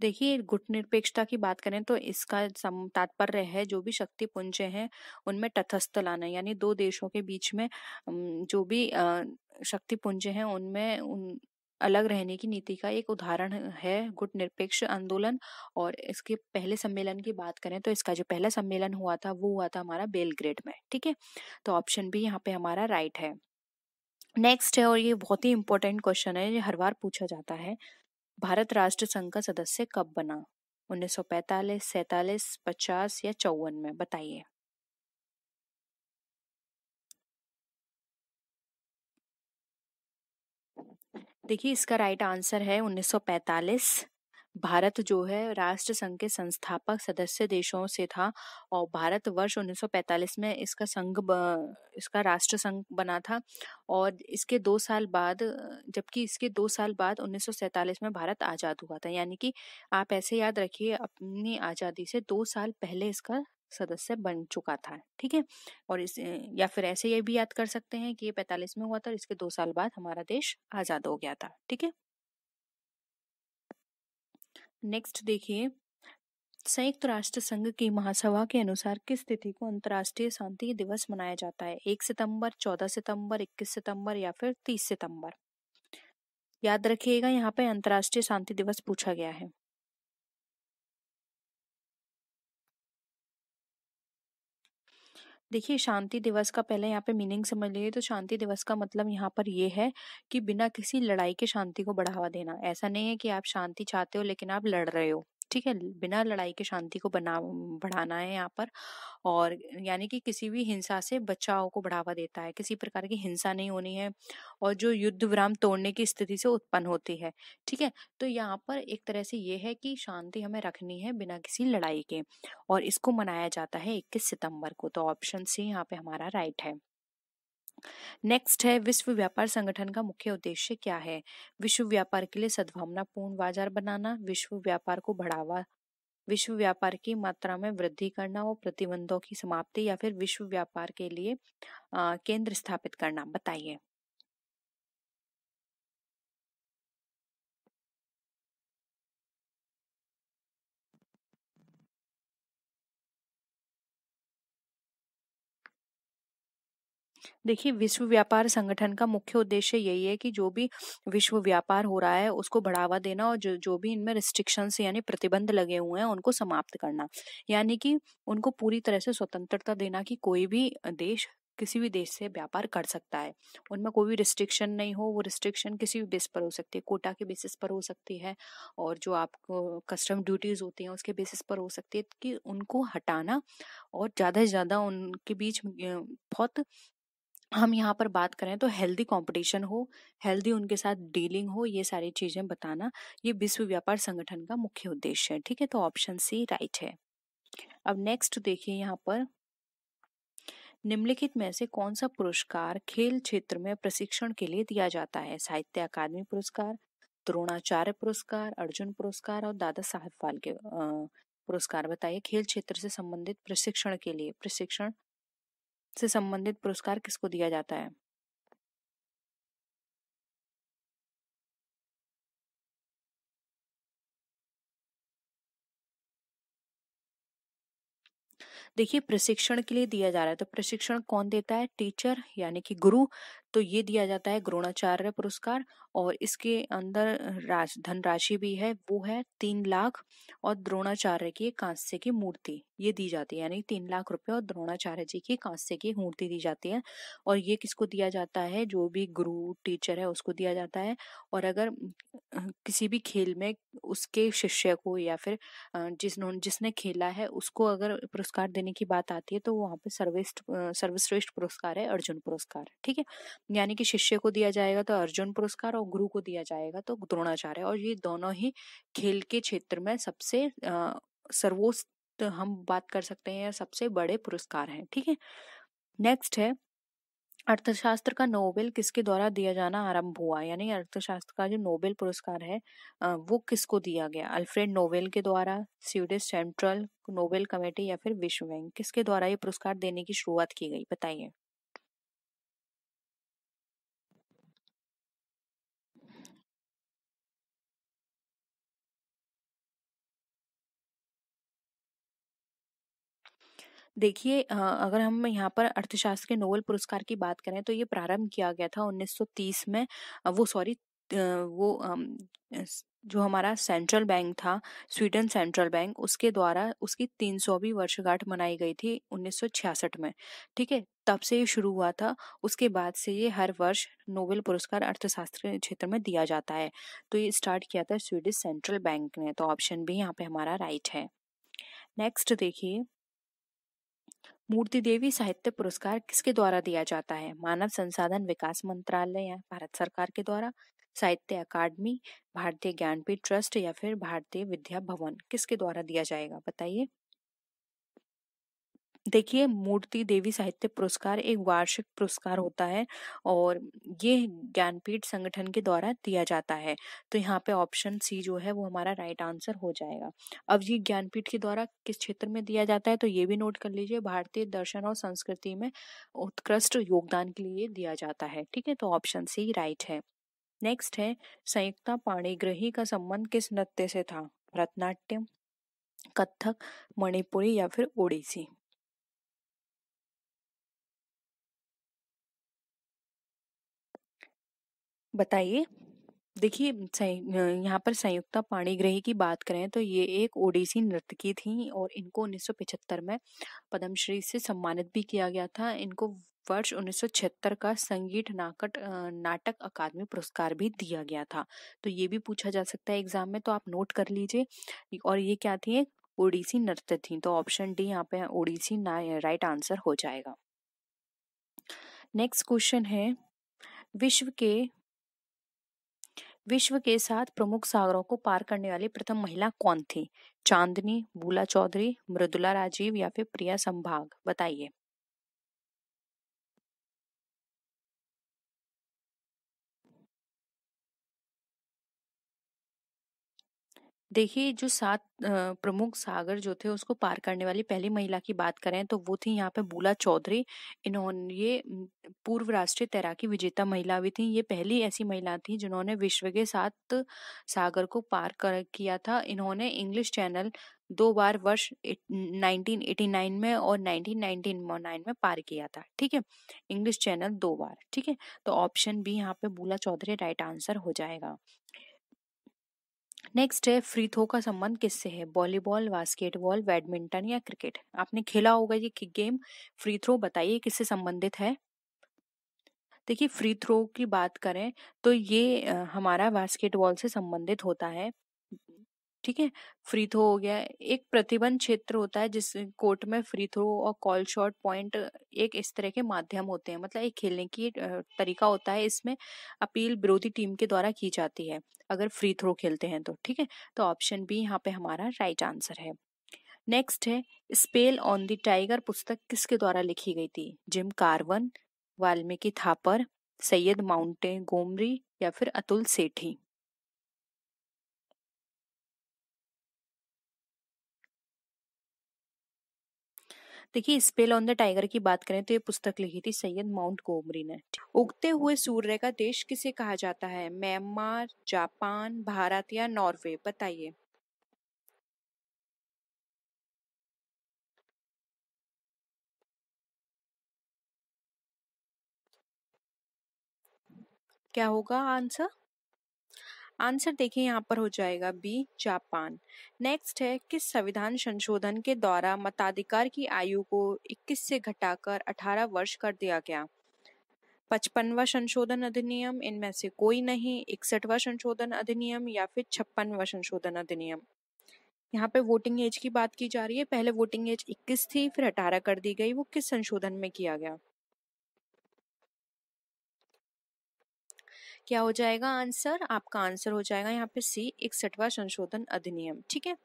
Speaker 1: देखिए निरपेक्षता की बात करें तो इसका तात्पर्य है जो भी शक्ति पुंज हैं उनमें तथस्थ लाना यानी दो देशों के बीच में जो भी शक्ति पुंज हैं उनमें उन अलग रहने की नीति का एक उदाहरण है गुट निरपेक्ष आंदोलन और इसके पहले सम्मेलन की बात करें तो इसका जो पहला सम्मेलन हुआ था वो हुआ था हमारा बेलग्रेड में ठीक है तो ऑप्शन भी यहाँ पे हमारा राइट है नेक्स्ट है और ये बहुत ही इंपॉर्टेंट क्वेश्चन है ये हर बार पूछा जाता है भारत राष्ट्र संघ का सदस्य कब बना 1945, सैतालीस 50 या चौवन में बताइए देखिए इसका राइट आंसर है 1945 भारत जो है राष्ट्र संघ के संस्थापक सदस्य देशों से था और भारत वर्ष 1945 में इसका संघ इसका राष्ट्र संघ बना था और इसके दो साल बाद जबकि इसके दो साल बाद 1947 में भारत आज़ाद हुआ था यानी कि आप ऐसे याद रखिए अपनी आज़ादी से दो साल पहले इसका सदस्य बन चुका था ठीक है और इस या फिर ऐसे ये भी याद कर सकते हैं कि ये पैंतालीस में हुआ था और इसके दो साल बाद हमारा देश आज़ाद हो गया था ठीक है नेक्स्ट देखिए संयुक्त राष्ट्र संघ की महासभा के अनुसार किस तिथि को अंतर्राष्ट्रीय शांति दिवस मनाया जाता है एक सितंबर चौदह सितंबर इक्कीस सितंबर या फिर तीस सितंबर याद रखिएगा यहाँ पे अंतर्राष्ट्रीय शांति दिवस पूछा गया है देखिए शांति दिवस का पहले यहाँ पे मीनिंग समझ लीजिए तो शांति दिवस का मतलब यहाँ पर ये है कि बिना किसी लड़ाई के शांति को बढ़ावा देना ऐसा नहीं है कि आप शांति चाहते हो लेकिन आप लड़ रहे हो ठीक है बिना लड़ाई के शांति को बना बढ़ाना है यहाँ पर और यानी कि किसी भी हिंसा से बचाव को बढ़ावा देता है किसी प्रकार की हिंसा नहीं होनी है और जो युद्ध विराम तोड़ने की स्थिति से उत्पन्न होती है ठीक है तो यहाँ पर एक तरह से ये है कि शांति हमें रखनी है बिना किसी लड़ाई के और इसको मनाया जाता है इक्कीस सितंबर को तो ऑप्शन सी यहाँ पे हमारा राइट है नेक्स्ट है विश्व व्यापार संगठन का मुख्य उद्देश्य क्या है विश्व व्यापार के लिए सद्भावना पूर्ण बाजार बनाना विश्व व्यापार को बढ़ावा विश्व व्यापार की मात्रा में वृद्धि करना और प्रतिबंधों की समाप्ति या फिर विश्व व्यापार के लिए केंद्र स्थापित करना बताइए देखिए विश्व व्यापार संगठन का मुख्य उद्देश्य यही है कि जो भी विश्व व्यापार हो रहा है उसको बढ़ावा देना और जो जो भी इनमें रिस्ट्रिक्शंस यानी प्रतिबंध लगे हुए हैं उनको समाप्त करना यानी कि उनको पूरी तरह से स्वतंत्रता देना कि कोई भी देश किसी भी देश से व्यापार कर सकता है उनमें कोई भी रिस्ट्रिक्शन नहीं हो वो रिस्ट्रिक्शन किसी भी बेस पर हो सकती है कोटा के बेसिस पर हो सकती है और जो आपको कस्टम ड्यूटीज़ होती हैं उसके बेसिस पर हो सकती है कि उनको हटाना और ज़्यादा से ज़्यादा उनके बीच बहुत हम यहाँ पर बात करें तो हेल्दी कंपटीशन हो हेल्दी उनके साथ डीलिंग हो ये सारी चीज़ें बताना ये विश्व व्यापार संगठन का मुख्य उद्देश्य है ठीक है तो ऑप्शन सी राइट है अब नेक्स्ट देखिए यहाँ पर निम्नलिखित में से कौन सा पुरस्कार खेल क्षेत्र में प्रशिक्षण के लिए दिया जाता है साहित्य अकादमी पुरस्कार द्रोणाचार्य पुरस्कार अर्जुन पुरस्कार और दादा साहब फाल्के पुरस्कार बताइए खेल क्षेत्र से संबंधित प्रशिक्षण के लिए प्रशिक्षण से संबंधित पुरस्कार किसको दिया जाता है देखिए प्रशिक्षण के लिए दिया जा रहा है तो प्रशिक्षण कौन देता है टीचर यानी कि गुरु तो ये दिया जाता है द्रोणाचार्य पुरस्कार और इसके अंदर राज धनराशि भी है वो है तीन लाख और द्रोणाचार्य की कांस्य की मूर्ति ये दी जाती है यानी तीन लाख रुपए और द्रोणाचार्य जी की कांस्य की मूर्ति दी जाती है और ये किसको दिया जाता है जो भी गुरु टीचर है उसको दिया जाता है और अगर किसी भी खेल में उसके शिष्य को या फिर जिस जिसने खेला है उसको अगर पुरस्कार देने की बात आती है तो वहाँ पे सर्वेष्ठ सर्वश्रेष्ठ पुरस्कार है अर्जुन पुरस्कार ठीक है यानी कि शिष्य को दिया जाएगा तो अर्जुन पुरस्कार और गुरु को दिया जाएगा तो द्रोणाचार्य और ये दोनों ही खेल के क्षेत्र में सबसे सर्वोच्च हम बात कर सकते हैं सबसे बड़े पुरस्कार हैं ठीक है नेक्स्ट है अर्थशास्त्र का नोबेल किसके द्वारा दिया जाना आरंभ हुआ यानी अर्थशास्त्र का जो नोबेल पुरस्कार है वो किसको दिया गया अल्फ्रेड नोबेल के द्वारा स्वीडिश सेंट्रल नोबेल कमेटी या फिर विश्व बैंक किसके द्वारा ये पुरस्कार देने की शुरुआत की गई बताइए देखिए अगर हम यहाँ पर अर्थशास्त्र के नोबेल पुरस्कार की बात करें तो ये प्रारंभ किया गया था 1930 में वो सॉरी वो जो हमारा सेंट्रल बैंक था स्वीडन सेंट्रल बैंक उसके द्वारा उसकी तीन भी वर्षगांठ मनाई गई थी 1966 में ठीक है तब से ये शुरू हुआ था उसके बाद से ये हर वर्ष नोबेल पुरस्कार अर्थशास्त्र के क्षेत्र में दिया जाता है तो ये स्टार्ट किया था स्वीडिश सेंट्रल बैंक ने तो ऑप्शन भी यहाँ पे हमारा राइट है नेक्स्ट देखिए मूर्ति देवी साहित्य पुरस्कार किसके द्वारा दिया जाता है मानव संसाधन विकास मंत्रालय या भारत सरकार के द्वारा साहित्य अकादमी भारतीय ज्ञानपीठ ट्रस्ट या फिर भारतीय विद्या भवन किसके द्वारा दिया जाएगा बताइए देखिए मूर्ति देवी साहित्य पुरस्कार एक वार्षिक पुरस्कार होता है और ये ज्ञानपीठ संगठन के द्वारा दिया जाता है तो यहाँ पे ऑप्शन सी जो है वो हमारा राइट आंसर हो जाएगा अब ये ज्ञानपीठ के द्वारा किस क्षेत्र में दिया जाता है तो ये भी नोट कर लीजिए भारतीय दर्शन और संस्कृति में उत्कृष्ट योगदान के लिए दिया जाता है ठीक है तो ऑप्शन सी राइट है नेक्स्ट है संयुक्ता पाणिग्रही का संबंध किस नृत्य से था भरतनाट्यम कथक मणिपुरी या फिर ओडिसी बताइए देखिए सही- यहाँ पर संयुक्ता पाणीग्रही की बात करें तो ये एक ओडिसी नर्तकी थी और इनको 1975 में पद्मश्री से सम्मानित भी किया गया था। इनको वर्ष 1976 का संगीत नाकट नाटक अकादमी पुरस्कार भी दिया गया था। तो ये भी पूछा जा सकता है एग्जाम में तो आप नोट कर लीजिए और ये क्या थी एक ओडिसी नृत्य थी तो ऑप्शन डी यहाँ पे ओडिसी ना राइट आंसर हो जाएगा। नेक्स्ट क्वेश्चन है विश्व के विश्व के सात प्रमुख सागरों को पार करने वाली प्रथम महिला कौन थी चांदनी बूला चौधरी मृदुला राजीव या फिर प्रिया संभाग बताइए देखिए जो सात प्रमुख सागर जो थे उसको पार करने वाली पहली महिला की बात करें तो वो थी यहाँ पे बूला चौधरी इन्होंने ये पूर्व राष्ट्रीय तैराकी विजेता महिला भी थी ये पहली ऐसी महिला थी जिन्होंने विश्व के सात सागर को पार कर किया था इन्होंने इंग्लिश चैनल दो बार वर्ष एट- 1989 में और 1999 में पार किया था ठीक है इंग्लिश चैनल दो बार ठीक है तो ऑप्शन बी यहाँ पे बूला चौधरी राइट आंसर हो जाएगा नेक्स्ट है फ्री थ्रो का संबंध किससे है वॉलीबॉल बास्केटबॉल बैडमिंटन या क्रिकेट आपने खेला होगा ये गेम फ्री थ्रो बताइए किससे संबंधित है देखिए फ्री थ्रो की बात करें तो ये हमारा बास्केटबॉल से संबंधित होता है ठीक है फ्री थ्रो हो गया एक प्रतिबंध क्षेत्र होता है जिस कोर्ट में फ्री थ्रो और कॉल शॉट पॉइंट एक इस तरह के माध्यम होते हैं मतलब एक खेलने की तरीका होता है इसमें अपील विरोधी टीम के द्वारा की जाती है अगर फ्री थ्रो खेलते हैं तो ठीक है तो ऑप्शन बी यहाँ पे हमारा राइट आंसर है नेक्स्ट है स्पेल ऑन द टाइगर पुस्तक किसके द्वारा लिखी गई थी Jim Corbett Valmik Thapar Sy Montgomery या फिर अतुल सेठी देखिए स्पेल ऑन द टाइगर की बात करें तो ये पुस्तक लिखी थी सैयद माउंट गोमरी ने उगते हुए सूर्य का देश किसे कहा जाता है म्यांमार जापान भारत या नॉर्वे बताइए क्या होगा आंसर आंसर देखिए यहाँ पर हो जाएगा बी जापान नेक्स्ट है किस संविधान संशोधन के द्वारा मताधिकार की आयु को 21 से घटाकर 18 वर्ष कर दिया गया पचपनवा संशोधन अधिनियम इनमें से कोई नहीं इकसठवा संशोधन अधिनियम या फिर छप्पनवा संशोधन अधिनियम यहाँ पे वोटिंग एज की बात की जा रही है पहले वोटिंग एज 21 थी फिर 18 कर दी गई वो किस संशोधन में किया गया क्या हो जाएगा आंसर आपका आंसर हो जाएगा यहाँ पे सी इकसठवा संशोधन अधिनियम ठीक है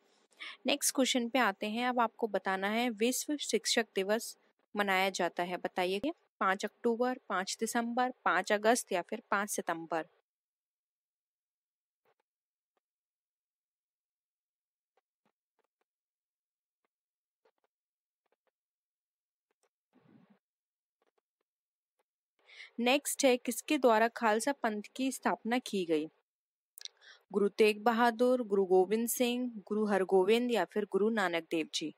Speaker 1: नेक्स्ट क्वेश्चन पे आते हैं अब आपको बताना है विश्व शिक्षक दिवस मनाया जाता है बताइए पाँच अक्टूबर पाँच दिसंबर पाँच अगस्त या फिर पाँच सितंबर नेक्स्ट है किसके द्वारा खालसा पंथ की स्थापना की गई गुरु तेग बहादुर गुरु गोविंद सिंह गुरु हरगोविंद या फिर गुरु नानक देव जी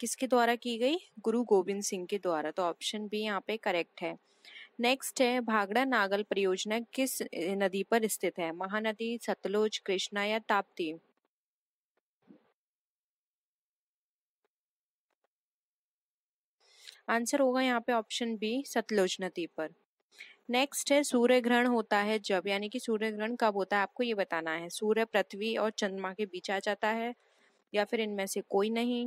Speaker 1: किसके द्वारा की गई गुरु गोविंद सिंह के द्वारा तो ऑप्शन बी यहाँ पे करेक्ट है नेक्स्ट है भागड़ा नागल परियोजना किस नदी पर स्थित है महानदी सतलुज कृष्णा या ताप्ती आंसर होगा यहाँ पे ऑप्शन बी सतलुज नदी पर नेक्स्ट है सूर्य ग्रहण होता है जब यानी कि सूर्य ग्रहण कब होता है आपको ये बताना है सूर्य पृथ्वी और चंद्रमा के बीच आ जाता है या फिर इनमें से कोई नहीं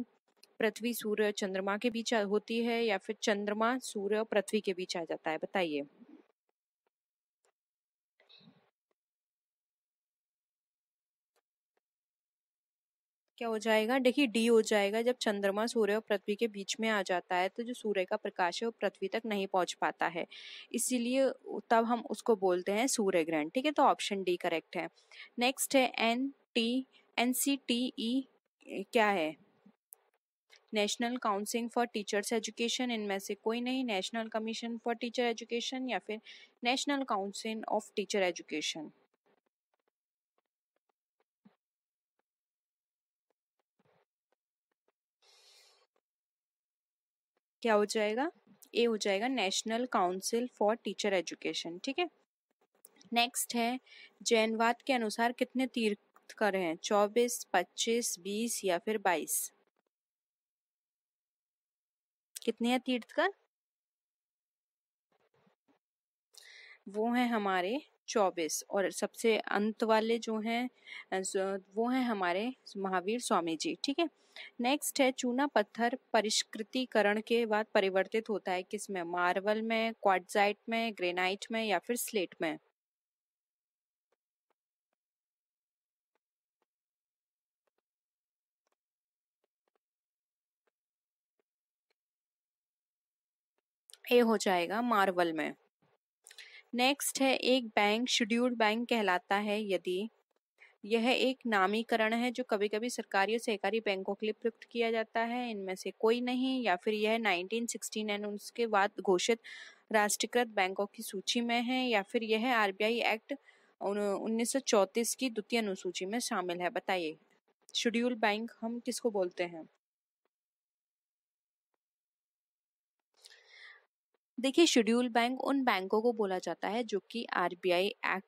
Speaker 1: पृथ्वी सूर्य और चंद्रमा के बीच होती है या फिर चंद्रमा सूर्य और पृथ्वी के बीच आ जाता है बताइए क्या हो जाएगा देखिए डी हो जाएगा जब चंद्रमा सूर्य और पृथ्वी के बीच में आ जाता है तो जो सूर्य का प्रकाश है वो पृथ्वी तक नहीं पहुंच पाता है इसीलिए तब हम उसको बोलते हैं सूर्य ग्रहण ठीक है तो ऑप्शन डी करेक्ट है नेक्स्ट है N T N C T E क्या है national council for teachers education इनमें से कोई नहीं national commission for teacher education या फिर national council of teacher education क्या हो जाएगा ए हो जाएगा national council for teacher education ठीक है नेक्स्ट है जैनवाद के अनुसार कितने तीर्थकर हैं चौबीस पच्चीस बीस या फिर बाईस कितने हैं तीर्थकर वो हैं हमारे चौबीस और सबसे अंत वाले जो हैं वो हैं हमारे महावीर स्वामी जी ठीक है नेक्स्ट है चूना पत्थर परिष्कृतिकरण के बाद परिवर्तित होता है किस में मार्बल में क्वाडजाइट में ग्रेनाइट में या फिर स्लेट में ए हो जाएगा मार्बल में नेक्स्ट है एक बैंक शेड्यूल्ड बैंक कहलाता है यदि यह एक नामीकरण है जो कभी कभी सरकारी और सहकारी बैंकों के लिए प्रयुक्त किया जाता है इनमें से कोई नहीं या फिर यह 1916 एंड उसके बाद घोषित राष्ट्रीयकृत बैंकों की सूची में है या फिर यह आरबीआई एक्ट उन्नीस की द्वितीय अनुसूची में शामिल है बताइए शेड्यूल बैंक हम किसको बोलते हैं देखिए शेड्यूल बैंक उन बैंकों को बोला जाता है जो कि आरबीआई एक्ट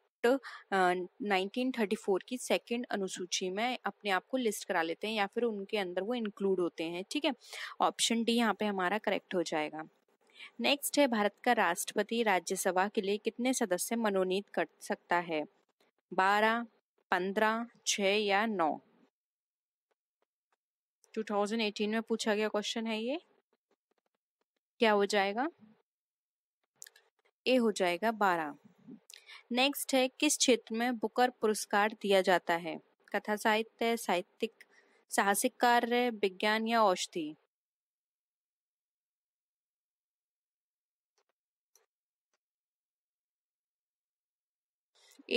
Speaker 1: 1934 की सेकंड अनुसूची में अपने आप को लिस्ट करा लेते हैं या फिर उनके अंदर वो इंक्लूड होते हैं ठीक है ऑप्शन डी यहाँ पे हमारा करेक्ट हो जाएगा नेक्स्ट है भारत का राष्ट्रपति राज्यसभा के लिए कितने सदस्य मनोनीत कर सकता है बारह पंद्रह छ या नौ 2018 में पूछा गया क्वेश्चन है ये क्या हो जाएगा ए हो जाएगा बारह नेक्स्ट है किस क्षेत्र में बुकर पुरस्कार दिया जाता है कथा साहित्य साहित्यिक साहसिक कार्य विज्ञान या औषधि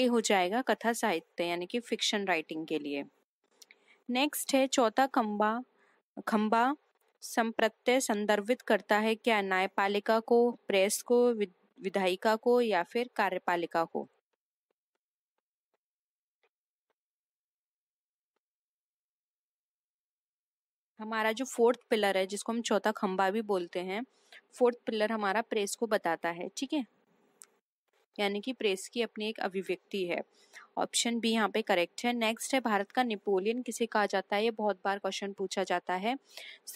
Speaker 1: ए हो जाएगा कथा साहित्य यानी कि फिक्शन राइटिंग के लिए नेक्स्ट है चौथा खम्बा खम्बा संप्रत्यय संदर्भित करता है क्या न्यायपालिका को प्रेस को विद, विधायिका को या फिर कार्यपालिका को हमारा जो फोर्थ पिलर है जिसको हम चौथा खंबा भी बोलते हैं फोर्थ पिलर हमारा प्रेस को बताता है ठीक है यानी कि प्रेस की अपनी एक अभिव्यक्ति है ऑप्शन बी यहाँ पे करेक्ट है नेक्स्ट है भारत का नेपोलियन किसे कहा जाता है ये बहुत बार क्वेश्चन पूछा जाता है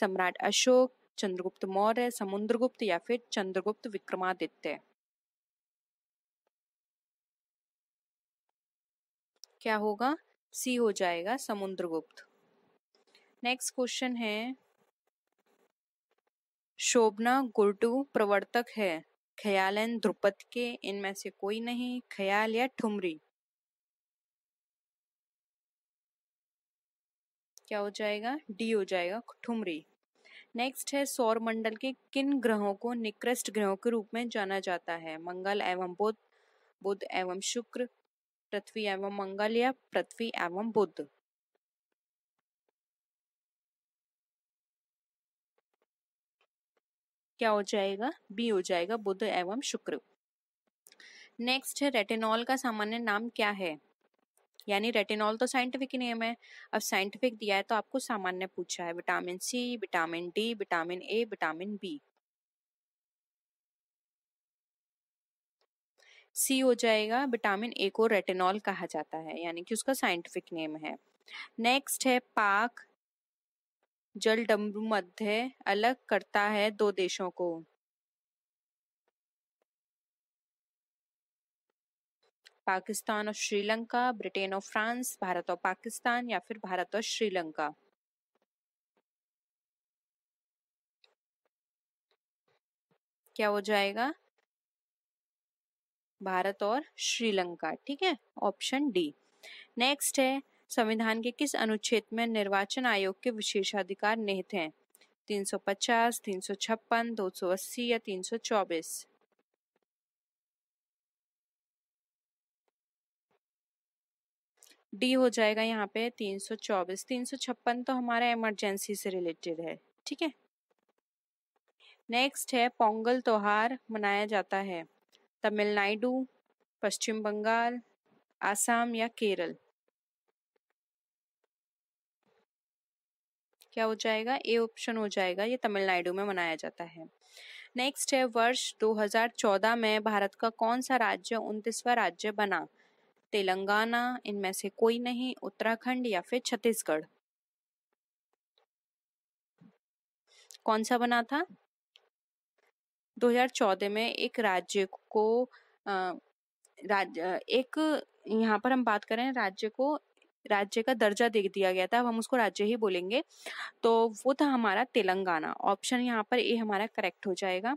Speaker 1: सम्राट अशोक चंद्रगुप्त मौर्य समुद्रगुप्त या फिर चंद्रगुप्त विक्रमादित्य क्या होगा सी हो जाएगा समुद्रगुप्त नेक्स्ट क्वेश्चन है शोभना गुरटू प्रवर्तक है ख्याल ध्रुपद के इनमें से कोई नहीं खयाल या ठुमरी क्या हो जाएगा डी हो जाएगा ठुमरी नेक्स्ट है सौर मंडल के किन ग्रहों को निकृष्ट ग्रहों के रूप में जाना जाता है मंगल एवं बुध बुध एवं शुक्र पृथ्वी एवं मंगल या पृथ्वी एवं बुद्ध क्या हो जाएगा बी हो जाएगा बुद्ध एवं शुक्र नेक्स्ट है रेटेनॉल का सामान्य नाम क्या है यानी रेटेनॉल तो साइंटिफिक नेम है अब साइंटिफिक दिया है तो आपको सामान्य पूछा है vitamin C vitamin D vitamin A vitamin B C हो जाएगा विटामिन ए को रेटिनॉल कहा जाता है यानी कि उसका साइंटिफिक नेम है नेक्स्ट है पाक जल डमरू मध्य अलग करता है दो देशों को पाकिस्तान और श्रीलंका ब्रिटेन और फ्रांस भारत और पाकिस्तान या फिर भारत और श्रीलंका क्या हो जाएगा भारत और श्रीलंका ठीक है ऑप्शन डी नेक्स्ट है संविधान के किस अनुच्छेद में निर्वाचन आयोग के विशेषाधिकार निहित हैं 350, 356, 280 या 324? डी हो जाएगा यहाँ पे 324, 356 तो हमारा इमरजेंसी से रिलेटेड है ठीक है नेक्स्ट है पोंगल त्योहार मनाया जाता है तमिलनाडु पश्चिम बंगाल आसाम या केरल क्या हो जाएगा ए ऑप्शन हो जाएगा ये तमिलनाडु में मनाया जाता है नेक्स्ट है वर्ष 2014 में भारत का कौन सा राज्य उनतीसवा राज्य बना तेलंगाना इनमें से कोई नहीं उत्तराखंड या फिर छत्तीसगढ़ कौन सा बना था 2014 में एक राज्य को राज्य एक यहाँ पर हम बात करें राज्य को राज्य का दर्जा दे दिया गया था अब हम उसको राज्य ही बोलेंगे तो वो था हमारा तेलंगाना ऑप्शन यहाँ पर ए हमारा करेक्ट हो जाएगा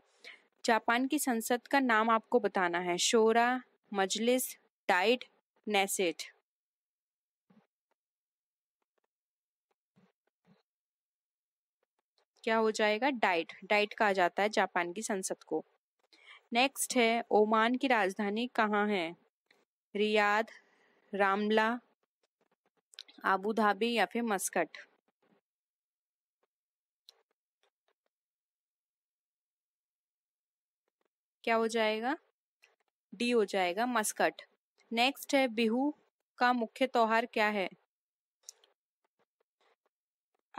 Speaker 1: जापान की संसद का नाम आपको बताना है शोरा मजलिस डाइट नेसेट क्या हो जाएगा डाइट डाइट कहा जाता है जापान की संसद को नेक्स्ट है ओमान की राजधानी कहाँ है रियाद रामला आबू धाबी या फिर मस्कट क्या हो जाएगा डी हो जाएगा मस्कट नेक्स्ट है बिहू का मुख्य त्योहार क्या है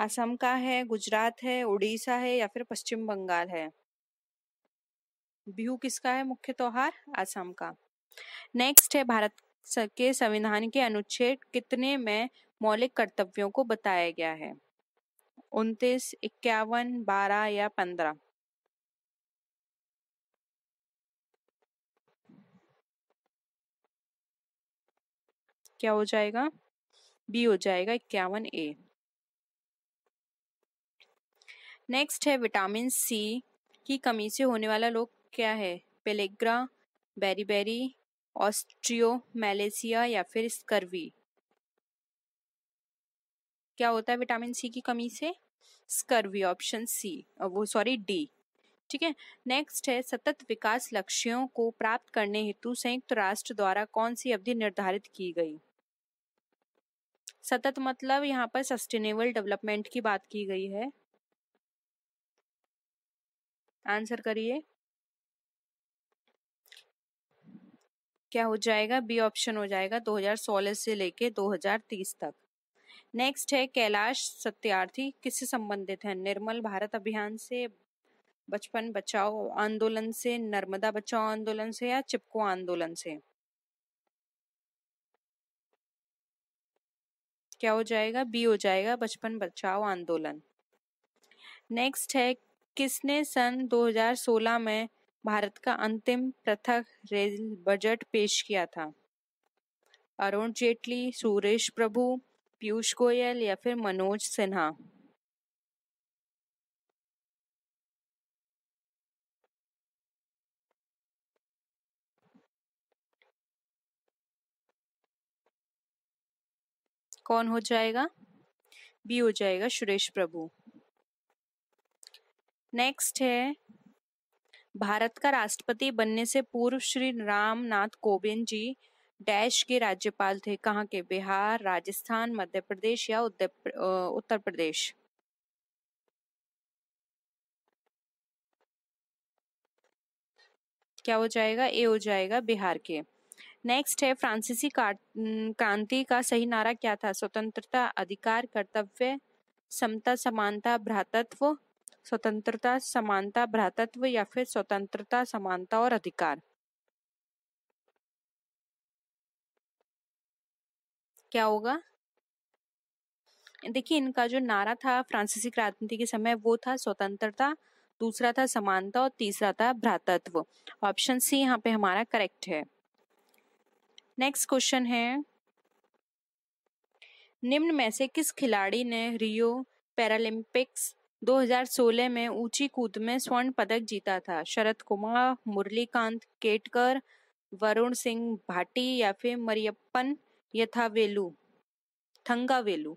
Speaker 1: असम का है गुजरात है उड़ीसा है या फिर पश्चिम बंगाल है बिहू किसका है मुख्य त्योहार असम का नेक्स्ट है भारत के संविधान के अनुच्छेद कितने में मौलिक कर्तव्यों को बताया गया है उनतीस इक्यावन बारह या पंद्रह क्या हो जाएगा बी हो जाएगा इक्यावन ए नेक्स्ट है विटामिन सी की कमी से होने वाला रोग क्या है pellagra beri beri osteomalacia या फिर स्कर्वी क्या होता है विटामिन सी की कमी से स्कर्वी ऑप्शन सी वो सॉरी डी ठीक है नेक्स्ट है सतत विकास लक्ष्यों को प्राप्त करने हेतु संयुक्त राष्ट्र द्वारा कौन सी अवधि निर्धारित की गई सतत मतलब यहाँ पर सस्टेनेबल डेवलपमेंट की बात की गई है आंसर करिए क्या हो जाएगा बी ऑप्शन हो जाएगा 2016 से लेके 2030 तक नेक्स्ट है कैलाश सत्यार्थी किससे संबंधित है निर्मल भारत अभियान से बचपन बचाओ आंदोलन से नर्मदा बचाओ आंदोलन से या चिपको आंदोलन से क्या हो जाएगा बी हो जाएगा बचपन बचाओ आंदोलन नेक्स्ट है किसने सन 2016 में भारत का अंतिम पृथक रेल बजट पेश किया था अरुण जेटली सुरेश प्रभु पीयूष गोयल या फिर मनोज सिन्हा कौन हो जाएगा बी हो जाएगा सुरेश प्रभु नेक्स्ट है भारत का राष्ट्रपति बनने से पूर्व श्री रामनाथ कोविंद जी डैश के राज्यपाल थे कहाँ के बिहार राजस्थान मध्य प्रदेश या उत्तर प्रदेश क्या हो जाएगा ए हो जाएगा बिहार के नेक्स्ट है फ्रांसीसी क्रांति का सही नारा क्या था स्वतंत्रता अधिकार कर्तव्य समता समानता भ्रातत्व स्वतंत्रता समानता भ्रातत्व या फिर स्वतंत्रता समानता और अधिकार क्या होगा देखिए इनका जो नारा था फ्रांसीसी क्रांति के समय वो था स्वतंत्रता दूसरा था समानता और तीसरा था भ्रातत्व ऑप्शन सी यहाँ पे हमारा करेक्ट है नेक्स्ट क्वेश्चन है निम्न में से किस खिलाड़ी ने रियो पैरालंपिक्स 2016 में ऊंची कूद में स्वर्ण पदक जीता था शरद कुमार मुरलीकांत केटकर वरुण सिंह भाटी या फिर मरियप्पन थंगा थंगावेलू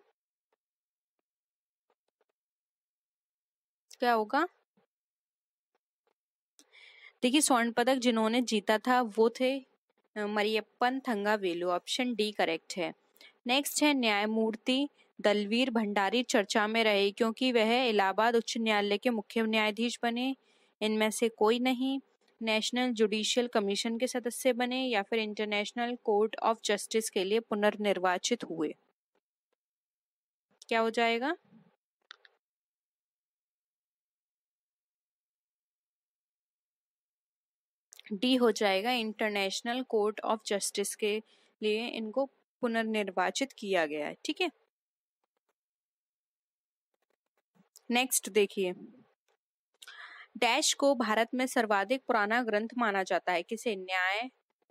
Speaker 1: क्या होगा देखिए स्वर्ण पदक जिन्होंने जीता था वो थे Mariyappan Thangavelu option D correct है नेक्स्ट है न्यायमूर्ति दलवीर भंडारी चर्चा में रहे क्योंकि वह इलाहाबाद उच्च न्यायालय के मुख्य न्यायाधीश बने इनमें से कोई नहीं नेशनल जुडिशियल कमीशन के सदस्य बने या फिर इंटरनेशनल कोर्ट ऑफ जस्टिस के लिए पुनर्निर्वाचित हुए क्या हो जाएगा डी हो जाएगा इंटरनेशनल कोर्ट ऑफ जस्टिस के लिए इनको पुनर्निर्वाचित किया गया है ठीक है नेक्स्ट देखिए डैश को भारत में सर्वाधिक पुराना ग्रंथ माना जाता है किसे न्याय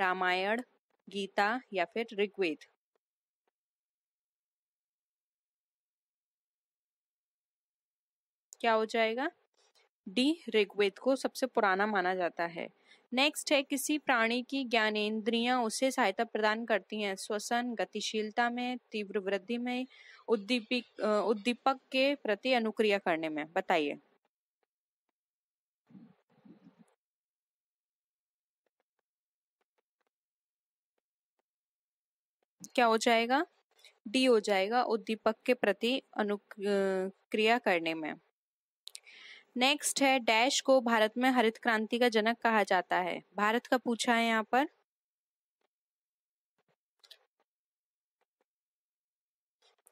Speaker 1: रामायण गीता या फिर ऋग्वेद क्या हो जाएगा डी ऋग्वेद को सबसे पुराना माना जाता है नेक्स्ट है किसी प्राणी की ज्ञानेन्द्रियां उसे सहायता प्रदान करती हैं श्वसन गतिशीलता में तीव्र वृद्धि में उद्दीपिक उद्दीपक के प्रति अनुक्रिया करने में बताइए क्या हो जाएगा डी हो जाएगा उद्दीपक के प्रति अनुक्रिया करने में नेक्स्ट है डैश को भारत में हरित क्रांति का जनक कहा जाता है भारत का पूछा है यहाँ पर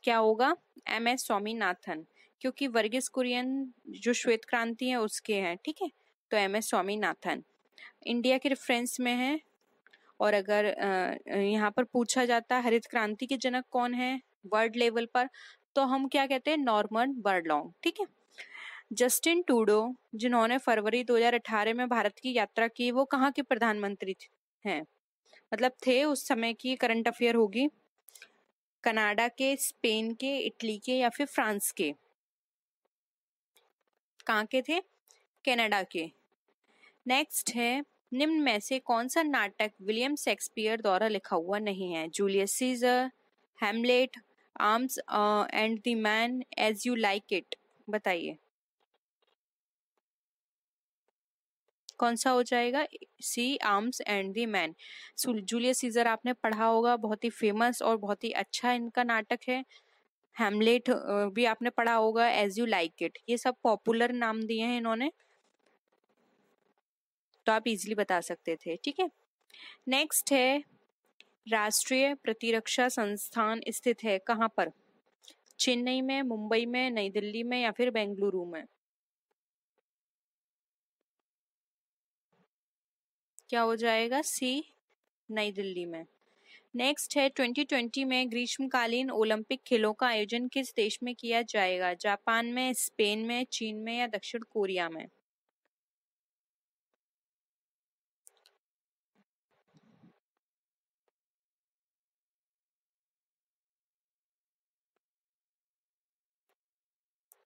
Speaker 1: क्या होगा एम एस स्वामीनाथन क्योंकि वर्गीस कुरियन जो श्वेत क्रांति है उसके हैं ठीक है तो एम एस स्वामीनाथन इंडिया के रेफरेंस में है और अगर यहाँ पर पूछा जाता है हरित क्रांति के जनक कौन है वर्ल्ड लेवल पर तो हम क्या कहते हैं नॉर्मन बर्लॉन्ग ठीक है जस्टिन टूडो जिन्होंने फरवरी 2018 में भारत की यात्रा की वो कहाँ के प्रधानमंत्री हैं मतलब थे उस समय की करंट अफेयर होगी कनाडा के स्पेन के इटली के या फिर फ्रांस के कहाँ के थे कनाडा के नेक्स्ट है निम्न में से कौन सा नाटक विलियम शेक्सपियर द्वारा लिखा हुआ नहीं है Julius Caesar Hamlet arms and the man as you like it बताइए कौन सा हो जाएगा C arms and the man Julius Caesar आपने पढ़ा होगा बहुत ही फेमस और बहुत ही अच्छा इनका नाटक है हेमलेट भी आपने पढ़ा होगा एज यू लाइक इट ये सब पॉपुलर नाम दिए हैं इन्होंने तो आप इजीली बता सकते थे ठीक है नेक्स्ट है राष्ट्रीय प्रतिरक्षा संस्थान स्थित है कहाँ पर चेन्नई में मुंबई में नई दिल्ली में या फिर बेंगलुरु में क्या हो जाएगा सी नई दिल्ली में नेक्स्ट है 2020 में ग्रीष्मकालीन ओलंपिक खेलों का आयोजन किस देश में किया जाएगा जापान में स्पेन में चीन में या दक्षिण कोरिया में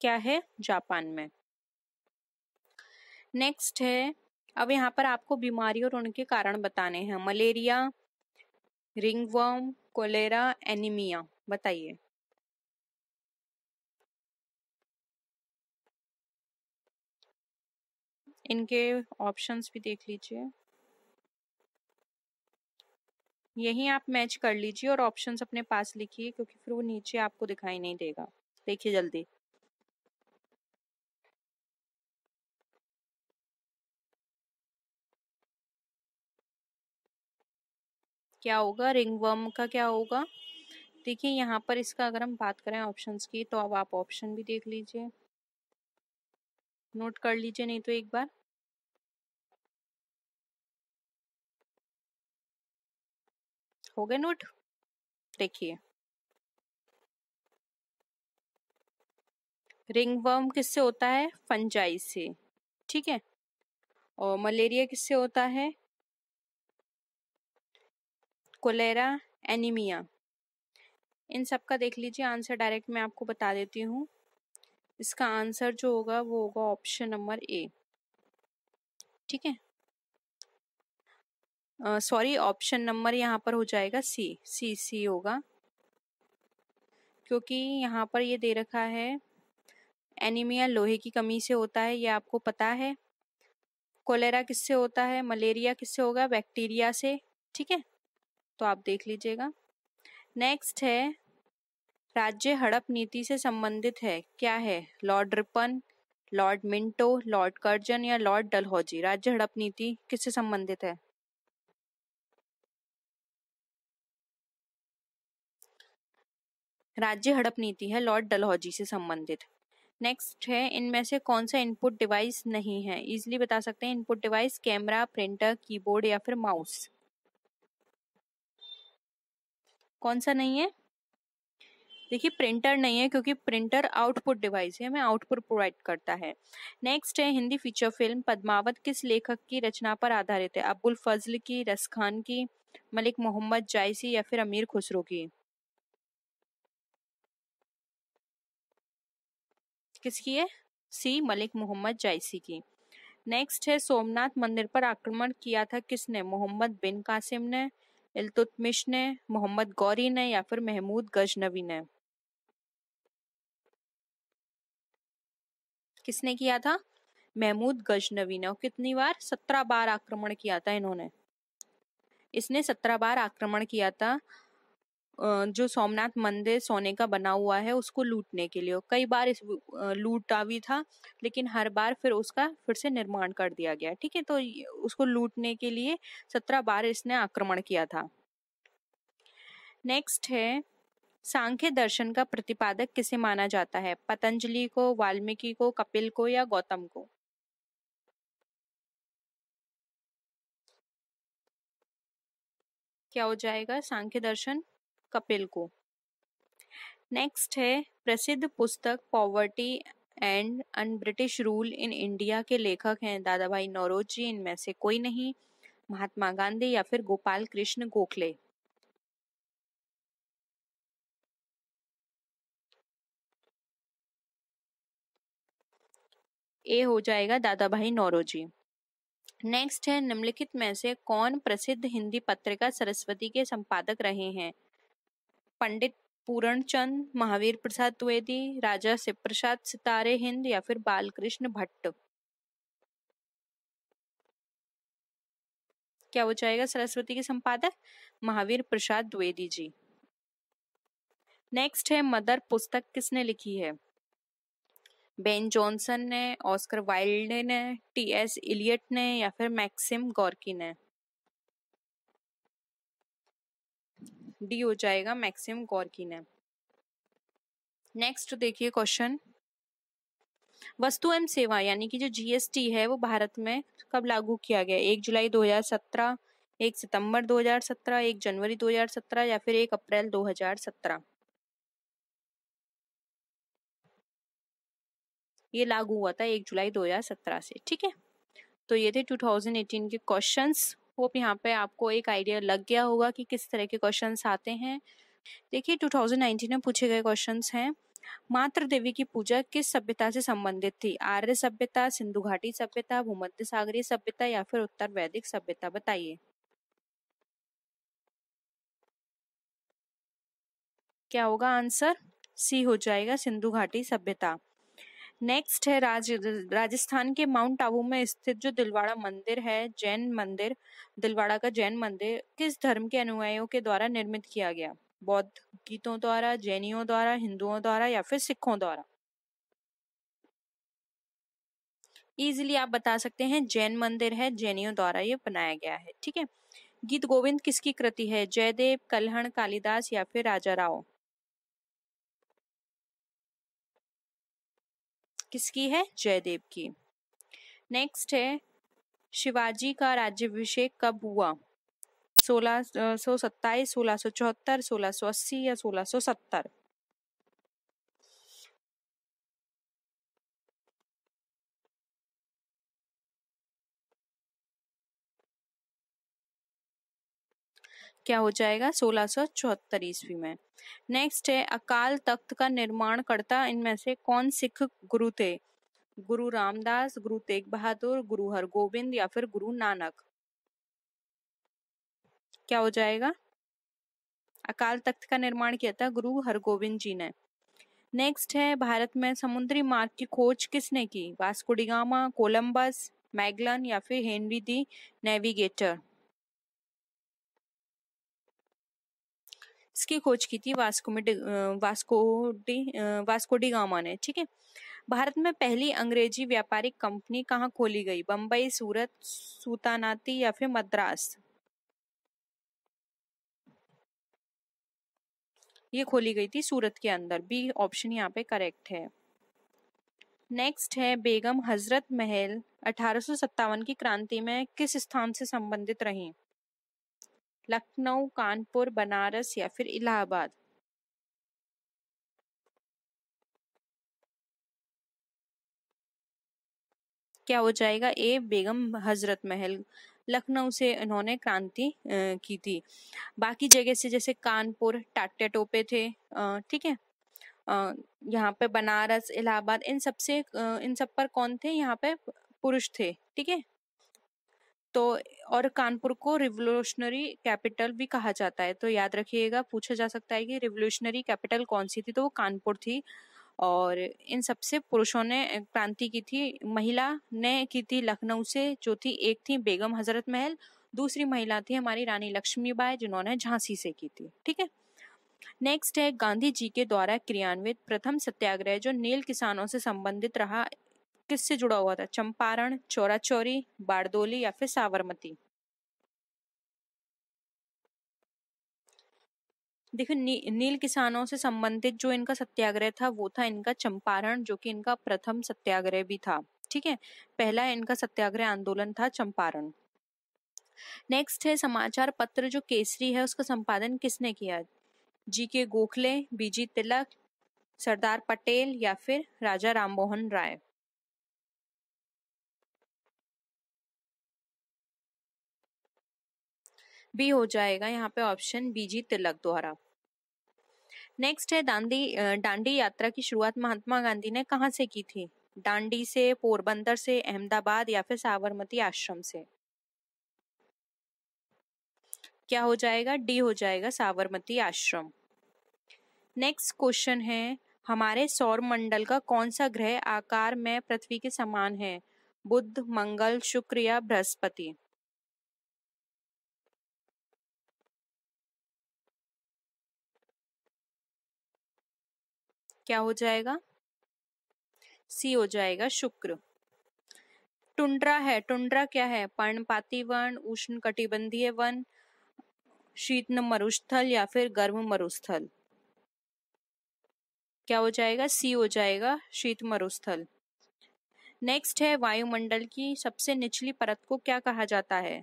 Speaker 1: क्या है जापान में नेक्स्ट है अब यहाँ पर आपको बीमारी और उनके कारण बताने हैं मलेरिया रिंगवर्म कोलेरा एनीमिया बताइए इनके ऑप्शंस भी देख लीजिए यही आप मैच कर लीजिए और ऑप्शंस अपने पास लिखिए क्योंकि फिर वो नीचे आपको दिखाई नहीं देगा देखिए जल्दी क्या होगा रिंगवर्म का क्या होगा देखिए यहाँ पर इसका अगर हम बात करें ऑप्शंस की तो अब आप ऑप्शन भी देख लीजिए नोट कर लीजिए नहीं तो एक बार हो गए नोट देखिए रिंगवर्म किससे होता है फंजाई से ठीक है और मलेरिया किससे होता है कोलेरा एनीमिया इन सब का देख लीजिए आंसर डायरेक्ट मैं आपको बता देती हूँ इसका आंसर जो होगा वो होगा ऑप्शन नंबर ए ठीक है सॉरी ऑप्शन नंबर यहाँ पर हो जाएगा सी सी सी होगा क्योंकि यहाँ पर ये दे रखा है एनीमिया लोहे की कमी से होता है ये आपको पता है कोलेरा किससे होता है मलेरिया किससे होगा बैक्टीरिया से ठीक है तो आप देख लीजिएगा नेक्स्ट है राज्य हड़प नीति से संबंधित है क्या है lord Ripon lord Minto lord Curzon या लॉर्ड डलहौजी राज्य हड़प नीति किससे संबंधित है राज्य हड़प नीति है लॉर्ड डलहौजी से संबंधित नेक्स्ट है इनमें से कौन सा इनपुट डिवाइस नहीं है इजिली बता सकते हैं input device camera printer keyboard या फिर माउस कौन सा नहीं है देखिए प्रिंटर नहीं है क्योंकि प्रिंटर आउटपुट डिवाइस है हमें आउटपुट प्रोवाइड करता है नेक्स्ट है हिंदी फीचर फिल्म पद्मावत किस लेखक की रचना पर आधारित है अब्बुल फजल की रस खान की मलिक मोहम्मद जायसी या फिर अमीर खुसरो की किसकी है सी मलिक मोहम्मद जायसी की नेक्स्ट है सोमनाथ मंदिर पर आक्रमण किया था किसने मोहम्मद बिन कासिम ने इल्तुतमिश ने मोहम्मद गौरी ने या फिर महमूद गजनवी ने किसने किया था महमूद गजनवी ने और कितनी बार सत्रह बार आक्रमण किया था इन्होंने इसने सत्रह बार आक्रमण किया था जो सोमनाथ मंदिर सोने का बना हुआ है उसको लूटने के लिए कई बार इस लूटा भी था लेकिन हर बार फिर उसका फिर से निर्माण कर दिया गया ठीक है तो उसको लूटने के लिए सत्रह बार इसने आक्रमण किया था नेक्स्ट है सांख्य दर्शन का प्रतिपादक किसे माना जाता है पतंजलि को वाल्मीकि को कपिल को या गौतम को क्या हो जाएगा सांख्य दर्शन कपिल को नेक्स्ट है प्रसिद्ध पुस्तक poverty and un British rule in India के लेखक हैं दादा भाई नौरोज जी इनमें से कोई नहीं महात्मा गांधी या फिर गोपाल कृष्ण गोखले ए हो जाएगा दादा भाई नौरोजी नेक्स्ट है निम्नलिखित में से कौन प्रसिद्ध हिंदी पत्रिका सरस्वती के संपादक रहे हैं पंडित पूरण चंद महावीर प्रसाद द्विवेदी राजा प्रसाद सितारे हिंद या फिर बालकृष्ण भट्ट क्या हो जाएगा सरस्वती के संपादक महावीर प्रसाद द्विवेदी जी नेक्स्ट है मदर पुस्तक किसने लिखी है बेन जॉनसन ने ऑस्कर वाइल्ड ने टी एस इलियट ने या फिर मैक्सिम गोरकी ने डी हो जाएगा मैक्सिम गौरकिन ने नेक्स्ट देखिए क्वेश्चन वस्तु एवं सेवा यानी कि जो जीएसटी है वो भारत में कब लागू किया गया एक जुलाई 2017 एक सितंबर 2017 एक जनवरी 2017 या फिर एक अप्रैल 2017 ये लागू हुआ था एक जुलाई 2017 से ठीक है तो ये थे 2018 के क्वेश्चंस होप यहाँ पे आपको एक आइडिया लग गया होगा कि किस तरह के क्वेश्चन आते हैं देखिए 2019 में पूछे गए क्वेश्चन हैं मातृ देवी की पूजा किस सभ्यता से संबंधित थी आर्य सभ्यता सिंधु घाटी सभ्यता भूमध्य सागरीय सभ्यता या फिर उत्तर वैदिक सभ्यता बताइए क्या होगा आंसर सी हो जाएगा सिंधु घाटी सभ्यता नेक्स्ट है राज राजस्थान के माउंट आबू में स्थित जो दिलवाड़ा मंदिर है जैन मंदिर दिलवाड़ा का जैन मंदिर किस धर्म के अनुयायियों के द्वारा निर्मित किया गया बौद्ध गीतों द्वारा जैनियों द्वारा हिंदुओं द्वारा या फिर सिखों द्वारा इजिली आप बता सकते हैं जैन मंदिर है जैनियों द्वारा ये बनाया गया है ठीक है गीत गोविंद किसकी कृति है जयदेव कलहण कालिदास या फिर राजा राव किसकी है जयदेव की नेक्स्ट है शिवाजी का राज्याभिषेक कब हुआ सोलह सौ सत्ताईस सोलह सौ चौहत्तर सोलह सौ अस्सी या सोलह सौ सत्तर क्या हो जाएगा सोलह सौ चौहत्तर ईस्वी में नेक्स्ट है अकाल तख्त का निर्माण करता इनमें से कौन सिख गुरु थे गुरु रामदास गुरु तेग बहादुर गुरु हरगोविंद या फिर गुरु नानक क्या हो जाएगा अकाल तख्त का निर्माण किया था गुरु हरगोविंद जी ने नेक्स्ट है भारत में समुद्री मार्ग की खोज किसने की वास्कोडिगामा कोलंबस मैगलन या फिर हेनरी दी नेविगेटर इसकी खोज की थी वास्को में वास्कोडी वास्कोडी गामा ने ठीक है भारत में पहली अंग्रेजी व्यापारिक कंपनी कहाँ खोली गई बम्बई सूरत सुतानाती या फिर मद्रास ये खोली गई थी सूरत के अंदर बी ऑप्शन यहाँ पे करेक्ट है नेक्स्ट है बेगम हजरत महल अठारह की क्रांति में किस स्थान से संबंधित रही लखनऊ कानपुर बनारस या फिर इलाहाबाद क्या हो जाएगा ए बेगम हजरत महल लखनऊ से इन्होंने क्रांति की थी बाकी जगह से जैसे कानपुर टाटे टोपे थे ठीक है यहाँ पे बनारस इलाहाबाद इन सब से इन सब पर कौन थे यहाँ पे पुरुष थे ठीक है तो और कानपुर को रिवोल्यूशनरी कैपिटल भी कहा जाता है तो याद रखिएगा पूछा जा सकता है कि रिवोल्यूशनरी कैपिटल कौन सी थी तो वो कानपुर थी और इन सबसे पुरुषों ने क्रांति की थी महिला ने की थी लखनऊ से जो थी एक थी बेगम हजरत महल दूसरी महिला थी हमारी रानी लक्ष्मीबाई जिन्होंने झांसी से की थी ठीक है नेक्स्ट है गांधी जी के द्वारा क्रियान्वित प्रथम सत्याग्रह जो नील किसानों से संबंधित रहा किससे जुड़ा हुआ था चंपारण चौराचौरी बारदोली या फिर साबरमती देखो नी, नील किसानों से संबंधित जो इनका सत्याग्रह था वो था इनका चंपारण जो कि इनका प्रथम सत्याग्रह भी था ठीक है पहला इनका सत्याग्रह आंदोलन था चंपारण नेक्स्ट है समाचार पत्र जो केसरी है उसका संपादन किसने किया जी के गोखले बीजी तिलक सरदार पटेल या फिर राजा राममोहन राय बी हो जाएगा यहाँ पे ऑप्शन बीजी तिलक द्वारा नेक्स्ट है दांडी डांडी यात्रा की शुरुआत महात्मा गांधी ने कहाँ से की थी डांडी से पोरबंदर से अहमदाबाद या फिर साबरमती आश्रम से क्या हो जाएगा डी हो जाएगा साबरमती आश्रम नेक्स्ट क्वेश्चन है हमारे सौर मंडल का कौन सा ग्रह आकार में पृथ्वी के समान है बुध मंगल शुक्र या बृहस्पति क्या हो जाएगा सी हो जाएगा शुक्र टुंड्रा है टुंड्रा क्या है पर्णपाती वन उष्ण कटिबंधीय वन शीतन मरुस्थल या फिर गर्म मरुस्थल क्या हो जाएगा सी हो जाएगा शीत मरुस्थल नेक्स्ट है वायुमंडल की सबसे निचली परत को क्या कहा जाता है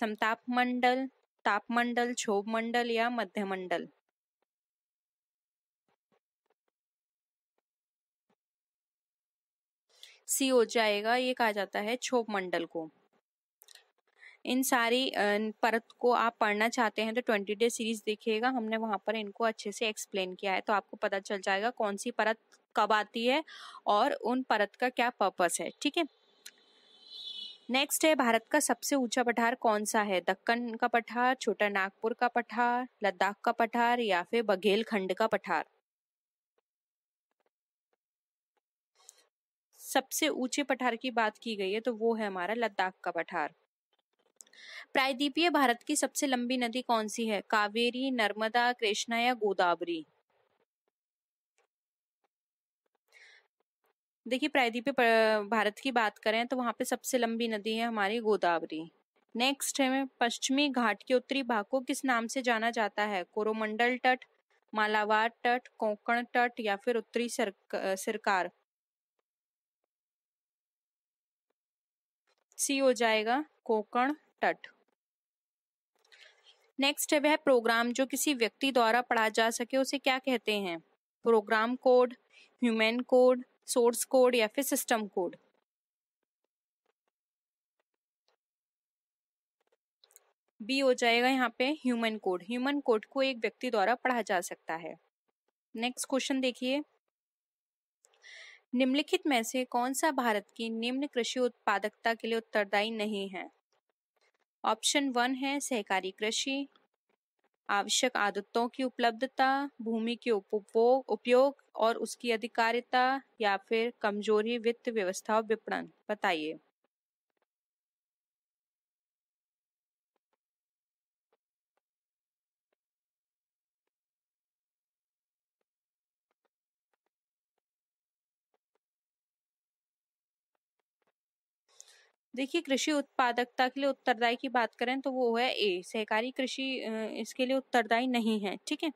Speaker 1: समताप मंडल तापमंडल क्षोभ मंडल या मध्यमंडल सी हो जाएगा ये कहा जाता है क्षोभ मंडल को इन सारी परत को आप पढ़ना चाहते हैं तो ट्वेंटी डे सीरीज देखिएगा हमने वहां पर इनको अच्छे से एक्सप्लेन किया है तो आपको पता चल जाएगा कौन सी परत कब आती है और उन परत का क्या पर्पस है ठीक है नेक्स्ट है भारत का सबसे ऊंचा पठार कौन सा है दक्कन का पठार छोटा नागपुर का पठार लद्दाख का पठार या फिर बघेलखंड का पठार सबसे ऊंचे पठार की बात की गई है तो वो है हमारा लद्दाख का पठार प्रायद्वीपीय भारत की सबसे लंबी नदी कौन सी है कावेरी नर्मदा कृष्णा या गोदावरी देखिए प्रायद्वीपीय भारत की बात करें तो वहां पे सबसे लंबी नदी है हमारी गोदावरी नेक्स्ट है पश्चिमी घाट के उत्तरी भाग को किस नाम से जाना जाता है कोरोमंडल तट मालावार तट कोंकण तट या फिर उत्तरी सरकार सी हो जाएगा कोकण तट नेक्स्ट है वह प्रोग्राम जो किसी व्यक्ति द्वारा पढ़ा जा सके उसे क्या कहते हैं program code human code source code या फिर सिस्टम कोड बी हो जाएगा यहाँ पे ह्यूमन कोड ह्यूमन कोड को एक व्यक्ति द्वारा पढ़ा जा सकता है नेक्स्ट क्वेश्चन देखिए निम्नलिखित में से कौन सा भारत की निम्न कृषि उत्पादकता के लिए उत्तरदायी नहीं है ऑप्शन वन है सहकारी कृषि आवश्यक आदतों की उपलब्धता भूमि के उपभोग उपयोग और उसकी अधिकारिता या फिर कमजोरी वित्त व्यवस्था और विपणन बताइए देखिए कृषि उत्पादकता के लिए उत्तरदायी की बात करें तो वो है ए सहकारी कृषि इसके लिए उत्तरदायी नहीं है ठीक है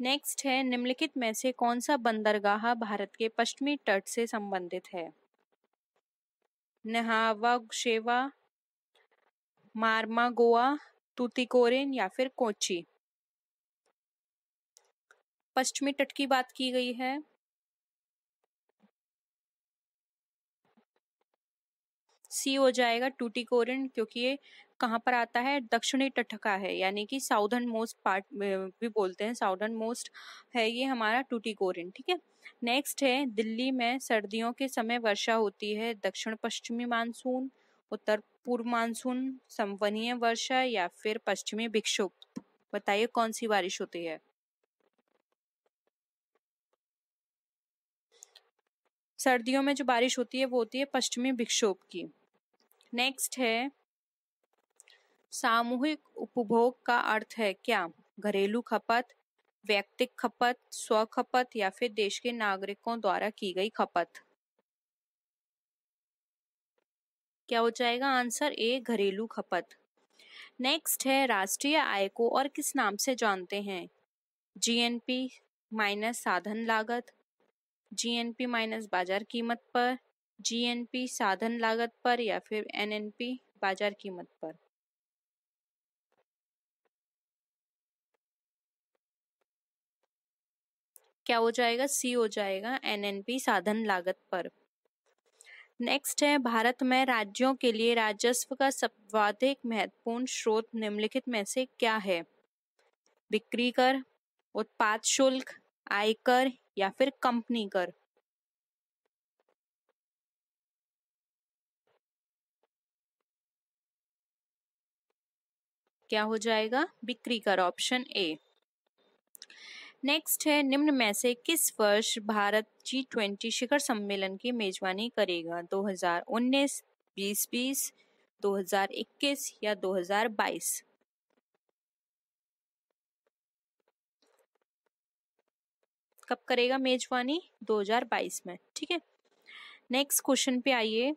Speaker 1: नेक्स्ट है निम्नलिखित में से कौन सा बंदरगाह भारत के पश्चिमी तट से संबंधित है नहावा शेवा मार्मा गोवा तूतिकोरेन या फिर कोची पश्चिमी तट की बात की गई है सी हो जाएगा टूटिकोरिन क्योंकि ये कहाँ पर आता है दक्षिणी तट का है यानी कि साउदर्न मोस्ट पार्ट भी बोलते हैं साउदर्न मोस्ट है ये हमारा टूटिकोरिन ठीक है नेक्स्ट है दिल्ली में सर्दियों के समय वर्षा होती है दक्षिण पश्चिमी मानसून उत्तर पूर्व मानसून संवनीय वर्षा या फिर पश्चिमी विक्षोभ बताइए कौन सी बारिश होती है सर्दियों में जो बारिश होती है वो होती है पश्चिमी विक्षोभ की नेक्स्ट है सामूहिक उपभोग का अर्थ है क्या घरेलू खपत व्यक्तिक खपत स्व खपत या फिर देश के नागरिकों द्वारा की गई खपत क्या हो जाएगा आंसर ए घरेलू खपत नेक्स्ट है राष्ट्रीय आय को और किस नाम से जानते हैं जीएनपी माइनस साधन लागत जीएनपी माइनस बाजार कीमत पर जीएनपी साधन लागत पर या फिर एनएनपी बाजार कीमत पर क्या हो जाएगा सी हो जाएगा एनएनपी साधन लागत पर नेक्स्ट है भारत में राज्यों के लिए राजस्व का सर्वाधिक महत्वपूर्ण स्रोत निम्नलिखित में से क्या है बिक्री कर उत्पाद शुल्क आयकर या फिर कंपनी कर क्या हो जाएगा बिक्री कर ऑप्शन ए नेक्स्ट है निम्न में से किस वर्ष भारत जी ट्वेंटी शिखर सम्मेलन की मेजबानी करेगा 2019, 2020, 2021 या 2022? कब करेगा मेजबानी 2022 में ठीक है नेक्स्ट क्वेश्चन पे आइए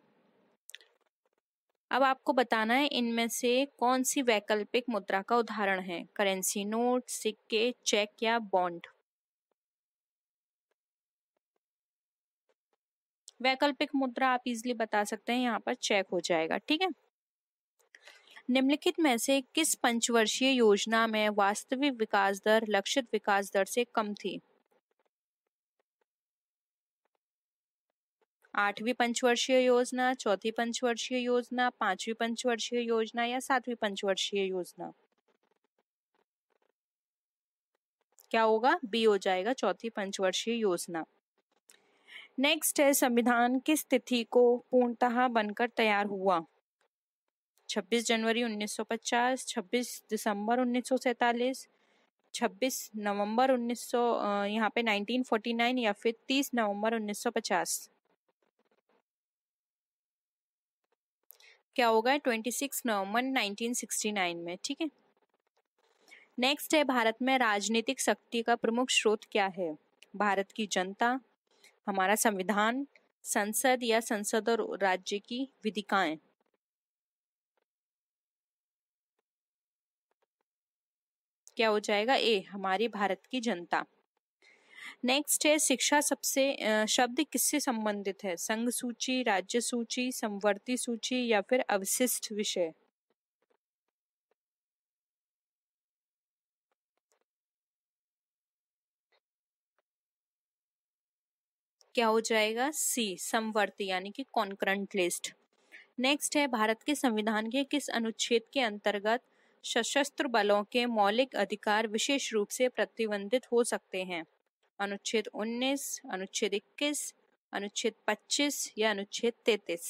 Speaker 1: अब आपको बताना है इनमें से कौन सी वैकल्पिक मुद्रा का उदाहरण है करेंसी नोट सिक्के चेक या बॉन्ड वैकल्पिक मुद्रा आप इजिली बता सकते हैं यहाँ पर चेक हो जाएगा ठीक है निम्नलिखित में से किस पंचवर्षीय योजना में वास्तविक विकास दर लक्षित विकास दर से कम थी आठवीं पंचवर्षीय योजना चौथी पंचवर्षीय योजना पांचवी पंचवर्षीय योजना या सातवीं पंचवर्षीय योजना क्या होगा बी हो जाएगा चौथी पंचवर्षीय योजना नेक्स्ट है संविधान किस तिथि को पूर्णतः बनकर तैयार हुआ 26 जनवरी 1950, 26 दिसंबर 1947, 26 नवंबर 1900 यहाँ पे 1949 या फिर 30 नवंबर 1950 क्या होगा नाइनटीन सिक्सटी नाइन में ठीक है नेक्स्ट है भारत में राजनीतिक शक्ति का प्रमुख स्रोत क्या है भारत की जनता हमारा संविधान संसद या संसद और राज्य की विधिकाएं क्या हो जाएगा ए हमारी भारत की जनता नेक्स्ट है शिक्षा सबसे शब्द किससे संबंधित है संघ सूची राज्य सूची संवर्ती सूची या फिर अवशिष्ट विषय क्या हो जाएगा सी समवर्ती यानी कि कॉन्क्रंट लिस्ट नेक्स्ट है भारत के संविधान के किस अनुच्छेद के अंतर्गत सशस्त्र बलों के मौलिक अधिकार विशेष रूप से प्रतिबंधित हो सकते हैं अनुच्छेद 19, अनुच्छेद 21, अनुच्छेद 25 या अनुच्छेद 33।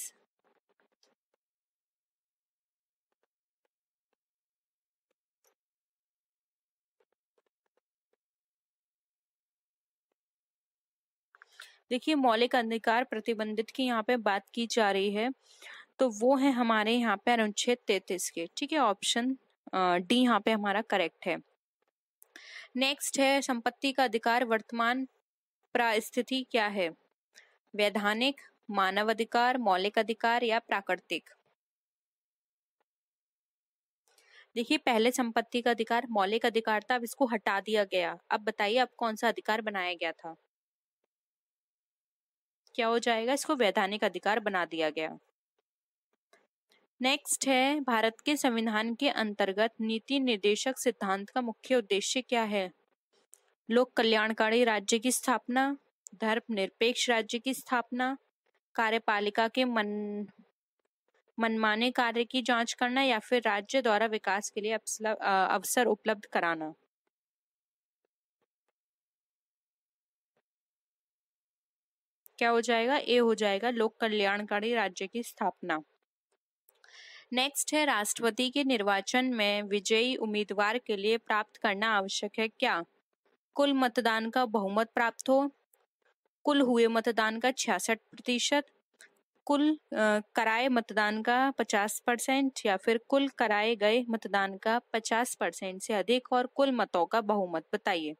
Speaker 1: देखिए मौलिक अधिकार प्रतिबंधित की यहाँ पे बात की जा रही है तो वो है हमारे यहाँ पे अनुच्छेद 33 के ठीक है ऑप्शन डी यहाँ पे हमारा करेक्ट है नेक्स्ट है संपत्ति का अधिकार वर्तमान प्रास्थिति क्या है वैधानिक मानव अधिकार मौलिक अधिकार या प्राकृतिक देखिए पहले संपत्ति का अधिकार मौलिक अधिकार था अब इसको हटा दिया गया अब बताइए अब कौन सा अधिकार बनाया गया था क्या हो जाएगा इसको वैधानिक अधिकार बना दिया गया नेक्स्ट है भारत के संविधान के अंतर्गत नीति निर्देशक सिद्धांत का मुख्य उद्देश्य क्या है लोक कल्याणकारी राज्य की स्थापना धर्म निरपेक्ष राज्य की स्थापना कार्यपालिका के मन मनमाने कार्य की जांच करना या फिर राज्य द्वारा विकास के लिए अवसर उपलब्ध कराना क्या हो जाएगा ए हो जाएगा लोक कल्याणकारी राज्य की स्थापना नेक्स्ट है राष्ट्रपति के निर्वाचन में विजयी उम्मीदवार के लिए प्राप्त करना आवश्यक है क्या कुल मतदान का बहुमत प्राप्त हो कुल हुए मतदान का छियासठ प्रतिशत कुल कराए मतदान का पचास परसेंट या फिर कुल कराए गए मतदान का पचास परसेंट से अधिक और कुल मतों का बहुमत बताइए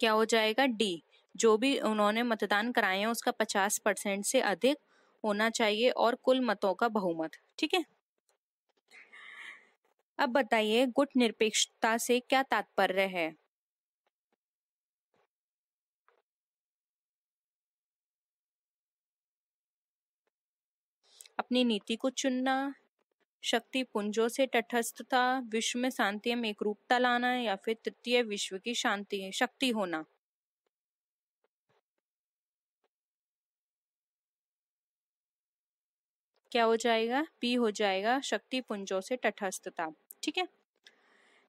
Speaker 1: क्या हो जाएगा डी जो भी उन्होंने मतदान कराए हैं उसका पचास परसेंट से अधिक होना चाहिए और कुल मतों का बहुमत ठीक है अब बताइए गुट निरपेक्षता से क्या तात्पर्य है अपनी नीति को चुनना शक्ति पुंजों से तटस्थता विश्व में शांति में एक रूपता लाना या फिर तृतीय विश्व की शांति शक्ति होना क्या हो जाएगा बी हो जाएगा शक्ति पुंजों से तटस्थता ठीक है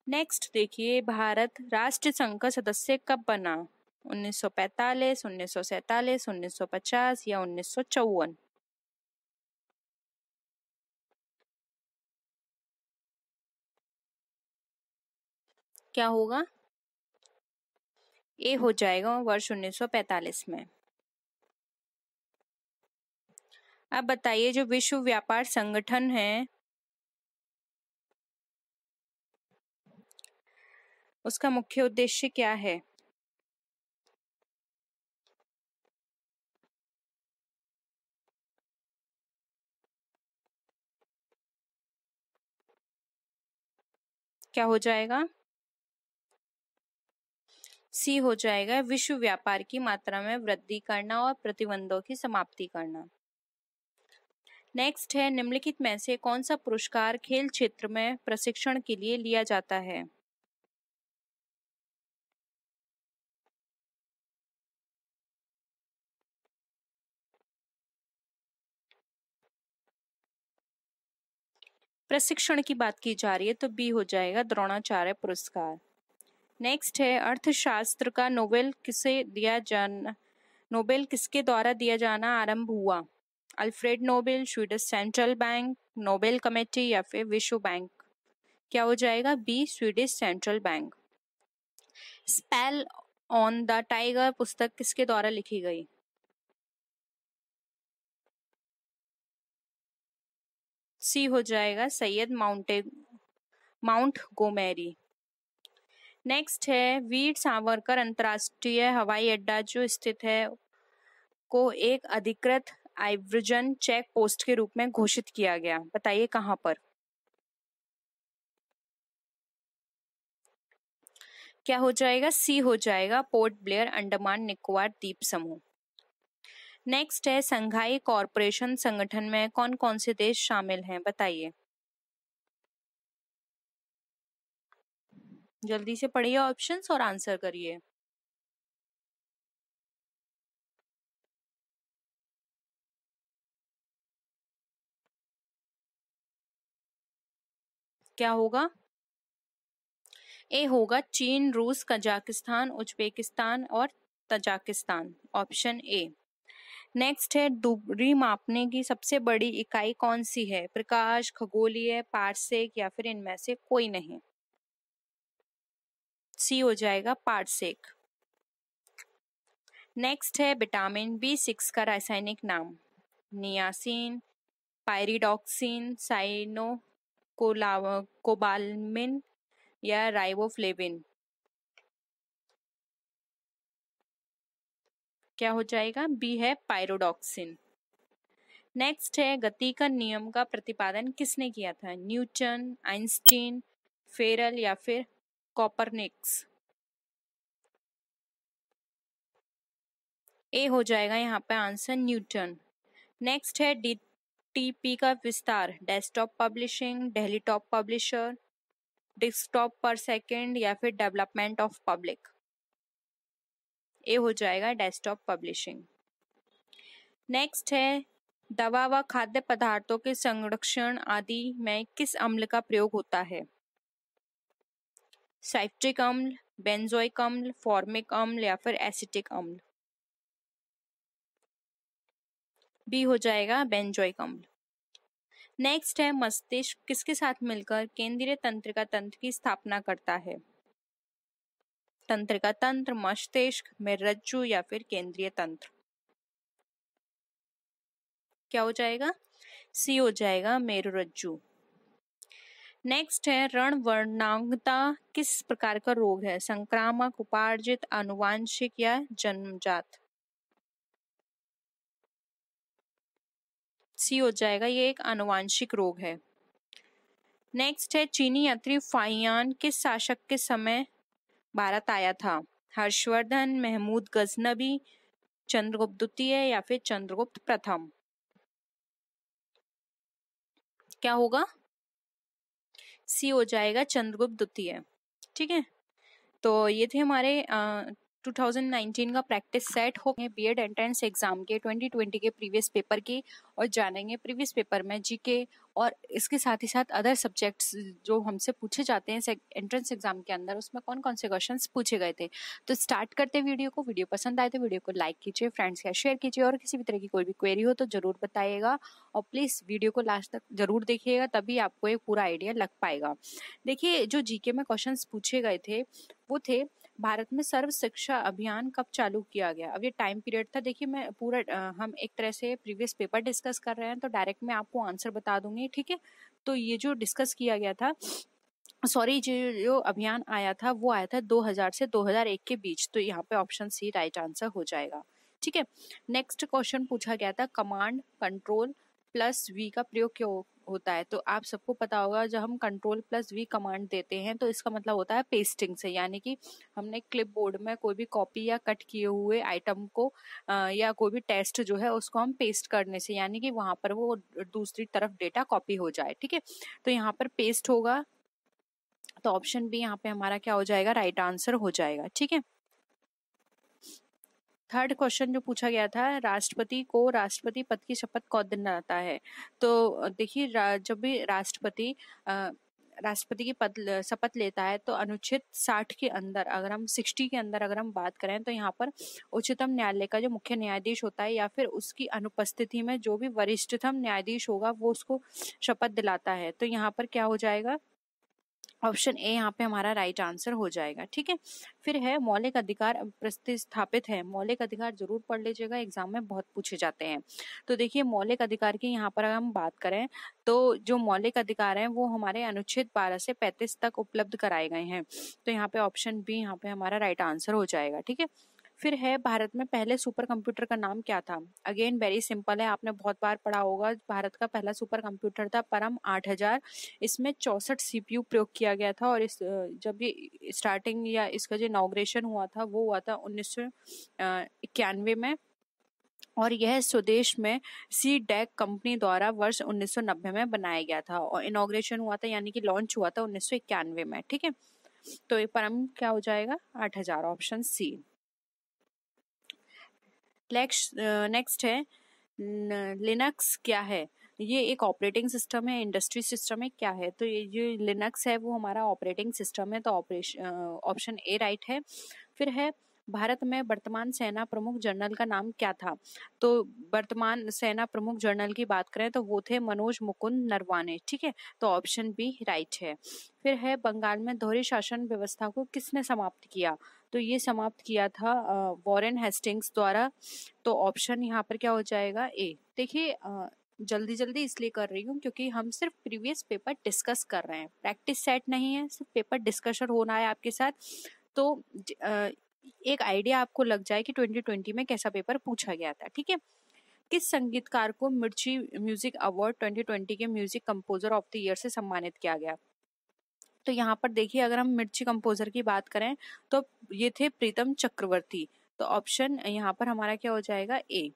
Speaker 1: नेक्स्ट देखिए भारत राष्ट्र संघ का सदस्य कब बना 1945, 1947, 1950 या उन्नीस क्या होगा ए हो जाएगा वर्ष 1945 में आप बताइए जो विश्व व्यापार संगठन है उसका मुख्य उद्देश्य क्या है क्या हो जाएगा सी हो जाएगा विश्व व्यापार की मात्रा में वृद्धि करना और प्रतिबंधों की समाप्ति करना नेक्स्ट है निम्नलिखित में से कौन सा पुरस्कार खेल क्षेत्र में प्रशिक्षण के लिए लिया जाता है प्रशिक्षण की बात की जा रही है तो बी हो जाएगा द्रोणाचार्य पुरस्कार नेक्स्ट है अर्थशास्त्र का नोबेल किसे दिया जाना नोबेल किसके द्वारा दिया जाना आरंभ हुआ Alfred Nobel Swedish central bank Nobel committee या फिर विश्व बैंक क्या हो जाएगा B Swedish central bank spell on the tiger पुस्तक किसके द्वारा लिखी गई सी हो जाएगा सैयद माउंटे माउंट गोमेरी नेक्स्ट है वीर सावरकर अंतर्राष्ट्रीय हवाई अड्डा जो स्थित है को एक अधिकृत आइवरजन चेक पोस्ट के रूप में घोषित किया गया बताइए कहाँ पर क्या हो जाएगा सी हो जाएगा पोर्ट ब्लेयर अंडमान निकोबार द्वीप समूह नेक्स्ट है संघाई कॉरपोरेशन संगठन में कौन कौन से देश शामिल हैं बताइए जल्दी से पढ़िए ऑप्शंस और आंसर करिए क्या होगा ए होगा चीन रूस कजाकिस्तान उज्बेकिस्तान और तजाकिस्तान ऑप्शन ए नेक्स्ट है दूरी मापने की सबसे बड़ी इकाई कौन सी है प्रकाश खगोलीय पार्सेक या फिर इनमें से कोई नहीं सी हो जाएगा पार्सेक नेक्स्ट है विटामिन बी सिक्स का रासायनिक नाम नियासिन पायरिडॉक्सिन साइनो कोबालमिन या राइवोफ्लेविन क्या हो जाएगा बी है पायरोडॉक्सिन नेक्स्ट है गति का नियम का प्रतिपादन किसने किया था न्यूटन आइंस्टीन फेरल या फिर कॉपरनिक्स ए हो जाएगा यहाँ पे आंसर न्यूटन नेक्स्ट है टीपी का विस्तार desktop publishing daily top publisher desktop पर सेकंड या फिर डेवलपमेंट ऑफ पब्लिक ये हो जाएगा डेस्कटॉप पब्लिशिंग नेक्स्ट है दवा व खाद्य पदार्थों के संरक्षण आदि में किस अम्ल का प्रयोग होता है साइट्रिक अम्ल बेंजोइक अम्ल फॉर्मिक अम्ल या फिर एसिटिक अम्ल बी हो जाएगा बेंजोइक अम्ल नेक्स्ट है मस्तिष्क किसके साथ मिलकर केंद्रीय तंत्र का तंत्र की स्थापना करता है तंत्र का तंत्र मस्तिष्क में रज्जु या फिर केंद्रीय तंत्र क्या हो जाएगा सी हो जाएगा मेरु रज्जु नेक्स्ट है रण वर्णांगता किस प्रकार का रोग है संक्रामक उपार्जित अनुवांशिक या जन्मजात सी हो जाएगा ये एक अनुवांशिक रोग है नेक्स्ट है चीनी यात्री फाइयान किस शासक के समय भारत आया था हर्षवर्धन महमूद गजनबी चंद्रगुप्त द्वितीय या फिर चंद्रगुप्त प्रथम क्या होगा सी हो जाएगा चंद्रगुप्त द्वितीय ठीक है तो ये थे हमारे 2019 का प्रैक्टिस सेट हो गए बी एड एंट्रेंस एग्जाम के 2020 के प्रीवियस पेपर के और जानेंगे प्रीवियस पेपर में जी के और इसके साथ ही साथ अदर सब्जेक्ट्स जो हमसे पूछे जाते हैं एंट्रेंस एग्जाम के अंदर उसमें कौन कौन से क्वेश्चन पूछे गए थे तो स्टार्ट करते वीडियो को वीडियो पसंद आए तो वीडियो को लाइक कीजिए फ्रेंड्स या शेयर कीजिए और किसी भी तरह की कोई भी क्वेरी हो तो जरूर बताइएगा और प्लीज़ वीडियो को लास्ट तक जरूर देखिएगा तभी आपको एक पूरा आइडिया लग पाएगा देखिए जो जीके में क्वेश्चन पूछे गए थे वो थे भारत में सर्व शिक्षा अभियान कब चालू किया गया अब ये टाइम पीरियड था देखिए मैं पूरा हम एक तरह से प्रीवियस पेपर डिस्कस कर रहे हैं तो डायरेक्ट मैं आपको आंसर बता दूंगी ठीक है तो ये जो डिस्कस किया गया था सॉरी जो जो अभियान आया था वो आया था 2000 से 2001 के बीच तो यहाँ पे ऑप्शन सी राइट आंसर हो जाएगा ठीक है नेक्स्ट क्वेश्चन पूछा गया था कमांड कंट्रोल प्लस वी का प्रयोग क्यों होता है तो आप सबको पता होगा जब हम कंट्रोल प्लस वी कमांड देते हैं तो इसका मतलब होता है पेस्टिंग से यानी कि हमने क्लिप बोर्ड में कोई भी कॉपी या कट किए हुए आइटम को आ, या कोई भी टेस्ट जो है उसको हम पेस्ट करने से यानी कि वहाँ पर वो दूसरी तरफ डेटा कॉपी हो जाए ठीक है तो यहाँ पर पेस्ट होगा तो ऑप्शन बी यहाँ पे हमारा क्या हो जाएगा राइट right आंसर हो जाएगा ठीक है थर्ड क्वेश्चन जो पूछा गया था राष्ट्रपति को राष्ट्रपति पद की शपथ कौन दिन आता है तो देखिए जब भी राष्ट्रपति राष्ट्रपति की पद शपथ लेता है तो अनुच्छेद साठ के अंदर अगर हम सिक्सटी के अंदर अगर हम बात करें तो यहाँ पर उच्चतम न्यायालय का जो मुख्य न्यायाधीश होता है या फिर उसकी अनुपस्थिति में जो भी वरिष्ठतम न्यायाधीश होगा वो उसको शपथ दिलाता है तो यहाँ पर क्या हो जाएगा ऑप्शन ए यहाँ पे हमारा राइट right आंसर हो जाएगा ठीक है फिर है मौलिक अधिकार प्रतिस्थापित है मौलिक अधिकार जरूर पढ़ लीजिएगा एग्जाम में बहुत पूछे जाते हैं तो देखिए मौलिक अधिकार की यहाँ पर अगर हम बात करें तो जो मौलिक अधिकार हैं वो हमारे अनुच्छेद 12 से 35 तक उपलब्ध कराए गए हैं तो यहाँ पे ऑप्शन बी यहाँ पे हमारा राइट right आंसर हो जाएगा ठीक है फिर है भारत में पहले सुपर कंप्यूटर का नाम क्या था अगेन वेरी सिंपल है आपने बहुत बार पढ़ा होगा भारत का पहला सुपर कंप्यूटर था परम 8000 इसमें चौसठ सीपीयू प्रयोग किया गया था और इस जब ये स्टार्टिंग या इसका जो इनाग्रेशन हुआ था वो हुआ था उन्नीस में और यह स्वदेश में सी डेक कंपनी द्वारा वर्ष 1990 में बनाया गया था और इनाग्रेशन हुआ था यानी कि लॉन्च हुआ था उन्नीस में ठीक है तो ये परम क्या हो जाएगा आठ हजार ऑप्शन सी नेक्स्ट uh, है लिनक्स क्या है ये एक ऑपरेटिंग सिस्टम है इंडस्ट्री सिस्टम है क्या है तो ये जो लिनक्स है वो हमारा ऑपरेटिंग सिस्टम है तो ऑपरेशन ऑप्शन ए राइट है फिर है भारत में वर्तमान सेना प्रमुख जनरल का नाम क्या था तो वर्तमान सेना प्रमुख जनरल की बात करें तो वो थे मनोज मुकुंद नरवाने ठीक है तो ऑप्शन बी राइट है फिर है बंगाल में दोहरी शासन व्यवस्था को किसने समाप्त किया तो ये समाप्त किया था वॉरेन हेस्टिंग्स द्वारा तो ऑप्शन यहाँ पर क्या हो जाएगा ए देखिए जल्दी जल्दी इसलिए कर रही हूँ क्योंकि हम सिर्फ प्रीवियस पेपर डिस्कस कर रहे हैं प्रैक्टिस सेट नहीं है सिर्फ पेपर डिस्कशन होना है आपके साथ तो एक आइडिया आपको लग जाए कि 2020 में कैसा पेपर पूछा गया था ठीक है किस संगीतकार को मिर्ची म्यूजिक अवार्ड 2020 के music composer of the year से सम्मानित किया गया तो यहाँ पर देखिए अगर हम मिर्ची कंपोजर की बात करें तो ये थे प्रीतम चक्रवर्ती तो ऑप्शन यहाँ पर हमारा क्या हो जाएगा ए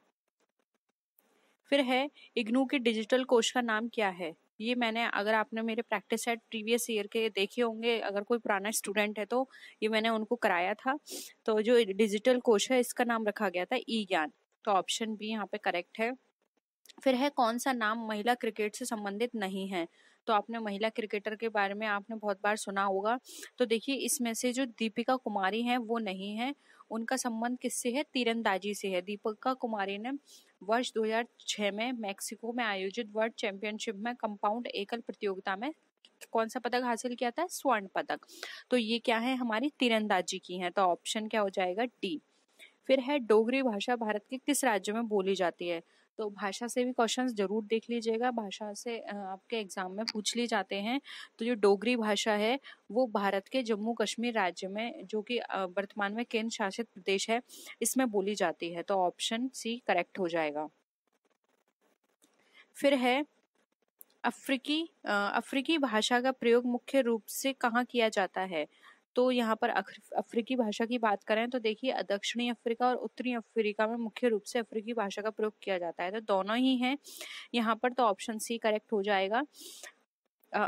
Speaker 1: फिर है इग्नू के डिजिटल कोश का नाम क्या है ये मैंने अगर आपने मेरे प्रैक्टिस सेट प्रीवियस ईयर के देखे होंगे अगर कोई पुराना स्टूडेंट है तो ये मैंने उनको कराया था तो जो डिजिटल कोश है इसका नाम रखा गया था ई ज्ञान तो ऑप्शन बी यहाँ पे करेक्ट है फिर है कौन सा नाम महिला क्रिकेट से संबंधित नहीं है तो आपने महिला क्रिकेटर के बारे में आपने बहुत बार सुना होगा तो देखिए इसमें से जो दीपिका कुमारी हैं वो नहीं है उनका संबंध किससे है तीरंदाजी से है दीपिका कुमारी ने वर्ष 2006 में मेक्सिको में आयोजित वर्ल्ड चैंपियनशिप में कंपाउंड एकल प्रतियोगिता में कौन सा पदक हासिल किया था स्वर्ण पदक तो ये क्या है हमारी तीरंदाजी की है तो ऑप्शन क्या हो जाएगा डी फिर है डोगरी भाषा भारत के किस राज्य में बोली जाती है तो भाषा से भी क्वेश्चंस जरूर देख लीजिएगा भाषा से आपके एग्ज़ाम में पूछ लिए जाते हैं तो जो डोगरी भाषा है वो भारत के जम्मू कश्मीर राज्य में जो कि वर्तमान में केंद्र शासित प्रदेश है इसमें बोली जाती है तो ऑप्शन सी करेक्ट हो जाएगा फिर है अफ्रीकी अफ्रीकी भाषा का प्रयोग मुख्य रूप से कहाँ किया जाता है तो यहाँ पर अफ्रीकी भाषा की बात करें तो देखिए दक्षिणी अफ्रीका और उत्तरी अफ्रीका में मुख्य रूप से अफ्रीकी भाषा का प्रयोग किया जाता है तो दोनों ही हैं यहाँ पर तो ऑप्शन सी करेक्ट हो जाएगा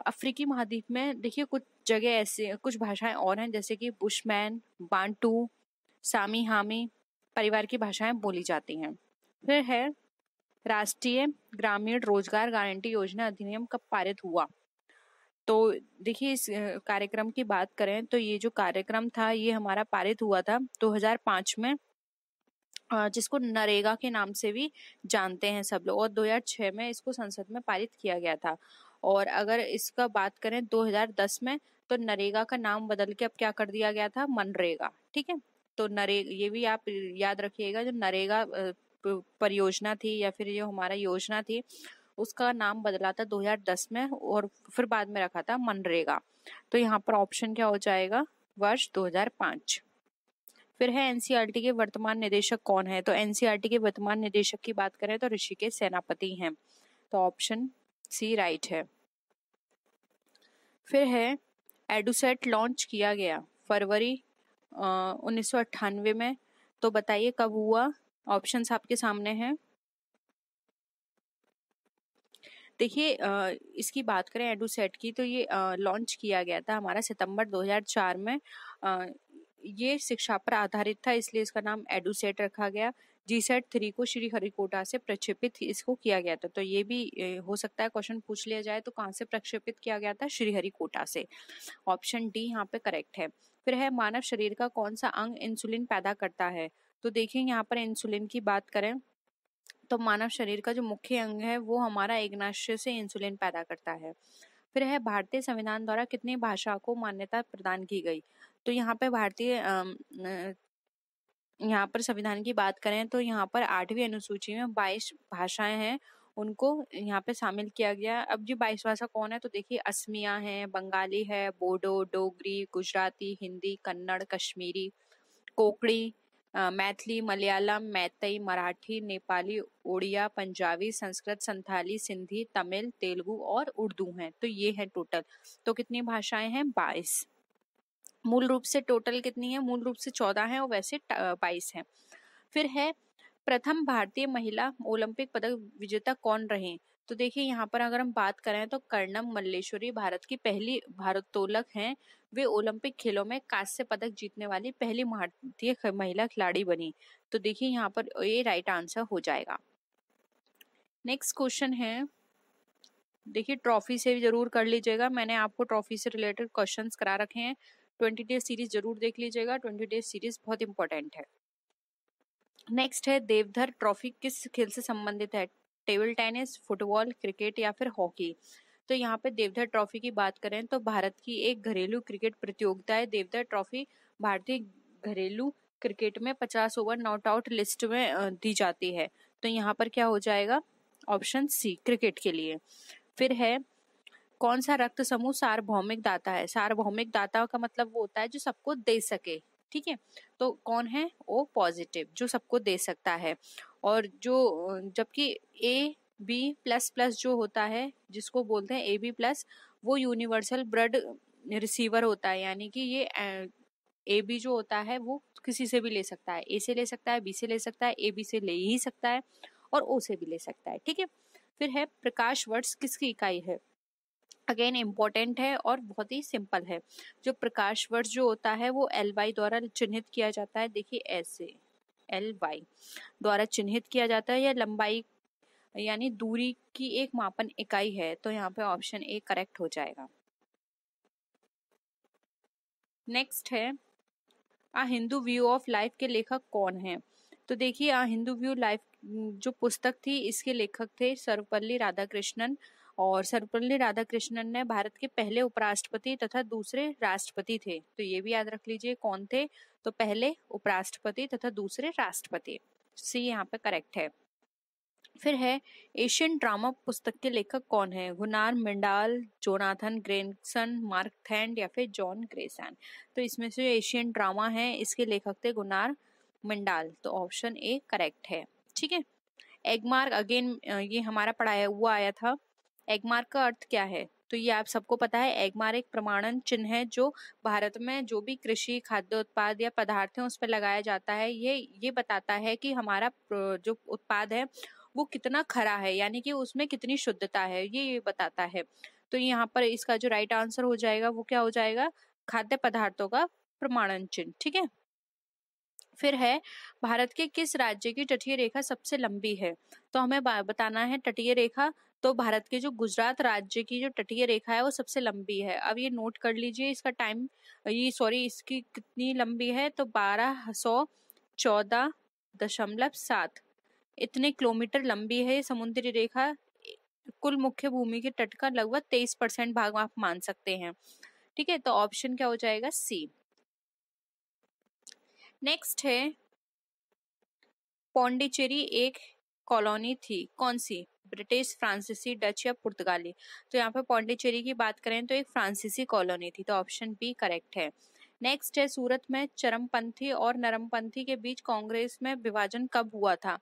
Speaker 1: अफ्रीकी महाद्वीप में देखिए कुछ जगह ऐसे कुछ भाषाएं और हैं जैसे कि बुशमैन बांटू सामी हामी परिवार की भाषाएं बोली जाती हैं फिर है राष्ट्रीय ग्रामीण रोजगार गारंटी योजना अधिनियम कब पारित हुआ तो देखिए इस कार्यक्रम की बात करें तो ये जो कार्यक्रम था ये हमारा पारित हुआ था 2005 में जिसको नरेगा के नाम से भी जानते हैं सब लोग और 2006 में इसको संसद में पारित किया गया था और अगर इसका बात करें 2010 में तो नरेगा का नाम बदल के अब क्या कर दिया गया था मनरेगा ठीक है तो नरे ये भी आप याद रखिएगा जो नरेगा परियोजना थी या फिर जो हमारा योजना थी उसका नाम बदला था 2010 में और फिर बाद में रखा था मनरेगा तो यहाँ पर ऑप्शन क्या हो जाएगा वर्ष 2005 फिर है एनसीईआरटी e के वर्तमान निदेशक कौन है तो एनसीईआरटी e के वर्तमान निदेशक की बात करें तो ऋषिकेश सेनापति हैं तो ऑप्शन सी राइट है फिर है एडुसेट लॉन्च किया गया फरवरी उन्नीस में तो बताइए कब हुआ ऑप्शंस आपके सामने हैं देखिए इसकी बात करें एडूसेट की तो ये लॉन्च किया गया था हमारा सितंबर 2004 में ये शिक्षा पर आधारित था इसलिए इसका नाम एडूसेट रखा गया जी सेट थ्री को श्री हरिकोटा से प्रक्षेपित इसको किया गया था तो ये भी हो सकता है क्वेश्चन पूछ लिया जाए तो कहाँ से प्रक्षेपित किया गया था श्री हरिकोटा से ऑप्शन डी यहाँ पे करेक्ट है फिर है मानव शरीर का कौन सा अंग इंसुलिन पैदा करता है तो देखिए यहाँ पर इंसुलिन की बात करें तो मानव शरीर का जो मुख्य अंग है वो हमारा एग्नाशय से इंसुलिन पैदा करता है फिर है भारतीय संविधान द्वारा कितनी भाषा को मान्यता प्रदान की गई तो यहाँ पे भारतीय यहाँ पर संविधान की बात करें तो यहाँ पर आठवीं अनुसूची में बाईस भाषाएं हैं उनको यहाँ पे शामिल किया गया अब जो बाईस भाषा कौन है तो देखिए असमिया है बंगाली है बोडो डोगरी गुजराती हिंदी कन्नड़ कश्मीरी कोकड़ी मैथिली मलयालम मैतई मराठी नेपाली उड़िया पंजाबी संस्कृत संथाली सिंधी तमिल तेलुगु और उर्दू हैं तो ये है टोटल तो कितनी भाषाएं हैं बाईस मूल रूप से टोटल कितनी है मूल रूप से चौदह है और वैसे बाईस है फिर है प्रथम भारतीय महिला ओलंपिक पदक विजेता कौन रहे तो देखिए यहाँ पर अगर हम बात करें तो कर्णम मल्लेश्वरी भारत की पहली भारोत्तोलक हैं वे ओलंपिक खेलों में कांस्य पदक जीतने वाली पहली भारतीय महिला खिलाड़ी बनी तो देखिए यहाँ पर ये राइट आंसर हो जाएगा नेक्स्ट क्वेश्चन है देखिए ट्रॉफी से जरूर कर लीजिएगा मैंने आपको ट्रॉफी से रिलेटेड क्वेश्चंस करा रखे हैं ट्वेंटी डे सीरीज जरूर देख लीजिएगा ट्वेंटी डे सीरीज बहुत इंपॉर्टेंट है नेक्स्ट है देवधर ट्रॉफी किस खेल से संबंधित है टेबल टेनिस फुटबॉल क्रिकेट या फिर हॉकी तो यहाँ पे देवधर ट्रॉफी की बात करें तो भारत की एक घरेलू क्रिकेट प्रतियोगिता है देवधर ट्रॉफी भारतीय घरेलू क्रिकेट में पचास ओवर नॉट आउट लिस्ट में दी जाती है तो यहाँ पर क्या हो जाएगा ऑप्शन सी क्रिकेट के लिए फिर है कौन सा रक्त समूह सार्वभौमिक दाता है सार्वभौमिक दाता का मतलब वो होता है जो सबको दे सके ठीक है तो कौन है ओ पॉजिटिव जो सबको दे सकता है और जो जबकि ए बी प्लस प्लस जो होता है जिसको बोलते हैं ए बी प्लस वो यूनिवर्सल ब्लड रिसीवर होता है यानी कि ये ए बी जो होता है वो किसी से भी ले सकता है ए से ले सकता है बी से ले सकता है ए बी से ले ही सकता है और ओ से भी ले सकता है ठीक है फिर है प्रकाश वर्ड्स किसकी इकाई है अगेन इम्पॉर्टेंट है और बहुत ही सिंपल है जो प्रकाश वर्ष जो होता है वो एल वाई द्वारा चिन्हित किया जाता है देखिए ऐसे एल वाई द्वारा चिन्हित किया जाता है या लंबाई यानी दूरी की एक मापन इकाई है तो यहाँ पे ऑप्शन ए करेक्ट हो जाएगा नेक्स्ट है a Hindu view of life के लेखक कौन है तो देखिए आ हिंदू व्यू लाइफ जो पुस्तक थी इसके लेखक थे सर्वपल्ली राधाकृष्णन और सर्वपल्ली राधाकृष्णन ने भारत के पहले उपराष्ट्रपति तथा दूसरे राष्ट्रपति थे तो ये भी याद रख लीजिए कौन थे तो पहले उपराष्ट्रपति तथा दूसरे राष्ट्रपति सी यहाँ पे करेक्ट है फिर है एशियन ड्रामा पुस्तक के लेखक कौन है Gunnar Myrdal Jonathan Grenson Mark Thand या फिर जॉन ग्रेसन तो इसमें से एशियन ड्रामा है इसके लेखक थे गुनार मिंडाल तो ऑप्शन ए करेक्ट है ठीक है एगमार्क अगेन ये हमारा पढ़ाया हुआ आया था एगमार का अर्थ क्या है तो ये आप सबको पता है एगमार एक प्रमाणन चिन्ह है जो भारत में जो भी कृषि खाद्य उत्पाद या पदार्थ है उस पर लगाया जाता है ये ये बताता है कि हमारा जो उत्पाद है वो कितना खरा है यानी कि उसमें कितनी शुद्धता है ये ये बताता है तो यहाँ पर इसका जो राइट आंसर हो जाएगा वो क्या हो जाएगा खाद्य पदार्थों का प्रमाणन चिन्ह ठीक है फिर है भारत के किस राज्य की तटीय रेखा सबसे लंबी है तो हमें बताना है तटीय रेखा तो भारत के जो गुजरात राज्य की जो तटीय रेखा है वो सबसे लंबी है अब ये नोट कर लीजिए इसका टाइम ये सॉरी इसकी कितनी लंबी है तो बारह सौ चौदह दशमलव सात इतने किलोमीटर लंबी है ये समुद्री रेखा कुल मुख्य भूमि के तट का लगभग तेईस परसेंट भाग आप मान सकते हैं ठीक है तो ऑप्शन क्या हो जाएगा सी नेक्स्ट है पौंडीचेरी एक कॉलोनी थी कौन सी ब्रिटिश फ्रांसीसी डच या पुर्तगाली तो यहाँ पर पौंडीचेरी की बात करें तो एक फ्रांसीसी कॉलोनी थी तो ऑप्शन बी करेक्ट है नेक्स्ट है सूरत में चरमपंथी और नरमपंथी के बीच कांग्रेस में विभाजन कब हुआ था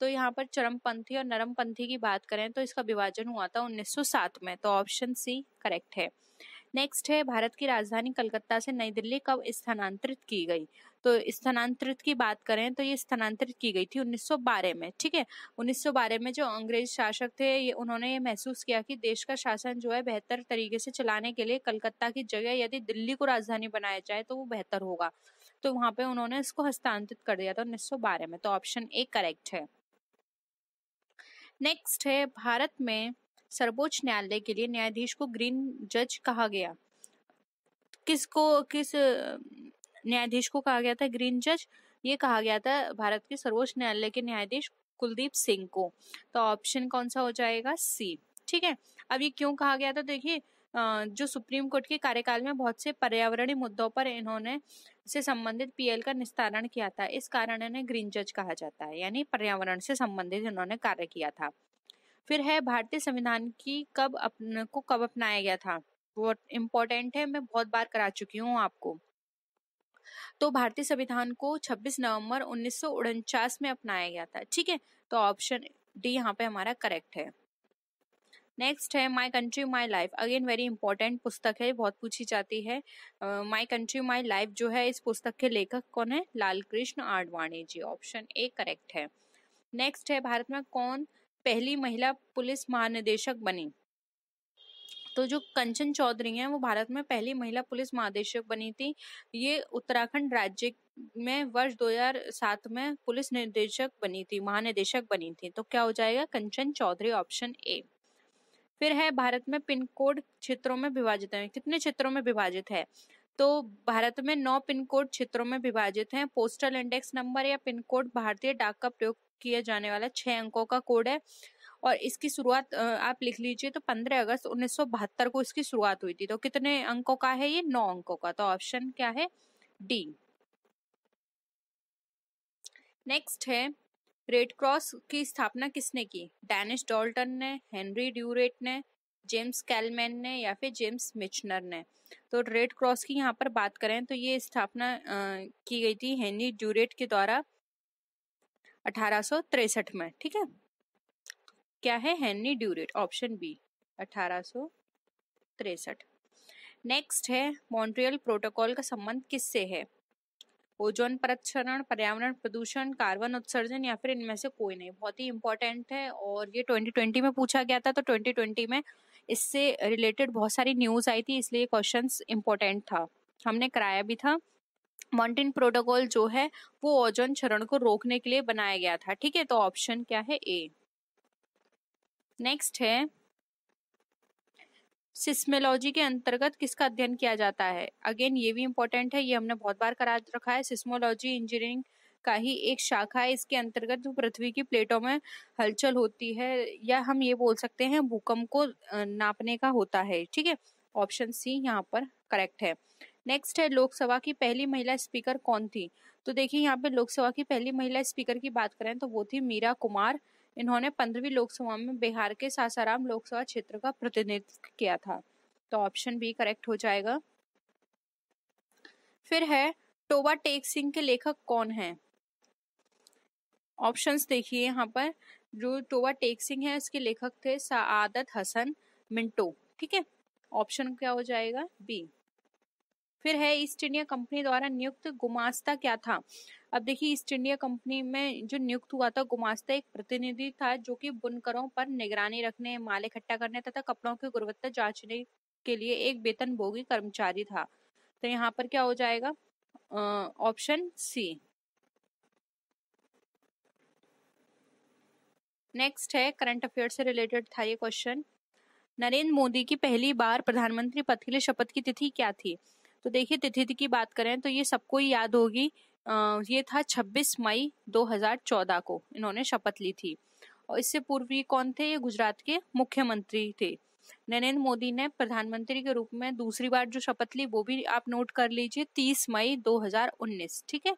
Speaker 1: तो यहाँ पर चरमपंथी और नरमपंथी की बात करें तो इसका विभाजन हुआ था 1907 में तो ऑप्शन सी करेक्ट है नेक्स्ट है भारत की राजधानी कलकत्ता से नई दिल्ली कब स्थानांतरित की गई तो स्थानांतरित की बात करें तो ये स्थानांतरित की गई थी 1912 में ठीक है 1912 में जो अंग्रेज शासक थे ये उन्होंने ये महसूस किया कि देश का शासन जो है बेहतर तरीके से चलाने के लिए कलकत्ता की जगह यदि दिल्ली को राजधानी बनाया जाए तो वो बेहतर होगा तो वहां पे उन्होंने इसको हस्तांतरित कर दिया था उन्नीस में तो ऑप्शन ए करेक्ट है नेक्स्ट है भारत में सर्वोच्च न्यायालय के लिए न्यायाधीश को ग्रीन जज कहा गया किसको किस न्यायाधीश को कहा गया था ग्रीन जज ये कहा गया था भारत के सर्वोच्च न्यायालय के न्यायाधीश कुलदीप सिंह को तो ऑप्शन कौन सा हो जाएगा सी ठीक है अब ये क्यों कहा गया था देखिए जो सुप्रीम कोर्ट के कार्यकाल में बहुत से पर्यावरणीय मुद्दों पर इन्होंने से संबंधित पीएल का निस्तारण किया था इस कारण इन्हें ग्रीन जज कहा जाता है यानी पर्यावरण से संबंधित इन्होंने कार्य किया था फिर है भारतीय संविधान की कब अपने को कब अपनाया गया था वो इम्पोर्टेंट है मैं बहुत बार करा चुकी हूँ आपको तो भारतीय संविधान को 26 नवंबर उन्नीस में अपनाया गया था ठीक है तो ऑप्शन डी यहाँ पे हमारा करेक्ट है नेक्स्ट है my country my life again very important पुस्तक है बहुत पूछी जाती है माई कंट्री माई लाइफ जो है इस पुस्तक के लेखक कौन है Lal Krishna Advani ji option A correct है नेक्स्ट है भारत में कौन पहली महिला पुलिस महानिदेशक बनी तो जो कंचन चौधरी हैं वो भारत में पहली महिला पुलिस महानिदेशक बनी थी ये उत्तराखंड राज्य में वर्ष 2007 में पुलिस निदेशक बनी थी महानिदेशक बनी थी तो क्या हो जाएगा कंचन चौधरी ऑप्शन ए फिर है भारत में पिन कोड क्षेत्रों में विभाजित है कितने क्षेत्रों में विभाजित है तो भारत में नौ पिन कोड क्षेत्रों में विभाजित हैं पोस्टल इंडेक्स नंबर या पिन कोड भारतीय डाक का प्रयोग किया जाने वाला छः अंकों का कोड है और इसकी शुरुआत आप लिख लीजिए तो 15 अगस्त उन्नीस को इसकी शुरुआत हुई थी तो कितने अंकों का है ये नौ अंकों का तो ऑप्शन क्या है डी नेक्स्ट है रेड क्रॉस की स्थापना किसने की डैनिश डॉल्टन ने हेनरी ड्यूरेट ने जेम्स कैलमैन ने या फिर जेम्स मिचनर ने तो रेड क्रॉस की यहाँ पर बात करें तो ये स्थापना की गई थी हेनरी ड्यूरेट के द्वारा अठारह में ठीक है क्या है हेनरी ड्यूरेट ऑप्शन बी अठारह नेक्स्ट है मॉन्ट्रियल प्रोटोकॉल का संबंध किससे है ओजोन परक्षरण पर्यावरण प्रदूषण कार्बन उत्सर्जन या फिर इनमें से कोई नहीं बहुत ही इंपॉर्टेंट है और ये 2020 में पूछा गया था तो 2020 में इससे रिलेटेड बहुत सारी न्यूज़ आई थी इसलिए क्वेश्चन इम्पोर्टेंट था हमने कराया भी था माउंटेन प्रोटोकॉल जो है वो ओजोन क्षरण को रोकने के लिए बनाया गया था ठीक है तो ऑप्शन क्या है ए नेक्स्ट है सिस्मोलॉजी के अंतर्गत किसका अध्ययन किया जाता है अगेन ये भी इम्पोर्टेंट है ये हमने बहुत बार करा रखा है सिस्मोलॉजी इंजीनियरिंग का ही एक शाखा है इसके अंतर्गत जो पृथ्वी की प्लेटों में हलचल होती है या हम ये बोल सकते हैं भूकंप को नापने का होता है ठीक है ऑप्शन सी यहाँ पर करेक्ट है नेक्स्ट है लोकसभा की पहली महिला स्पीकर कौन थी तो देखिए यहाँ पे लोकसभा की पहली महिला स्पीकर की बात करें तो वो थी मीरा कुमार इन्होंने पंद्रहवीं लोकसभा में बिहार के सासाराम लोकसभा क्षेत्र का प्रतिनिधित्व किया था तो ऑप्शन बी करेक्ट हो जाएगा फिर है टोबा टेक सिंह के लेखक कौन है ऑप्शन देखिए यहाँ पर जो टोबा टेक सिंह है इसके लेखक थे सादत हसन मिंटो ठीक है ऑप्शन क्या हो जाएगा बी फिर है ईस्ट इंडिया कंपनी द्वारा नियुक्त गुमास्ता क्या था अब देखिए ईस्ट इंडिया कंपनी में जो नियुक्त हुआ था गुमास्ता एक प्रतिनिधि था जो कि बुनकरों पर निगरानी रखने माल इकट्ठा करने तथा कपड़ों की गुणवत्ता जांचने के लिए एक वेतन भोगी कर्मचारी था तो यहाँ पर क्या हो जाएगा ऑप्शन सी नेक्स्ट है करंट अफेयर से रिलेटेड था ये क्वेश्चन नरेंद्र मोदी की पहली बार प्रधानमंत्री पद के लिए शपथ की तिथि क्या थी तो देखिए तिथि की बात करें तो ये सबको याद होगी ये था 26 मई 2014 को इन्होंने शपथ ली थी और इससे पूर्व ये कौन थे ये गुजरात के मुख्यमंत्री थे नरेंद्र मोदी ने प्रधानमंत्री के रूप में दूसरी बार जो शपथ ली वो भी आप नोट कर लीजिए 30 मई 2019 ठीक है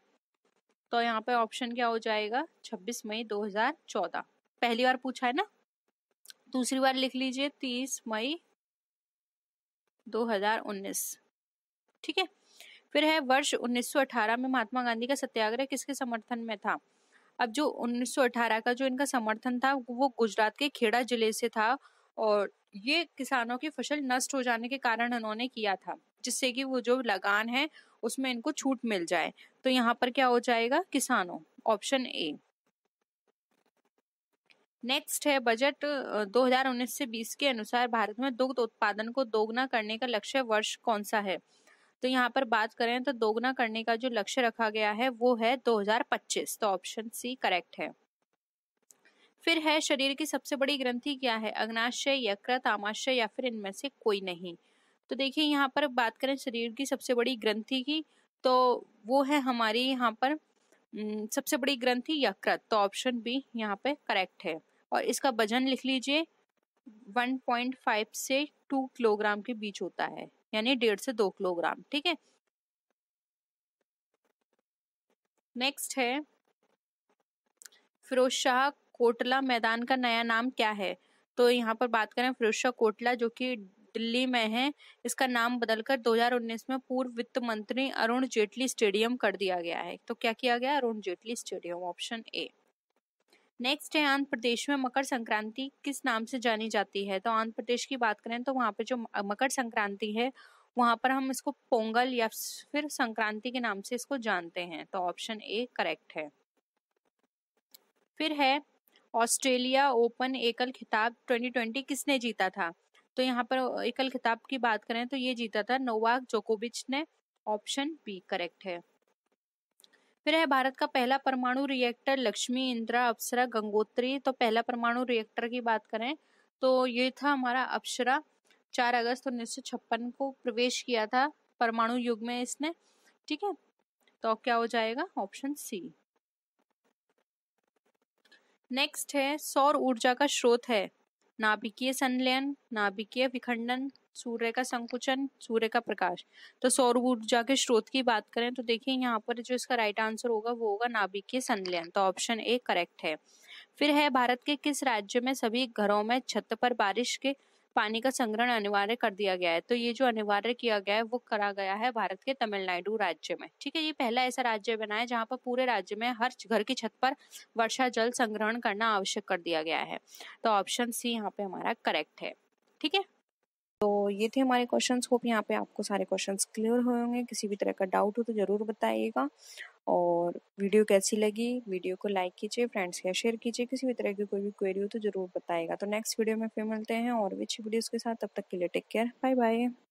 Speaker 1: तो यहाँ पे ऑप्शन क्या हो जाएगा 26 मई 2014 पहली बार पूछा है ना दूसरी बार लिख लीजिए तीस मई 2019 ठीक है फिर है वर्ष 1918 में महात्मा गांधी का सत्याग्रह किसके समर्थन में था अब जो 1918 का जो इनका समर्थन था वो गुजरात के खेड़ा जिले से था और ये किसानों की फसल नष्ट हो जाने के कारण उन्होंने किया था जिससे कि वो जो लगान है उसमें इनको छूट मिल जाए तो यहाँ पर क्या हो जाएगा किसानों ऑप्शन ए नेक्स्ट है बजट 2019 से 20 के अनुसार भारत में दुग्ध उत्पादन को दोगुना करने का लक्ष्य वर्ष कौन सा है तो यहाँ पर बात करें तो दोगुना करने का जो लक्ष्य रखा गया है वो है 2025 तो ऑप्शन सी करेक्ट है फिर है शरीर की सबसे बड़ी ग्रंथि क्या है अग्नाशय यकृत आमाशय या फिर इनमें से कोई नहीं तो देखिए यहाँ पर बात करें शरीर की सबसे बड़ी ग्रंथि की तो वो है हमारी यहाँ पर सबसे बड़ी ग्रंथि यकृत तो ऑप्शन बी यहाँ पे करेक्ट है और इसका वजन लिख लीजिए 1.5 से 2 किलोग्राम के बीच होता है यानी डेढ़ से दो किलोग्राम ठीक है नेक्स्ट है फिरोज शाह कोटला मैदान का नया नाम क्या है तो यहाँ पर बात करें फिरोज शाह कोटला जो कि दिल्ली में है इसका नाम बदलकर 2019 में पूर्व वित्त मंत्री अरुण जेटली स्टेडियम कर दिया गया है तो क्या किया गया Arun Jaitley stadium option A next है आंध्र प्रदेश में मकर संक्रांति किस नाम से जानी जाती है तो आंध्र प्रदेश की बात करें तो वहाँ पर जो मकर संक्रांति है वहाँ पर हम इसको पोंगल या फिर संक्रांति के नाम से इसको जानते हैं तो ऑप्शन ए करेक्ट है फिर है ऑस्ट्रेलिया ओपन एकल खिताब 2020 किसने जीता था तो यहाँ पर एकल खिताब की बात करें तो ये जीता था नोवाक जोकोविच ने ऑप्शन बी करेक्ट है फिर है भारत का पहला परमाणु रिएक्टर लक्ष्मी इंदिरा अप्सरा गंगोत्री तो पहला परमाणु रिएक्टर की बात करें तो ये था हमारा अप्सरा चार अगस्त उन्नीस को प्रवेश किया था परमाणु युग में इसने ठीक है तो क्या हो जाएगा ऑप्शन सी नेक्स्ट है सौर ऊर्जा का स्रोत है नाभिकीय संलयन नाभिकीय विखंडन सूर्य का संकुचन सूर्य का प्रकाश तो सौर ऊर्जा के स्रोत की बात करें तो देखिए यहाँ पर जो इसका राइट आंसर होगा वो होगा के संलयन तो ऑप्शन ए करेक्ट है फिर है भारत के किस राज्य में सभी घरों में छत पर बारिश के पानी का संग्रहण अनिवार्य कर दिया गया है तो ये जो अनिवार्य किया गया है वो करा गया है भारत के तमिलनाडु राज्य में ठीक है ये पहला ऐसा राज्य बना है जहाँ पर पूरे राज्य में हर घर की छत पर वर्षा जल संग्रहण करना आवश्यक कर दिया गया है तो ऑप्शन सी यहाँ पे हमारा करेक्ट है ठीक है तो ये थे हमारे क्वेश्चन होप यहाँ पे आपको सारे क्वेश्चन क्लियर हुए होंगे किसी भी तरह का डाउट हो तो ज़रूर बताइएगा और वीडियो कैसी लगी वीडियो को लाइक कीजिए फ्रेंड्स के शेयर कीजिए किसी भी तरह की कोई भी क्वेरी हो तो ज़रूर बताएगा तो नेक्स्ट वीडियो में फिर मिलते हैं और भी अच्छी वीडियोज़ के साथ तब तक के लिए टेक केयर बाय बाय